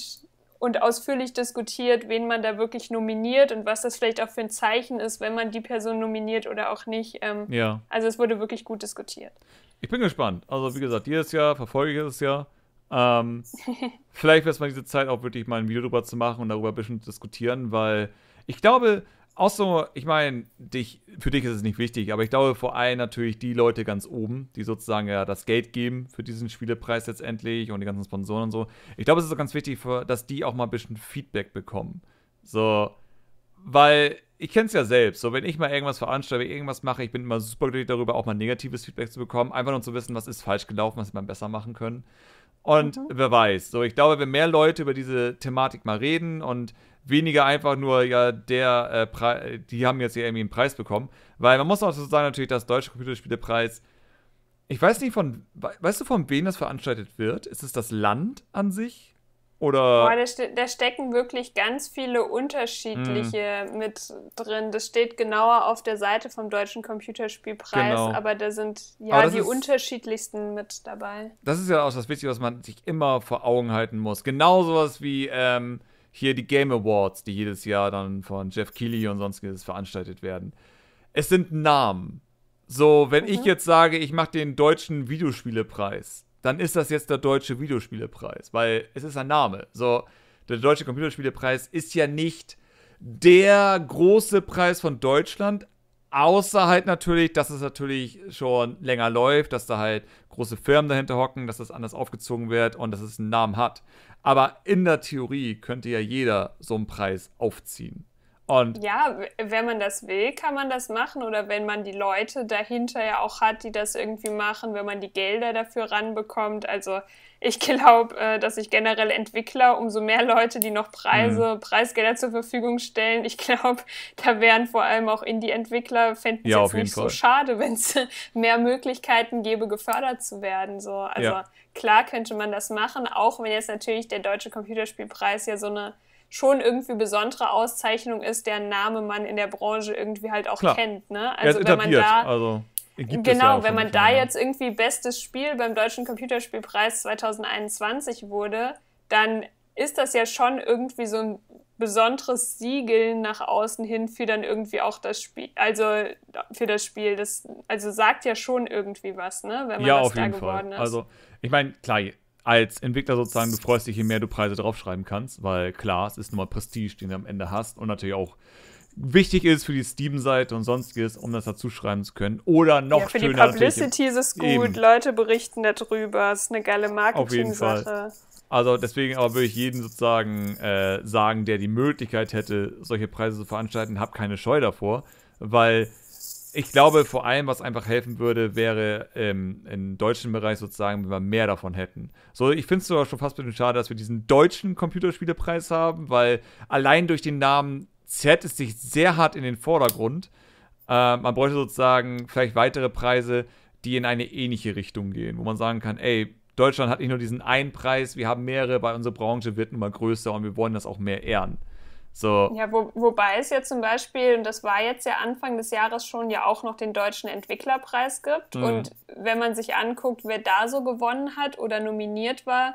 und ausführlich diskutiert, wen man da wirklich nominiert und was das vielleicht auch für ein Zeichen ist, wenn man die Person nominiert oder auch nicht. Ähm, ja. Also es wurde wirklich gut diskutiert. Ich bin gespannt. Also wie gesagt, dieses Jahr verfolge ich es ja. Ähm, vielleicht wäre es mal diese Zeit auch wirklich mal ein Video drüber zu machen und darüber ein bisschen zu diskutieren, weil ich glaube, auch so, ich meine, dich, für dich ist es nicht wichtig, aber ich glaube vor allem natürlich die Leute ganz oben, die sozusagen ja das Geld geben für diesen Spielepreis letztendlich und die ganzen Sponsoren und so. Ich glaube, es ist auch ganz wichtig, für, dass die auch mal ein bisschen Feedback bekommen. So, weil ich kenne es ja selbst. So, wenn ich mal irgendwas veranstalte, irgendwas mache, ich bin immer super glücklich darüber, auch mal negatives Feedback zu bekommen, einfach nur zu wissen, was ist falsch gelaufen, was hätte man besser machen können. Und mhm. wer weiß. So, ich glaube, wenn mehr Leute über diese Thematik mal reden und weniger einfach nur, ja, der, äh, die haben jetzt hier irgendwie einen Preis bekommen. Weil man muss auch so sagen, natürlich, dass Deutsche Computerspielepreis, ich weiß nicht von, weißt du, von wem das veranstaltet wird? Ist es das Land an sich? Oder Boah, da, ste da, stecken wirklich ganz viele unterschiedliche mm. mit drin. Das steht genauer auf der Seite vom Deutschen Computerspielpreis, genau. aber da sind ja die ist, unterschiedlichsten mit dabei. Das ist ja auch das Wichtige, was man sich immer vor Augen halten muss. Genau sowas wie ähm, hier die Game Awards, die jedes Jahr dann von Jeff Keighley und sonstiges veranstaltet werden. Es sind Namen. So, wenn mhm. ich jetzt sage, ich mache den Deutschen Videospielepreis, dann ist das jetzt der deutsche Videospielepreis, weil es ist ein Name. So, der deutsche Computerspielepreis ist ja nicht der große Preis von Deutschland, außer halt natürlich, dass es natürlich schon länger läuft, dass da halt große Firmen dahinter hocken, dass das anders aufgezogen wird und dass es einen Namen hat. Aber in der Theorie könnte ja jeder so einen Preis aufziehen. Und ja, wenn man das will, kann man das machen. Oder wenn man die Leute dahinter ja auch hat, die das irgendwie machen, wenn man die Gelder dafür ranbekommt. Also ich glaube, äh, dass sich generell Entwickler, umso mehr Leute, die noch Preise, mhm. Preisgelder zur Verfügung stellen, ich glaube, da wären vor allem auch Indie-Entwickler, fänden es ja, jetzt nicht Fall. so schade, wenn es mehr Möglichkeiten gäbe, gefördert zu werden. So. Also ja. klar könnte man das machen, auch wenn jetzt natürlich der Deutsche Computerspielpreis ja so eine schon irgendwie besondere Auszeichnung ist, deren Name man in der Branche irgendwie halt auch Klar. kennt. Ne? Also wenn man da. Also genau, ja wenn man da jetzt irgendwie bestes Spiel beim Deutschen Computerspielpreis 2021 wurde, dann ist das ja schon irgendwie so ein besonderes Siegel nach außen hin für dann irgendwie auch das Spiel, also für das Spiel. Das also sagt ja schon irgendwie was, ne? Wenn man ja, das auf da jeden geworden Fall. ist. Also ich meine, klar, als Entwickler sozusagen, du freust dich, je mehr du Preise draufschreiben kannst, weil klar, es ist nun mal Prestige, den du am Ende hast und natürlich auch wichtig ist für die Steam-Seite und sonstiges, um das dazu schreiben zu können. Oder noch ja, für schöner. Für die Publicity ist es gut, eben. Leute berichten darüber, es ist eine geile Marketing-Sache. Also deswegen aber würde ich jedem sozusagen äh, sagen, der die Möglichkeit hätte, solche Preise zu veranstalten, hab keine Scheu davor, weil ich glaube, vor allem, was einfach helfen würde, wäre ähm, im deutschen Bereich sozusagen, wenn wir mehr davon hätten. So, ich finde es sogar schon fast ein bisschen schade, dass wir diesen deutschen Computerspielepreis haben, weil allein durch den Namen zerrt es sich sehr hart in den Vordergrund. Äh, man bräuchte sozusagen vielleicht weitere Preise, die in eine ähnliche Richtung gehen, wo man sagen kann, ey, Deutschland hat nicht nur diesen einen Preis, wir haben mehrere, weil unsere Branche wird nun mal größer und wir wollen das auch mehr ehren. So. Ja, wo, wobei es ja zum Beispiel, und das war jetzt ja Anfang des Jahres schon, ja auch noch den Deutschen Entwicklerpreis gibt. Mhm. Und wenn man sich anguckt, wer da so gewonnen hat oder nominiert war,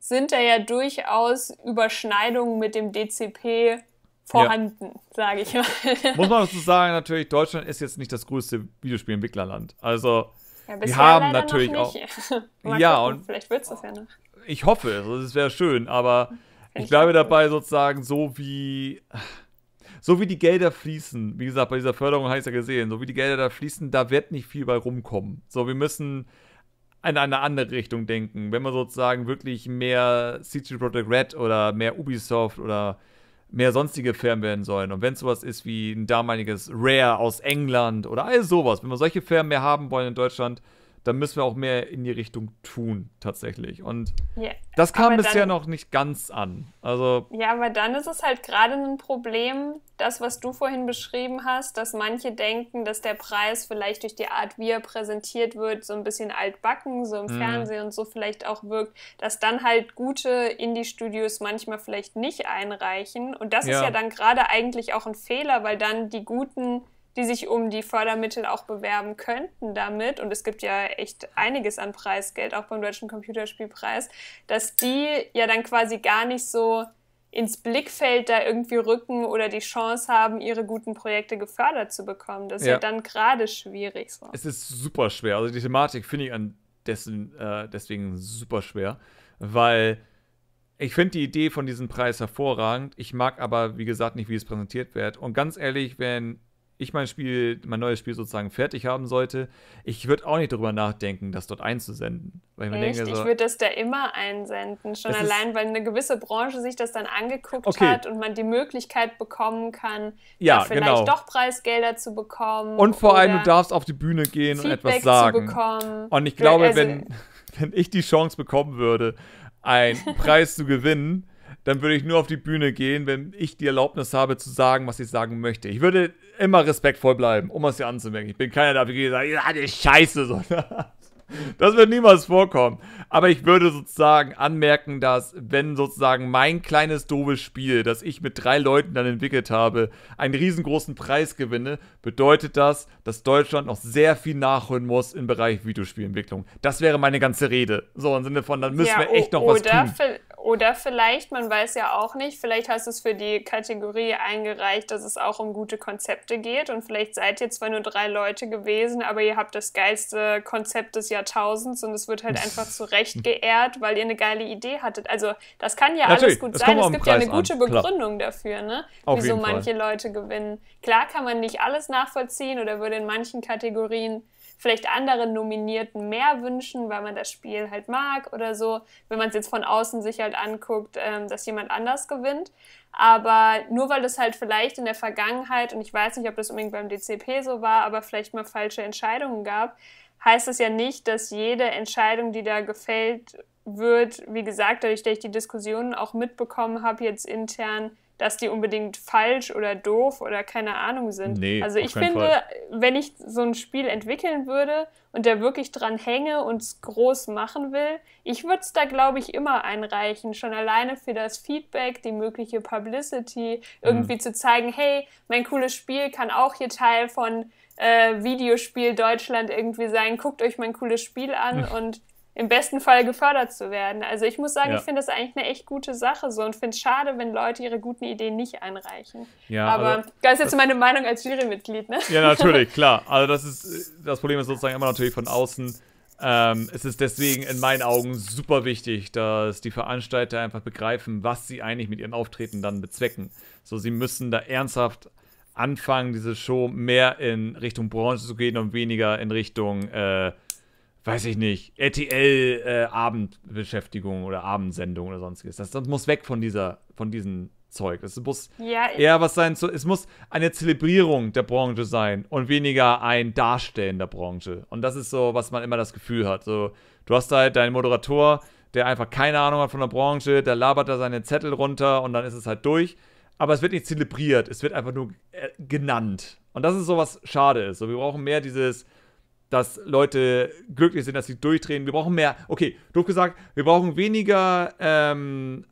sind da ja durchaus Überschneidungen mit dem DCP vorhanden, ja. sage ich mal. Muss man dazu sagen, natürlich, Deutschland ist jetzt nicht das größte Videospielentwicklerland. Also, ja, wir haben natürlich auch. ja, gucken. und. Vielleicht wird es das ja noch. Ich hoffe, es, also, das wäre schön, aber. Mhm ich bleibe dabei sozusagen so wie. So wie die Gelder fließen, wie gesagt, bei dieser Förderung habe ich es ja gesehen, so wie die Gelder da fließen, da wird nicht viel bei rumkommen. So, wir müssen in eine andere Richtung denken. Wenn wir sozusagen wirklich mehr CG Projekt Red oder mehr Ubisoft oder mehr sonstige Firmen werden sollen. Und wenn es sowas ist wie ein damaliges Rare aus England oder all sowas, wenn wir solche Firmen mehr haben wollen in Deutschland, dann müssen wir auch mehr in die Richtung tun, tatsächlich. Und yeah. das kam aber bisher dann, noch nicht ganz an. Also, ja, aber dann ist es halt gerade ein Problem, das, was du vorhin beschrieben hast, dass manche denken, dass der Preis vielleicht durch die Art, wie er präsentiert wird, so ein bisschen altbacken, so im mh. Fernsehen und so vielleicht auch wirkt, dass dann halt gute Indie-Studios manchmal vielleicht nicht einreichen. Und das ja. ist ja dann gerade eigentlich auch ein Fehler, weil dann die guten die sich um die Fördermittel auch bewerben könnten damit, und es gibt ja echt einiges an Preisgeld, auch beim Deutschen Computerspielpreis, dass die ja dann quasi gar nicht so ins Blickfeld da irgendwie rücken oder die Chance haben, ihre guten Projekte gefördert zu bekommen. Das ist ja, ja dann gerade schwierig. So. Es ist super schwer. Also die Thematik finde ich an dessen, äh, deswegen super schwer, weil ich finde die Idee von diesem Preis hervorragend. Ich mag aber, wie gesagt, nicht, wie es präsentiert wird. Und ganz ehrlich, wenn ich mein Spiel, mein neues Spiel sozusagen fertig haben sollte, ich würde auch nicht darüber nachdenken, das dort einzusenden. Weil ich, denke, so, ich würde das da immer einsenden. Schon allein, weil eine gewisse Branche sich das dann angeguckt okay. hat und man die Möglichkeit bekommen kann, ja, vielleicht genau. doch Preisgelder zu bekommen. Und vor allem, du darfst auf die Bühne gehen Feedback und etwas sagen. und ich glaube, also, wenn, wenn ich die Chance bekommen würde, einen Preis zu gewinnen, dann würde ich nur auf die Bühne gehen, wenn ich die Erlaubnis habe zu sagen, was ich sagen möchte. Ich würde immer respektvoll bleiben, um es hier anzumerken. Ich bin keiner der die sagt, ja, das ist Scheiße, sondern das wird niemals vorkommen. Aber ich würde sozusagen anmerken, dass wenn sozusagen mein kleines doofes Spiel, das ich mit drei Leuten dann entwickelt habe, einen riesengroßen Preis gewinne, bedeutet das, dass Deutschland noch sehr viel nachholen muss im Bereich Videospielentwicklung. Das wäre meine ganze Rede. So im Sinne von, dann müssen ja, wir echt noch was tun. Oder vielleicht, man weiß ja auch nicht, vielleicht hast du es für die Kategorie eingereicht, dass es auch um gute Konzepte geht und vielleicht seid ihr zwar nur drei Leute gewesen, aber ihr habt das geilste Konzept des Jahrtausends und es wird halt einfach zu Recht geehrt, weil ihr eine geile Idee hattet. Also das kann ja Natürlich, alles gut sein. Es gibt Preis ja eine gute an, Begründung dafür, ne? wieso manche Leute gewinnen. Klar kann man nicht alles nachvollziehen oder würde in manchen Kategorien vielleicht anderen Nominierten mehr wünschen, weil man das Spiel halt mag oder so, wenn man es jetzt von außen sich halt anguckt, ähm, dass jemand anders gewinnt. Aber nur weil es halt vielleicht in der Vergangenheit, und ich weiß nicht, ob das unbedingt beim DCP so war, aber vielleicht mal falsche Entscheidungen gab, heißt das ja nicht, dass jede Entscheidung, die da gefällt wird, wie gesagt, dadurch, dass ich die Diskussionen auch mitbekommen habe, jetzt intern, dass die unbedingt falsch oder doof oder keine Ahnung sind. Nee, also ich finde, Fall. wenn ich so ein Spiel entwickeln würde und der wirklich dran hänge und es groß machen will, ich würde es da, glaube ich, immer einreichen. Schon alleine für das Feedback, die mögliche Publicity, irgendwie mhm. zu zeigen, hey, mein cooles Spiel kann auch hier Teil von äh, Videospiel Deutschland irgendwie sein. Guckt euch mein cooles Spiel an und im besten Fall gefördert zu werden. Also ich muss sagen, ja. ich finde das eigentlich eine echt gute Sache so und finde es schade, wenn Leute ihre guten Ideen nicht einreichen. Ja, aber also, das ist jetzt meine Meinung als Jurymitglied, ne? Ja, natürlich, klar. Also das ist das Problem ist sozusagen immer natürlich von außen. Ähm, es ist deswegen in meinen Augen super wichtig, dass die Veranstalter einfach begreifen, was sie eigentlich mit ihren Auftreten dann bezwecken. So, sie müssen da ernsthaft anfangen, diese Show mehr in Richtung Branche zu gehen und weniger in Richtung äh, weiß ich nicht, RTL-Abendbeschäftigung äh, oder Abendsendung oder sonstiges. Das, das muss weg von dieser, von diesem Zeug. Es muss ja, eher was sein, so, es muss eine Zelebrierung der Branche sein und weniger ein Darstellen der Branche. Und das ist so, was man immer das Gefühl hat. So, du hast halt deinen Moderator, der einfach keine Ahnung hat von der Branche, der labert da seine Zettel runter und dann ist es halt durch. Aber es wird nicht zelebriert, es wird einfach nur äh, genannt. Und das ist so, was schade ist. So, wir brauchen mehr dieses, dass Leute glücklich sind, dass sie durchdrehen. Wir brauchen mehr, okay, doof gesagt, wir brauchen weniger ähm,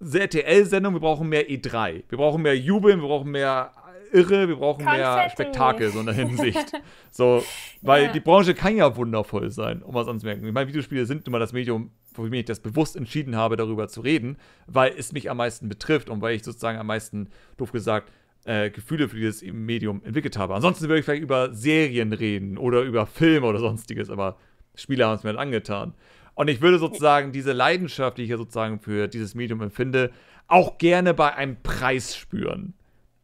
RTL-Sendungen, wir brauchen mehr E3. Wir brauchen mehr Jubeln, wir brauchen mehr Irre, wir brauchen Konfetti. mehr Spektakel so in der Hinsicht. so, weil ja. die Branche kann ja wundervoll sein, um was anzumerken. Ich meine, Videospiele sind immer das Medium, wofür ich das bewusst entschieden habe, darüber zu reden, weil es mich am meisten betrifft und weil ich sozusagen am meisten, doof gesagt, äh, Gefühle für dieses Medium entwickelt habe. Ansonsten würde ich vielleicht über Serien reden oder über Filme oder sonstiges, aber Spiele haben es mir nicht halt angetan. Und ich würde sozusagen diese Leidenschaft, die ich ja sozusagen für dieses Medium empfinde, auch gerne bei einem Preis spüren.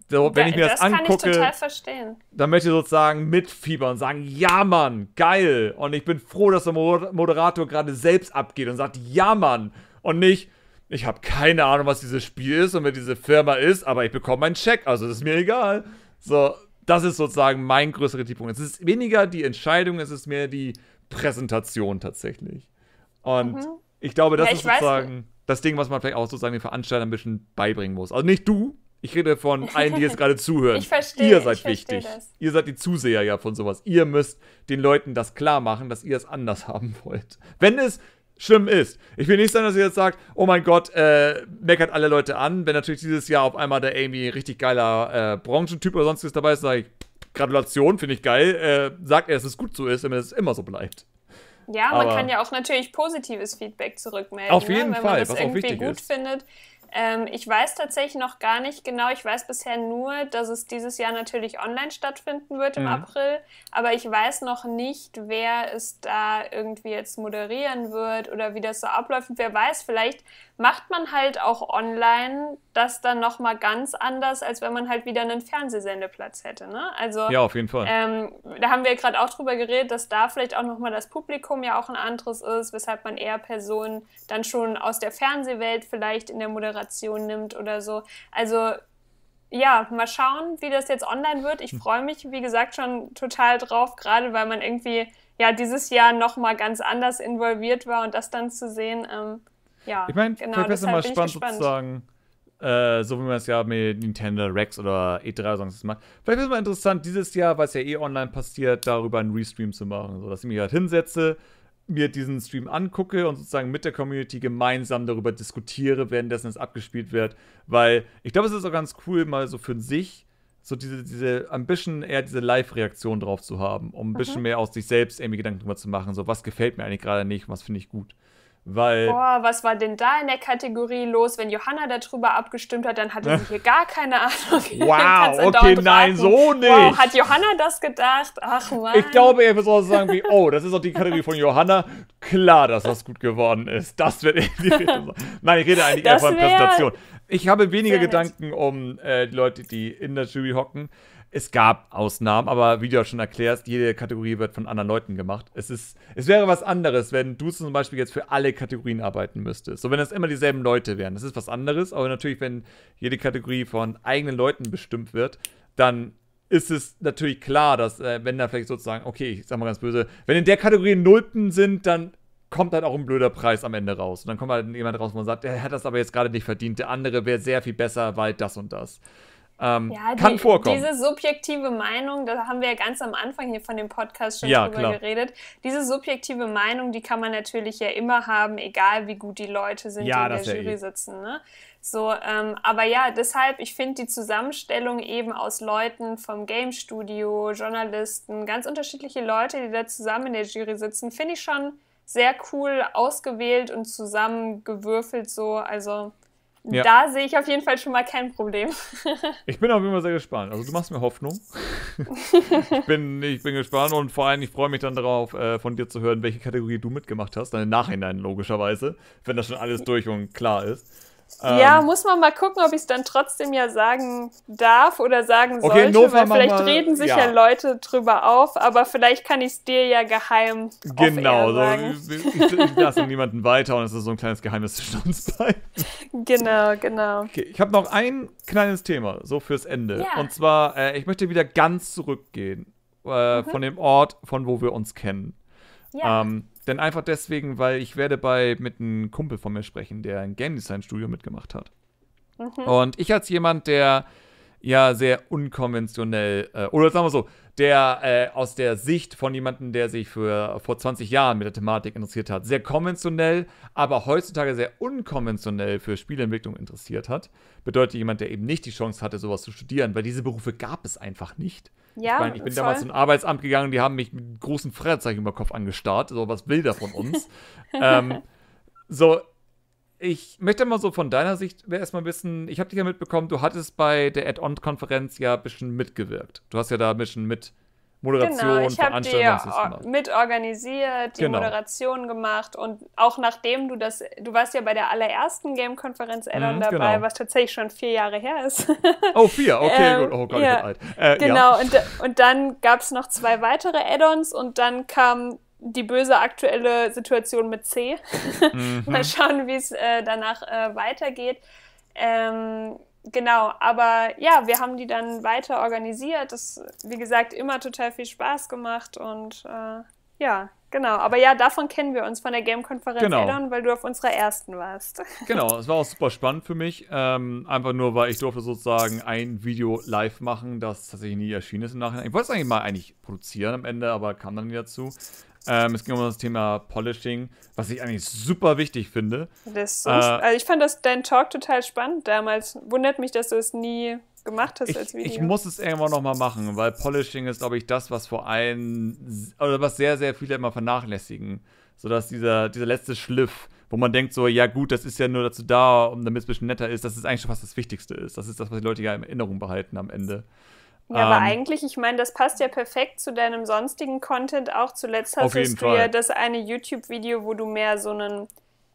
So, wenn ja, ich mir das, das angucke, kann ich total verstehen. dann möchte ich sozusagen mitfiebern und sagen, ja Mann, geil. Und ich bin froh, dass der Moderator gerade selbst abgeht und sagt, ja Mann. Und nicht, ich habe keine Ahnung, was dieses Spiel ist und wer diese Firma ist, aber ich bekomme meinen Check, also ist mir egal. So, das ist sozusagen mein größter Kritikpunkt. Es ist weniger die Entscheidung, es ist mehr die Präsentation tatsächlich. Und mhm. ich glaube, das ja, ich ist sozusagen das Ding, was man vielleicht auch sozusagen den Veranstaltern ein bisschen beibringen muss. Also nicht du, ich rede von allen, die jetzt gerade zuhören. ich verstehe. Ihr seid wichtig. Das. Ihr seid die Zuseher ja von sowas. Ihr müsst den Leuten das klar machen, dass ihr es anders haben wollt. Wenn es schlimm ist. Ich will nicht sagen, dass ihr jetzt sagt, oh mein Gott, äh, meckert alle Leute an. Wenn natürlich dieses Jahr auf einmal der Amy richtig geiler äh, Branchentyp oder sonstiges dabei ist, sage ich, Gratulation, finde ich geil. Äh, sagt er, dass es gut so ist, wenn es immer so bleibt. Ja, man kann ja auch natürlich positives Feedback zurückmelden. Auf ne? jeden ne? Fall, Wenn man das irgendwie gut findet ähm, ich weiß tatsächlich noch gar nicht genau. Ich weiß bisher nur, dass es dieses Jahr natürlich online stattfinden wird im mhm. April. Aber ich weiß noch nicht, wer es da irgendwie jetzt moderieren wird oder wie das so abläuft. Und wer weiß, vielleicht macht man halt auch online das dann nochmal ganz anders, als wenn man halt wieder einen Fernsehsendeplatz hätte. Ne? Also, ja, auf jeden Fall. Ähm, da haben wir ja gerade auch drüber geredet, dass da vielleicht auch nochmal das Publikum ja auch ein anderes ist, weshalb man eher Personen dann schon aus der Fernsehwelt vielleicht in der Moderation nimmt oder so. Also ja, mal schauen, wie das jetzt online wird. Ich hm. freue mich, wie gesagt, schon total drauf, gerade weil man irgendwie ja dieses Jahr nochmal ganz anders involviert war und das dann zu sehen, ähm, ja, ich meine, genau, wäre es mal spannend sozusagen, äh, so wie man es ja mit Nintendo Rex oder E3 sonst macht. Vielleicht wäre es mal interessant, dieses Jahr, weil es ja eh online passiert, darüber einen Restream zu machen. So, dass ich mich halt hinsetze, mir diesen Stream angucke und sozusagen mit der Community gemeinsam darüber diskutiere, währenddessen es abgespielt wird. Weil ich glaube, es ist auch ganz cool, mal so für sich so diese, diese Ambition, eher diese Live-Reaktion drauf zu haben, um ein mhm. bisschen mhm. mehr aus sich selbst irgendwie Gedanken drüber zu machen. So, was gefällt mir eigentlich gerade nicht, was finde ich gut. Weil Boah, was war denn da in der Kategorie los? Wenn Johanna darüber abgestimmt hat, dann hatte sie hier gar keine Ahnung. Wow, okay, nein, raten. so nicht. Wow, hat Johanna das gedacht? Ach Mann. Ich glaube, er wird so sagen wie, oh, das ist doch die Kategorie von Johanna. Klar, dass das gut geworden ist. Das wird Nein, ich rede eigentlich eher von Präsentation. Ich habe weniger Gedanken um äh, die Leute, die in der Jury hocken es gab Ausnahmen, aber wie du ja schon erklärst, jede Kategorie wird von anderen Leuten gemacht. Es, ist, es wäre was anderes, wenn du zum Beispiel jetzt für alle Kategorien arbeiten müsstest. So, wenn das immer dieselben Leute wären. Das ist was anderes, aber natürlich, wenn jede Kategorie von eigenen Leuten bestimmt wird, dann ist es natürlich klar, dass, äh, wenn da vielleicht sozusagen, okay, ich sag mal ganz böse, wenn in der Kategorie Nulpen sind, dann kommt halt auch ein blöder Preis am Ende raus. Und dann kommt halt jemand raus und sagt, er hat das aber jetzt gerade nicht verdient. Der andere wäre sehr viel besser, weil das und das. Ähm, ja, kann die, vorkommen. Diese subjektive Meinung, da haben wir ja ganz am Anfang hier von dem Podcast schon ja, drüber klar. geredet. Diese subjektive Meinung, die kann man natürlich ja immer haben, egal wie gut die Leute sind, ja, die in der Jury eh. sitzen. Ne? So, ähm, aber ja, deshalb, ich finde die Zusammenstellung eben aus Leuten vom Game Studio, Journalisten, ganz unterschiedliche Leute, die da zusammen in der Jury sitzen, finde ich schon sehr cool ausgewählt und zusammengewürfelt so. Also ja. Da sehe ich auf jeden Fall schon mal kein Problem. ich bin auf jeden Fall sehr gespannt. Also du machst mir Hoffnung. ich, bin, ich bin gespannt und vor allem, ich freue mich dann darauf, äh, von dir zu hören, welche Kategorie du mitgemacht hast. Dann im Nachhinein logischerweise, wenn das schon alles durch und klar ist ja, ähm, muss man mal gucken, ob ich es dann trotzdem ja sagen darf oder sagen okay, sollte, Nova weil vielleicht mal, reden sich ja. ja. Leute drüber auf, aber vielleicht kann ich es dir ja geheim Genau, so, sagen. Genau, ich lasse niemanden weiter und es ist so ein kleines Geheimnis zwischen uns beiden. Genau, genau. Okay, ich habe noch ein kleines Thema, so fürs Ende. Ja. Und zwar, äh, ich möchte wieder ganz zurückgehen äh, mhm. von dem Ort, von wo wir uns kennen. Ja. Ähm, denn einfach deswegen, weil ich werde bei mit einem Kumpel von mir sprechen, der ein Game Design Studio mitgemacht hat. Mhm. Und ich als jemand, der ja sehr unkonventionell, äh, oder sagen wir so, der äh, aus der Sicht von jemandem, der sich für, vor 20 Jahren mit der Thematik interessiert hat, sehr konventionell, aber heutzutage sehr unkonventionell für Spielentwicklung interessiert hat, bedeutet jemand, der eben nicht die Chance hatte, sowas zu studieren, weil diese Berufe gab es einfach nicht. Ja, ich, mein, ich bin voll. damals zum Arbeitsamt gegangen, die haben mich mit großen Freizeichen über den Kopf angestarrt. So, was will der von uns? ähm, so, ich möchte mal so von deiner Sicht erstmal wissen, ich habe dich ja mitbekommen, du hattest bei der Add-on-Konferenz ja ein bisschen mitgewirkt. Du hast ja da ein bisschen mit Moderation, genau, ich Veranstaltungen. Die mitorganisiert, die genau. Moderation gemacht und auch nachdem du das, du warst ja bei der allerersten Game-Konferenz Addon mhm, dabei, genau. was tatsächlich schon vier Jahre her ist. oh, vier, okay, ähm, gut, oh Gott, ja. ich bin alt. Äh, genau, ja. und, und dann gab es noch zwei weitere Add-ons und dann kam die böse aktuelle Situation mit C. mhm. Mal schauen, wie es äh, danach äh, weitergeht. Ähm, genau, aber ja, wir haben die dann weiter organisiert. Das, wie gesagt, immer total viel Spaß gemacht und äh, ja, genau. Aber ja, davon kennen wir uns von der Game-Konferenz genau. Elon, weil du auf unserer ersten warst. Genau, es war auch super spannend für mich. Ähm, einfach nur, weil ich durfte sozusagen ein Video live machen, das tatsächlich nie erschienen ist im Nachhinein. Ich wollte es eigentlich mal eigentlich produzieren am Ende, aber kam dann nie dazu. Ähm, es ging um das Thema Polishing, was ich eigentlich super wichtig finde. Das, äh, also ich fand das dein Talk total spannend damals. Wundert mich, dass du es nie gemacht hast ich, als Video. Ich muss es irgendwann nochmal machen, weil Polishing ist, glaube ich, das, was vor allem oder was sehr, sehr viele immer vernachlässigen. Sodass dieser, dieser letzte Schliff, wo man denkt, so, ja gut, das ist ja nur dazu da, um damit es ein bisschen netter ist, das ist eigentlich schon fast das Wichtigste ist. Das ist das, was die Leute ja in Erinnerung behalten am Ende. Ja, aber ähm, eigentlich, ich meine, das passt ja perfekt zu deinem sonstigen Content. Auch zuletzt hast du Fall. ja das eine YouTube-Video, wo du mehr so einen,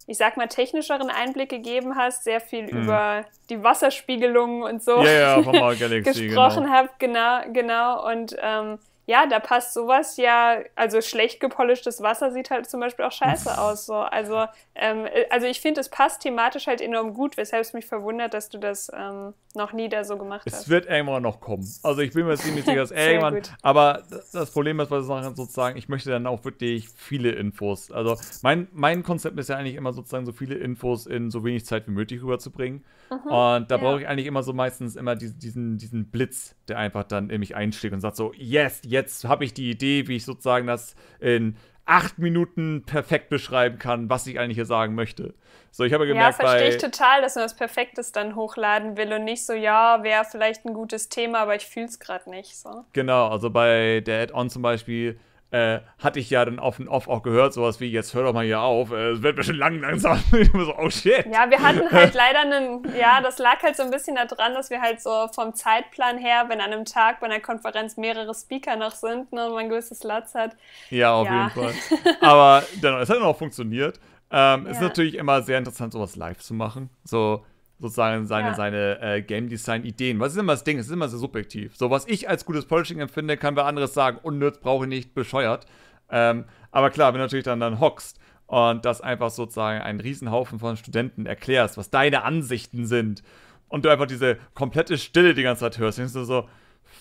ich sag mal, technischeren Einblick gegeben hast, sehr viel hm. über die Wasserspiegelungen und so ja, ja, von Galaxy, genau. gesprochen genau. habt, genau, genau. Und ähm, ja, da passt sowas ja, also schlecht gepolischtes Wasser sieht halt zum Beispiel auch scheiße aus. So. Also, ähm, äh, also ich finde, es passt thematisch halt enorm gut, weshalb es mich verwundert, dass du das ähm, noch nie da so gemacht es hast. Es wird irgendwann noch kommen. Also ich bin mir ziemlich sicher, dass irgendwann. Gut. Aber das Problem ist was ich sozusagen, ich möchte dann auch wirklich viele Infos. Also mein, mein Konzept ist ja eigentlich immer sozusagen so viele Infos in so wenig Zeit wie möglich rüberzubringen. Mhm, und da ja. brauche ich eigentlich immer so meistens immer diesen, diesen, Blitz, der einfach dann in mich einschlägt und sagt so, yes, yes jetzt habe ich die Idee, wie ich sozusagen das in acht Minuten perfekt beschreiben kann, was ich eigentlich hier sagen möchte. So, ich habe gemerkt, ja, verstehe ich total, dass man das Perfektes dann hochladen will und nicht so, ja, wäre vielleicht ein gutes Thema, aber ich fühle es gerade nicht. So. Genau, also bei der Add-on zum Beispiel äh, hatte ich ja dann auf und off auch gehört, sowas wie, jetzt hör doch mal hier auf, äh, es äh, wird mir schon lang langsam. ich so, oh shit. Ja, wir hatten halt leider einen, ja, das lag halt so ein bisschen daran, dass wir halt so vom Zeitplan her, wenn an einem Tag bei einer Konferenz mehrere Speaker noch sind ne, und man ein gewisses Latz hat. Ja, auf ja. jeden Fall. Aber dann, genau, es hat dann auch funktioniert. Ähm, ja. Ist natürlich immer sehr interessant, sowas live zu machen. So, sozusagen seine, ja. seine äh, Game Design Ideen. Was ist immer das Ding? Es ist immer sehr subjektiv. So, was ich als gutes Polishing empfinde, kann wer anderes sagen, unnütz, brauche ich nicht, bescheuert. Ähm, aber klar, wenn du natürlich dann, dann hockst und das einfach sozusagen einen Riesenhaufen von Studenten erklärst, was deine Ansichten sind und du einfach diese komplette Stille die ganze Zeit hörst, denkst du so,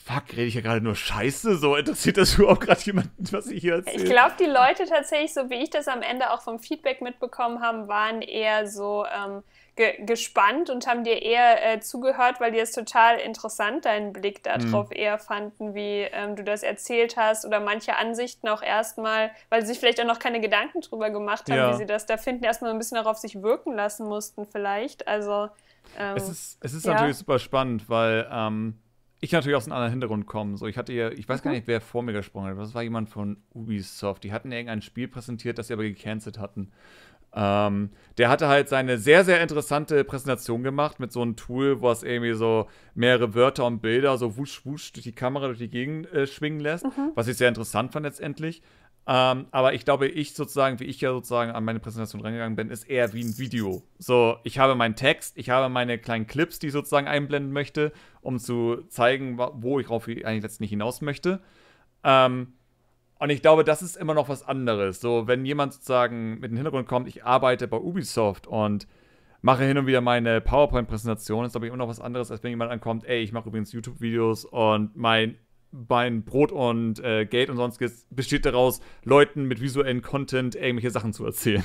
Fuck, rede ich ja gerade nur Scheiße? So interessiert das überhaupt gerade jemanden, was ich hier erzähle? Ich glaube, die Leute tatsächlich, so wie ich das am Ende auch vom Feedback mitbekommen habe, waren eher so, ähm, ge gespannt und haben dir eher äh, zugehört, weil die es total interessant, deinen Blick darauf mhm. eher fanden, wie ähm, du das erzählt hast oder manche Ansichten auch erstmal, weil sie sich vielleicht auch noch keine Gedanken drüber gemacht haben, ja. wie sie das da finden, erstmal ein bisschen darauf sich wirken lassen mussten vielleicht. Also ähm, es ist, es ist ja. natürlich super spannend, weil ähm, ich natürlich aus einem anderen Hintergrund komme. So, ich hatte ja, ich weiß mhm. gar nicht, wer vor mir gesprungen hat, das war jemand von Ubisoft. Die hatten irgendein Spiel präsentiert, das sie aber gecancelt hatten. Ähm, der hatte halt seine sehr, sehr interessante Präsentation gemacht mit so einem Tool, was irgendwie so mehrere Wörter und Bilder so wusch, wusch durch die Kamera, durch die Gegend äh, schwingen lässt, mhm. was ich sehr interessant fand letztendlich. Ähm, aber ich glaube, ich sozusagen, wie ich ja sozusagen an meine Präsentation rangegangen bin, ist eher wie ein Video. So, ich habe meinen Text, ich habe meine kleinen Clips, die ich sozusagen einblenden möchte, um zu zeigen, wo ich drauf eigentlich letztendlich hinaus möchte. Ähm, und ich glaube, das ist immer noch was anderes. So, wenn jemand sozusagen mit dem Hintergrund kommt, ich arbeite bei Ubisoft und mache hin und wieder meine PowerPoint-Präsentation, ist glaube ich immer noch was anderes, als wenn jemand ankommt, ey, ich mache übrigens YouTube-Videos und mein, mein Brot und äh, Geld und sonstiges besteht daraus, Leuten mit visuellen Content irgendwelche Sachen zu erzählen.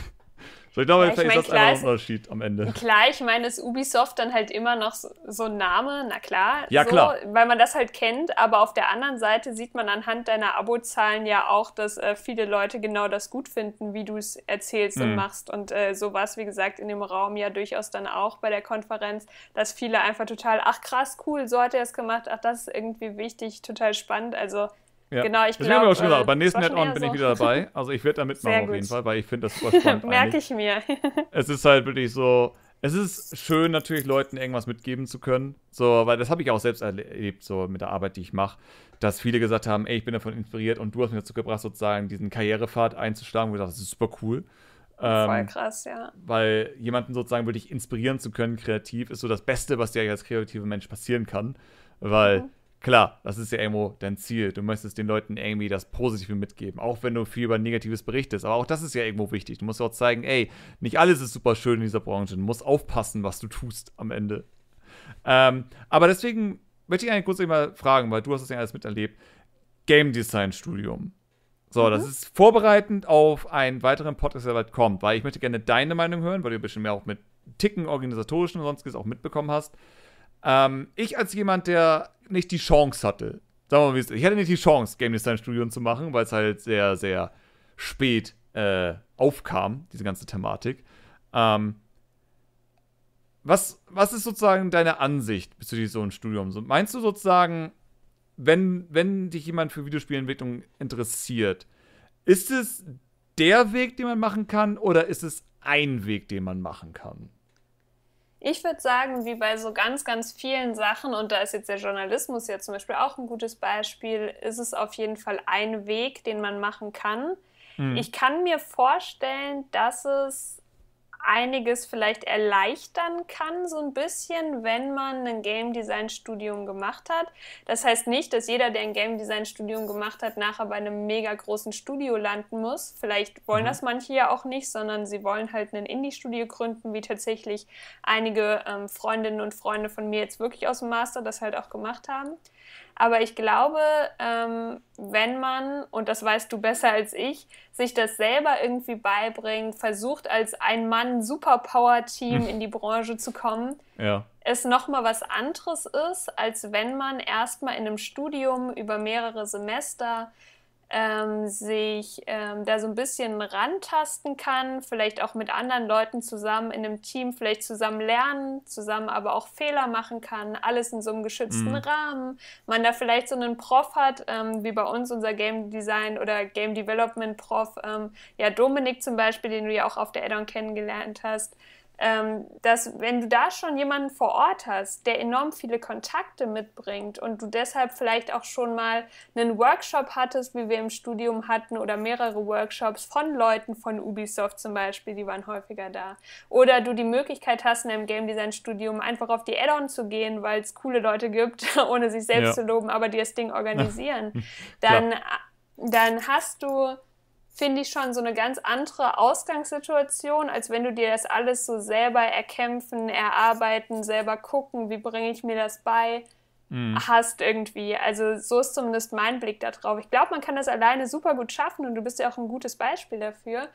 So, ich glaube, ja, ich mein, ist das ein Unterschied am Ende. Klar, ich meine, ist Ubisoft dann halt immer noch so, so ein Name, na klar. Ja, so, klar. Weil man das halt kennt, aber auf der anderen Seite sieht man anhand deiner Abozahlen ja auch, dass äh, viele Leute genau das gut finden, wie du es erzählst mhm. und machst. Und äh, so war es, wie gesagt, in dem Raum ja durchaus dann auch bei der Konferenz, dass viele einfach total, ach krass, cool, so hat er es gemacht, ach, das ist irgendwie wichtig, total spannend. Also ja. Genau, ich glaube. auch schon gedacht, beim äh, nächsten Head-On so. bin ich wieder dabei. Also ich werde da mitmachen auf jeden Fall, weil ich finde das super spannend. Merke ich mir. es ist halt wirklich so, es ist schön natürlich Leuten irgendwas mitgeben zu können. So, weil das habe ich auch selbst erlebt, so mit der Arbeit, die ich mache, dass viele gesagt haben, ey, ich bin davon inspiriert und du hast mich dazu gebracht, sozusagen diesen Karrierepfad einzuschlagen, wo ich dachte, das ist super cool. Ähm, Voll krass, ja. Weil jemanden sozusagen wirklich inspirieren zu können, kreativ, ist so das Beste, was dir als kreativer Mensch passieren kann. Weil mhm klar, das ist ja irgendwo dein Ziel. Du möchtest den Leuten irgendwie das Positive mitgeben, auch wenn du viel über Negatives berichtest. Aber auch das ist ja irgendwo wichtig. Du musst auch zeigen, ey, nicht alles ist super schön in dieser Branche. Du musst aufpassen, was du tust am Ende. Ähm, aber deswegen möchte ich eigentlich kurz mal fragen, weil du hast das ja alles miterlebt. Game Design Studium. So, mhm. das ist vorbereitend auf einen weiteren Podcast, der bald kommt, weil ich möchte gerne deine Meinung hören, weil du ein bisschen mehr auch mit Ticken organisatorischen und sonstiges auch mitbekommen hast. Ähm, ich als jemand, der nicht die Chance hatte, sagen wir mal, ich hatte nicht die Chance, Game Design Studium zu machen, weil es halt sehr, sehr spät äh, aufkam, diese ganze Thematik. Ähm, was, was ist sozusagen deine Ansicht zu so ein Studium? meinst du sozusagen, wenn, wenn dich jemand für Videospielentwicklung interessiert, ist es der Weg, den man machen kann, oder ist es ein Weg, den man machen kann? Ich würde sagen, wie bei so ganz, ganz vielen Sachen, und da ist jetzt der Journalismus ja zum Beispiel auch ein gutes Beispiel, ist es auf jeden Fall ein Weg, den man machen kann. Mhm. Ich kann mir vorstellen, dass es einiges vielleicht erleichtern kann, so ein bisschen, wenn man ein Game Design Studium gemacht hat. Das heißt nicht, dass jeder, der ein Game Design Studium gemacht hat, nachher bei einem mega großen Studio landen muss. Vielleicht wollen mhm. das manche ja auch nicht, sondern sie wollen halt ein Indie-Studio gründen, wie tatsächlich einige ähm, Freundinnen und Freunde von mir jetzt wirklich aus dem Master das halt auch gemacht haben. Aber ich glaube, ähm, wenn man, und das weißt du besser als ich, sich das selber irgendwie beibringt, versucht als ein Mann Superpower-Team hm. in die Branche zu kommen, ja. es nochmal was anderes ist, als wenn man erstmal in einem Studium über mehrere Semester ähm, sich ähm, da so ein bisschen rantasten kann, vielleicht auch mit anderen Leuten zusammen in einem Team, vielleicht zusammen lernen, zusammen aber auch Fehler machen kann, alles in so einem geschützten mhm. Rahmen. Man da vielleicht so einen Prof hat, ähm, wie bei uns unser Game Design oder Game Development Prof, ähm, ja Dominik zum Beispiel, den du ja auch auf der Addon kennengelernt hast, ähm, dass wenn du da schon jemanden vor Ort hast, der enorm viele Kontakte mitbringt und du deshalb vielleicht auch schon mal einen Workshop hattest, wie wir im Studium hatten, oder mehrere Workshops von Leuten von Ubisoft zum Beispiel, die waren häufiger da. Oder du die Möglichkeit hast, in einem Game Design Studium einfach auf die Add-on zu gehen, weil es coole Leute gibt, ohne sich selbst ja. zu loben, aber die das Ding organisieren. Dann, äh, dann hast du finde ich schon so eine ganz andere Ausgangssituation, als wenn du dir das alles so selber erkämpfen, erarbeiten, selber gucken, wie bringe ich mir das bei mhm. hast irgendwie. Also so ist zumindest mein Blick darauf. Ich glaube, man kann das alleine super gut schaffen und du bist ja auch ein gutes Beispiel dafür.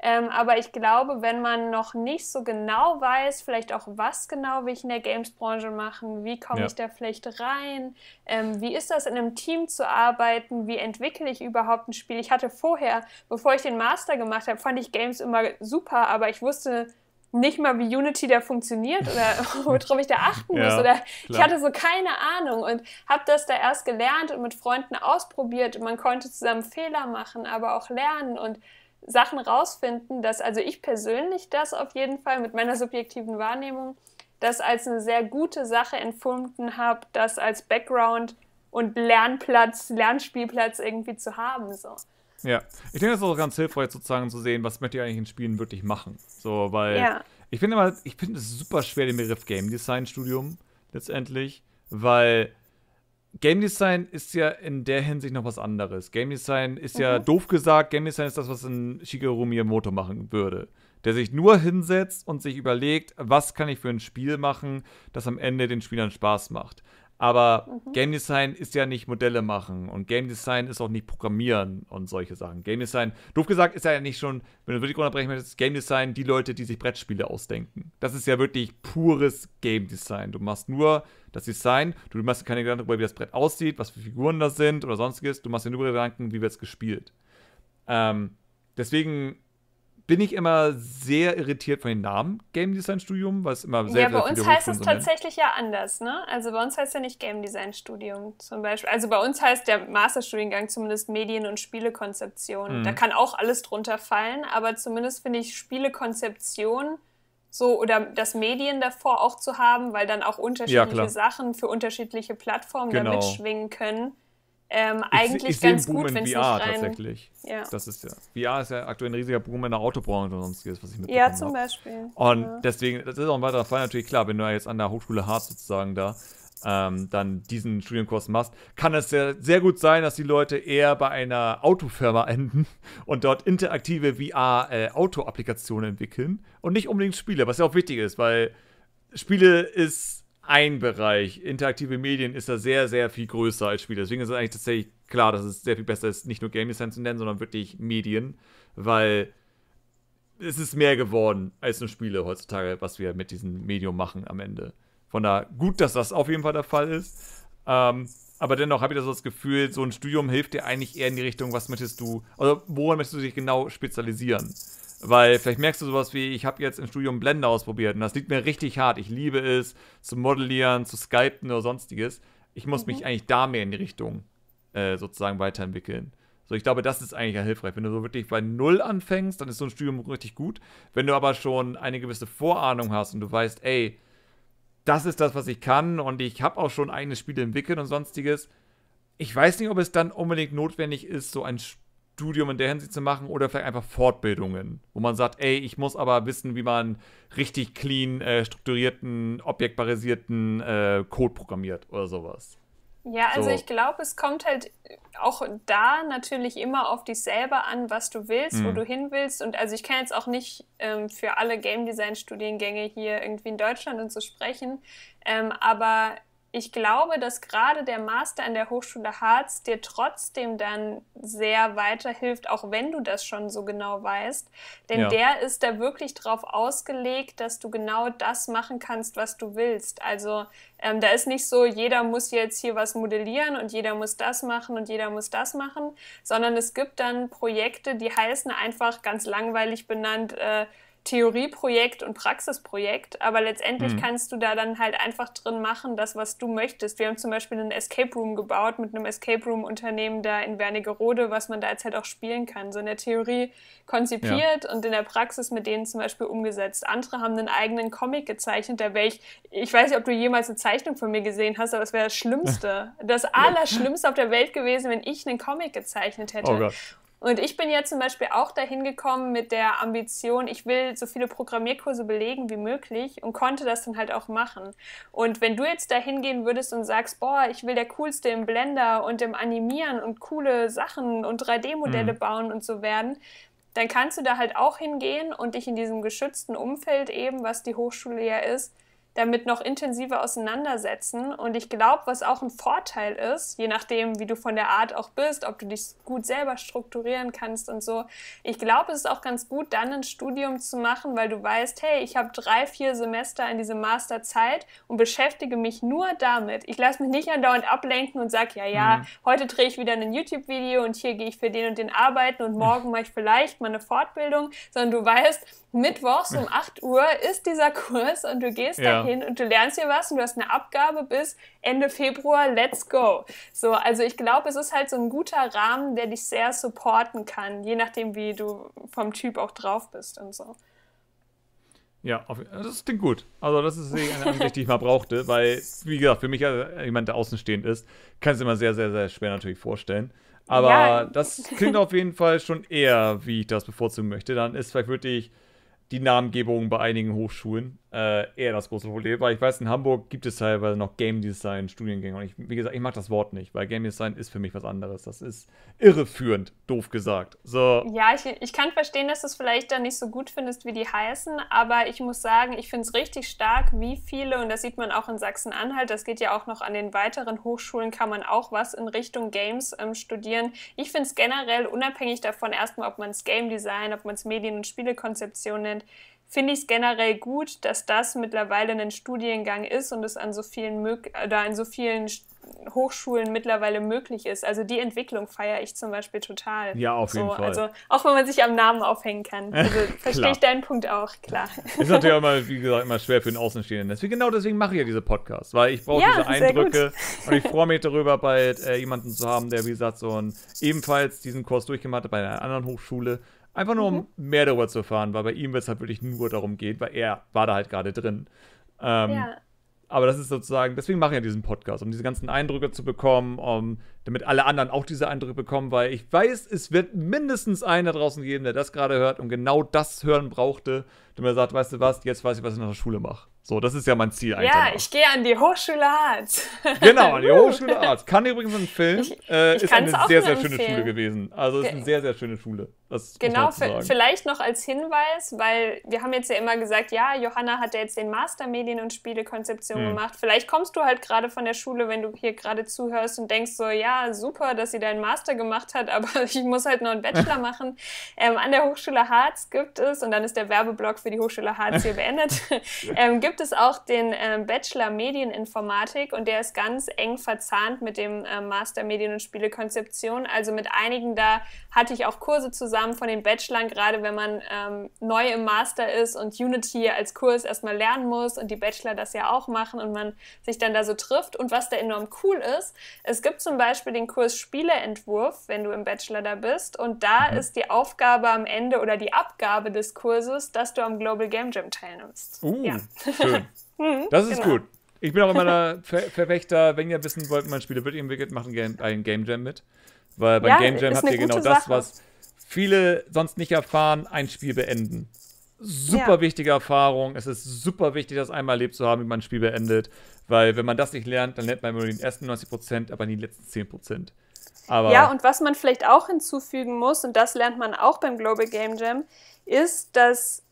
Ähm, aber ich glaube, wenn man noch nicht so genau weiß, vielleicht auch was genau will ich in der Games-Branche machen, wie komme ja. ich da vielleicht rein, ähm, wie ist das in einem Team zu arbeiten, wie entwickle ich überhaupt ein Spiel. Ich hatte vorher, bevor ich den Master gemacht habe, fand ich Games immer super, aber ich wusste nicht mal wie Unity da funktioniert oder worauf ich da achten muss. Ja, oder ich hatte so keine Ahnung und habe das da erst gelernt und mit Freunden ausprobiert. man konnte zusammen Fehler machen, aber auch lernen und Sachen rausfinden, dass also ich persönlich das auf jeden Fall mit meiner subjektiven Wahrnehmung das als eine sehr gute Sache empfunden habe, das als Background und Lernplatz, Lernspielplatz irgendwie zu haben. So. Ja, ich denke, das ist auch ganz hilfreich sozusagen zu sehen, was möchte ich eigentlich in Spielen wirklich machen. So, weil ja. ich finde immer, ich finde es super schwer, den Begriff Game Design Studium letztendlich, weil Game Design ist ja in der Hinsicht noch was anderes. Game Design ist mhm. ja doof gesagt, Game Design ist das, was ein Shigeru Miyamoto machen würde. Der sich nur hinsetzt und sich überlegt, was kann ich für ein Spiel machen, das am Ende den Spielern Spaß macht. Aber mhm. Game Design ist ja nicht Modelle machen und Game Design ist auch nicht Programmieren und solche Sachen. Game Design, doof gesagt, ist ja nicht schon, wenn du wirklich runterbrechen möchtest, Game Design die Leute, die sich Brettspiele ausdenken. Das ist ja wirklich pures Game Design. Du machst nur das Design, du machst keine Gedanken darüber, wie das Brett aussieht, was für Figuren da sind oder sonstiges. Du machst dir nur Gedanken, wie wird es gespielt. Ähm, deswegen bin ich immer sehr irritiert von den Namen Game Design Studium, was immer sehr Ja, bei uns heißt es tatsächlich ja anders, ne? Also bei uns heißt ja nicht Game Design Studium zum Beispiel. Also bei uns heißt der Masterstudiengang zumindest Medien- und Spielekonzeption. Mhm. Da kann auch alles drunter fallen, aber zumindest finde ich Spielekonzeption so oder das Medien davor auch zu haben, weil dann auch unterschiedliche ja, Sachen für unterschiedliche Plattformen genau. da mitschwingen können ähm, eigentlich ich, ich ganz gut, wenn es nicht VR tatsächlich. Ja. Das ist ja VR ist ja aktuell ein riesiger Boom in der Autobranche und sonstiges, was ich mitbekomme. Ja, zum Beispiel. Und ja. deswegen, das ist auch ein weiterer Fall natürlich klar, wenn du ja jetzt an der Hochschule Harz sozusagen da ähm, dann diesen Studienkurs machst, kann es ja sehr gut sein, dass die Leute eher bei einer Autofirma enden und dort interaktive VR-Auto-Applikationen äh, entwickeln und nicht unbedingt Spiele, was ja auch wichtig ist, weil Spiele ist ein Bereich. Interaktive Medien ist da sehr, sehr viel größer als Spiele. Deswegen ist es eigentlich tatsächlich klar, dass es sehr viel besser ist, nicht nur Game Design zu nennen, sondern wirklich Medien, weil es ist mehr geworden als nur Spiele heutzutage, was wir mit diesem Medium machen am Ende. Von daher gut, dass das auf jeden Fall der Fall ist. Ähm, aber dennoch habe ich das, so das Gefühl, so ein Studium hilft dir eigentlich eher in die Richtung, was möchtest du, also woran möchtest du dich genau spezialisieren? Weil vielleicht merkst du sowas wie, ich habe jetzt im Studium Blender ausprobiert und das liegt mir richtig hart. Ich liebe es zu modellieren, zu skypen oder sonstiges. Ich muss mhm. mich eigentlich da mehr in die Richtung äh, sozusagen weiterentwickeln. So, ich glaube, das ist eigentlich ja hilfreich. Wenn du so wirklich bei Null anfängst, dann ist so ein Studium richtig gut. Wenn du aber schon eine gewisse Vorahnung hast und du weißt, ey, das ist das, was ich kann und ich habe auch schon eigene Spiele entwickelt und sonstiges. Ich weiß nicht, ob es dann unbedingt notwendig ist, so ein Studium Studium in der Hinsicht zu machen oder vielleicht einfach Fortbildungen, wo man sagt, ey, ich muss aber wissen, wie man richtig clean, äh, strukturierten, objektbasierten äh, Code programmiert oder sowas. Ja, also so. ich glaube, es kommt halt auch da natürlich immer auf dich selber an, was du willst, mhm. wo du hin willst. Und also ich kann jetzt auch nicht ähm, für alle Game Design Studiengänge hier irgendwie in Deutschland und so sprechen, ähm, aber ich glaube, dass gerade der Master an der Hochschule Harz dir trotzdem dann sehr weiterhilft, auch wenn du das schon so genau weißt. Denn ja. der ist da wirklich darauf ausgelegt, dass du genau das machen kannst, was du willst. Also ähm, da ist nicht so, jeder muss jetzt hier was modellieren und jeder muss das machen und jeder muss das machen, sondern es gibt dann Projekte, die heißen einfach ganz langweilig benannt. Äh, Theorieprojekt und Praxisprojekt, aber letztendlich mhm. kannst du da dann halt einfach drin machen, das, was du möchtest. Wir haben zum Beispiel einen Escape Room gebaut mit einem Escape Room-Unternehmen da in Wernigerode, was man da jetzt halt auch spielen kann. So in der Theorie konzipiert ja. und in der Praxis mit denen zum Beispiel umgesetzt. Andere haben einen eigenen Comic gezeichnet, der welch, ich, weiß nicht, ob du jemals eine Zeichnung von mir gesehen hast, aber es wäre das Schlimmste, das Allerschlimmste auf der Welt gewesen, wenn ich einen Comic gezeichnet oh hätte. Oh Gott. Und ich bin ja zum Beispiel auch dahin gekommen mit der Ambition, ich will so viele Programmierkurse belegen wie möglich und konnte das dann halt auch machen. Und wenn du jetzt dahin gehen würdest und sagst, boah, ich will der coolste im Blender und im Animieren und coole Sachen und 3D-Modelle mhm. bauen und so werden, dann kannst du da halt auch hingehen und dich in diesem geschützten Umfeld eben, was die Hochschule ja ist, damit noch intensiver auseinandersetzen. Und ich glaube, was auch ein Vorteil ist, je nachdem, wie du von der Art auch bist, ob du dich gut selber strukturieren kannst und so, ich glaube, es ist auch ganz gut, dann ein Studium zu machen, weil du weißt, hey, ich habe drei, vier Semester in diesem Master Zeit und beschäftige mich nur damit. Ich lasse mich nicht andauernd ablenken und sage, ja, ja, mhm. heute drehe ich wieder ein YouTube-Video und hier gehe ich für den und den arbeiten und morgen hm. mache ich vielleicht mal eine Fortbildung, sondern du weißt, mittwochs um 8 Uhr ist dieser Kurs und du gehst ja. dahin und du lernst hier was und du hast eine Abgabe bis Ende Februar, let's go. So, also ich glaube, es ist halt so ein guter Rahmen, der dich sehr supporten kann, je nachdem, wie du vom Typ auch drauf bist und so. Ja, das klingt gut. Also, das ist eine Ansicht, die ich mal brauchte, weil, wie gesagt, für mich als jemand, der außenstehend ist, kann es immer sehr, sehr, sehr schwer natürlich vorstellen. Aber ja. das klingt auf jeden Fall schon eher, wie ich das bevorzugen möchte. Dann ist vielleicht wirklich die Namengebung bei einigen Hochschulen äh, eher das große Problem, weil ich weiß, in Hamburg gibt es teilweise noch Game Design Studiengänge und ich, wie gesagt, ich mag das Wort nicht, weil Game Design ist für mich was anderes. Das ist irreführend, doof gesagt. So. Ja, ich, ich kann verstehen, dass du es vielleicht dann nicht so gut findest, wie die heißen, aber ich muss sagen, ich finde es richtig stark, wie viele, und das sieht man auch in Sachsen-Anhalt, das geht ja auch noch an den weiteren Hochschulen, kann man auch was in Richtung Games ähm, studieren. Ich finde es generell unabhängig davon, erstmal, ob man es Game Design, ob man es Medien- und Spielekonzeption nennt, finde ich es generell gut, dass das mittlerweile ein Studiengang ist und es an so vielen oder an so vielen Hochschulen mittlerweile möglich ist. Also die Entwicklung feiere ich zum Beispiel total. Ja, auf so, jeden Fall. Also auch wenn man sich am Namen aufhängen kann. Also verstehe ich deinen Punkt auch, klar. Ist natürlich auch immer, wie gesagt, immer schwer für den Außenstehenden. Deswegen, genau deswegen mache ich ja diese Podcasts, weil ich brauche ja, diese Eindrücke und ich freue mich darüber, bald äh, jemanden zu haben, der, wie gesagt, so ein, ebenfalls diesen Kurs durchgemacht hat bei einer anderen Hochschule Einfach nur, um mhm. mehr darüber zu erfahren, weil bei ihm wird es halt wirklich nur darum gehen, weil er war da halt gerade drin. Ähm, ja. Aber das ist sozusagen, deswegen mache ich ja diesen Podcast, um diese ganzen Eindrücke zu bekommen, um damit alle anderen auch diese Eindrücke bekommen, weil ich weiß, es wird mindestens einen da draußen geben, der das gerade hört und genau das hören brauchte, damit er sagt, weißt du was, jetzt weiß ich, was ich nach der Schule mache. So, das ist ja mein Ziel eigentlich. Ja, ich gehe an die Hochschule Arzt. Genau, an die Hochschule Arzt. Kann übrigens empfehlen. Ich, äh, ich ist eine sehr, sehr schöne Schule gewesen. Also ist eine sehr, sehr schöne Schule. Das genau, vielleicht noch als Hinweis, weil wir haben jetzt ja immer gesagt, ja, Johanna hat ja jetzt den Master Medien- und Spielekonzeption hm. gemacht. Vielleicht kommst du halt gerade von der Schule, wenn du hier gerade zuhörst und denkst so, ja, super, dass sie deinen Master gemacht hat, aber ich muss halt noch einen Bachelor machen. Ähm, an der Hochschule Harz gibt es, und dann ist der Werbeblock für die Hochschule Harz hier beendet, ähm, gibt es auch den ähm, Bachelor Medieninformatik und der ist ganz eng verzahnt mit dem ähm, Master Medien- und Spielekonzeption. Also mit einigen da hatte ich auch Kurse zusammen von den Bachelorn, gerade wenn man ähm, neu im Master ist und Unity als Kurs erstmal lernen muss und die Bachelor das ja auch machen und man sich dann da so trifft. Und was da enorm cool ist, es gibt zum Beispiel Beispiel den Kurs Spieleentwurf, wenn du im Bachelor da bist. Und da mhm. ist die Aufgabe am Ende oder die Abgabe des Kurses, dass du am Global Game Jam teilnimmst. Uh, ja. schön. Mhm, das ist genau. gut. Ich bin auch immer der Ver Verfechter, wenn ihr wissen wollt, wie man Spiele wirklich entwickelt, macht einen Game, Jam mit. Weil beim ja, Game Jam habt ihr genau Sache. das, was viele sonst nicht erfahren, ein Spiel beenden. Super ja. wichtige Erfahrung. Es ist super wichtig, das einmal erlebt zu haben, wie man ein Spiel beendet. Weil wenn man das nicht lernt, dann lernt man nur die ersten 90 Prozent, aber nie die letzten 10 Prozent. Aber ja, und was man vielleicht auch hinzufügen muss, und das lernt man auch beim Global Game Jam, ist, dass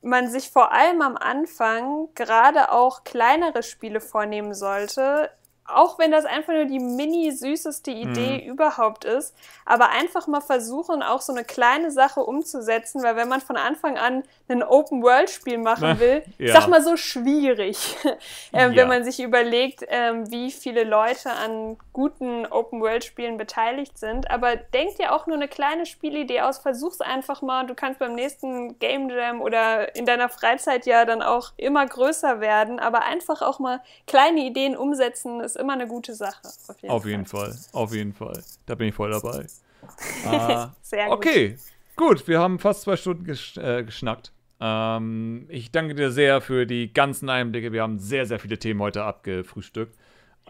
man sich vor allem am Anfang gerade auch kleinere Spiele vornehmen sollte, auch wenn das einfach nur die mini süßeste Idee mhm. überhaupt ist, aber einfach mal versuchen, auch so eine kleine Sache umzusetzen, weil wenn man von Anfang an ein Open-World-Spiel machen will, ja. sag mal so schwierig, ähm, ja. wenn man sich überlegt, ähm, wie viele Leute an guten Open-World-Spielen beteiligt sind. Aber denk dir auch nur eine kleine Spielidee aus, versuch's einfach mal. Du kannst beim nächsten Game Jam oder in deiner Freizeit ja dann auch immer größer werden, aber einfach auch mal kleine Ideen umsetzen ist immer eine gute Sache. Auf jeden, auf Fall. jeden Fall. Auf jeden Fall. Da bin ich voll dabei. ah, Sehr gut. Okay, gut. Wir haben fast zwei Stunden gesch äh, geschnackt. Ähm, ich danke dir sehr für die ganzen Einblicke. Wir haben sehr, sehr viele Themen heute abgefrühstückt.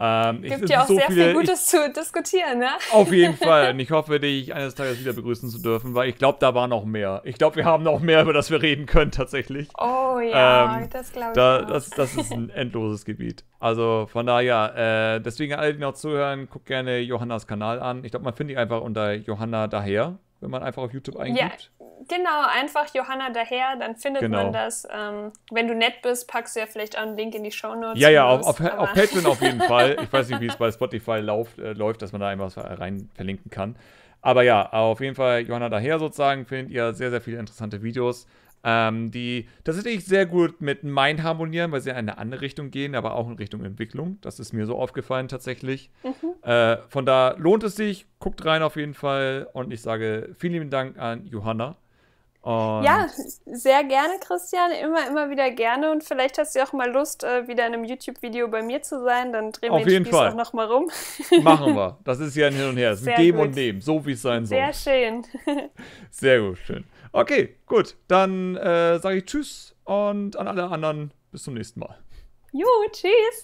Ähm, Gibt ich, ja auch so sehr viele, viel Gutes ich, zu diskutieren, ne? Auf jeden Fall. Und ich hoffe, dich eines Tages wieder begrüßen zu dürfen, weil ich glaube, da war noch mehr. Ich glaube, wir haben noch mehr, über das wir reden können, tatsächlich. Oh ja, ähm, das glaube ich. Da, das, das, ist ein endloses Gebiet. Also von daher, äh, deswegen alle, die noch zuhören, guckt gerne Johannas Kanal an. Ich glaube, man findet dich einfach unter Johanna daher wenn man einfach auf YouTube eingibt? Ja, genau, einfach Johanna daher, dann findet genau. man das. Ähm, wenn du nett bist, packst du ja vielleicht auch einen Link in die Show Notes. Ja, ja, auf, auf, auf Patreon auf jeden Fall. Ich weiß nicht, wie es bei Spotify läuft, äh, läuft, dass man da einfach rein verlinken kann. Aber ja, auf jeden Fall Johanna daher sozusagen findet ihr sehr, sehr viele interessante Videos ähm, die tatsächlich sehr gut mit Mind harmonieren, weil sie in eine andere Richtung gehen, aber auch in Richtung Entwicklung. Das ist mir so aufgefallen tatsächlich. Mhm. Äh, von da lohnt es sich, guckt rein auf jeden Fall und ich sage vielen lieben Dank an Johanna. Und ja, sehr gerne, Christian. Immer, immer wieder gerne. Und vielleicht hast du auch mal Lust, äh, wieder in einem YouTube-Video bei mir zu sein. Dann drehen Auf wir den Spieß Fall. auch nochmal rum. Machen wir. Das ist ja ein Hin und Her. Es ist ein Geben und Nehmen, so wie es sein soll. Sehr schön. Sehr gut, schön. Okay, gut. Dann äh, sage ich Tschüss und an alle anderen bis zum nächsten Mal. Jo, tschüss.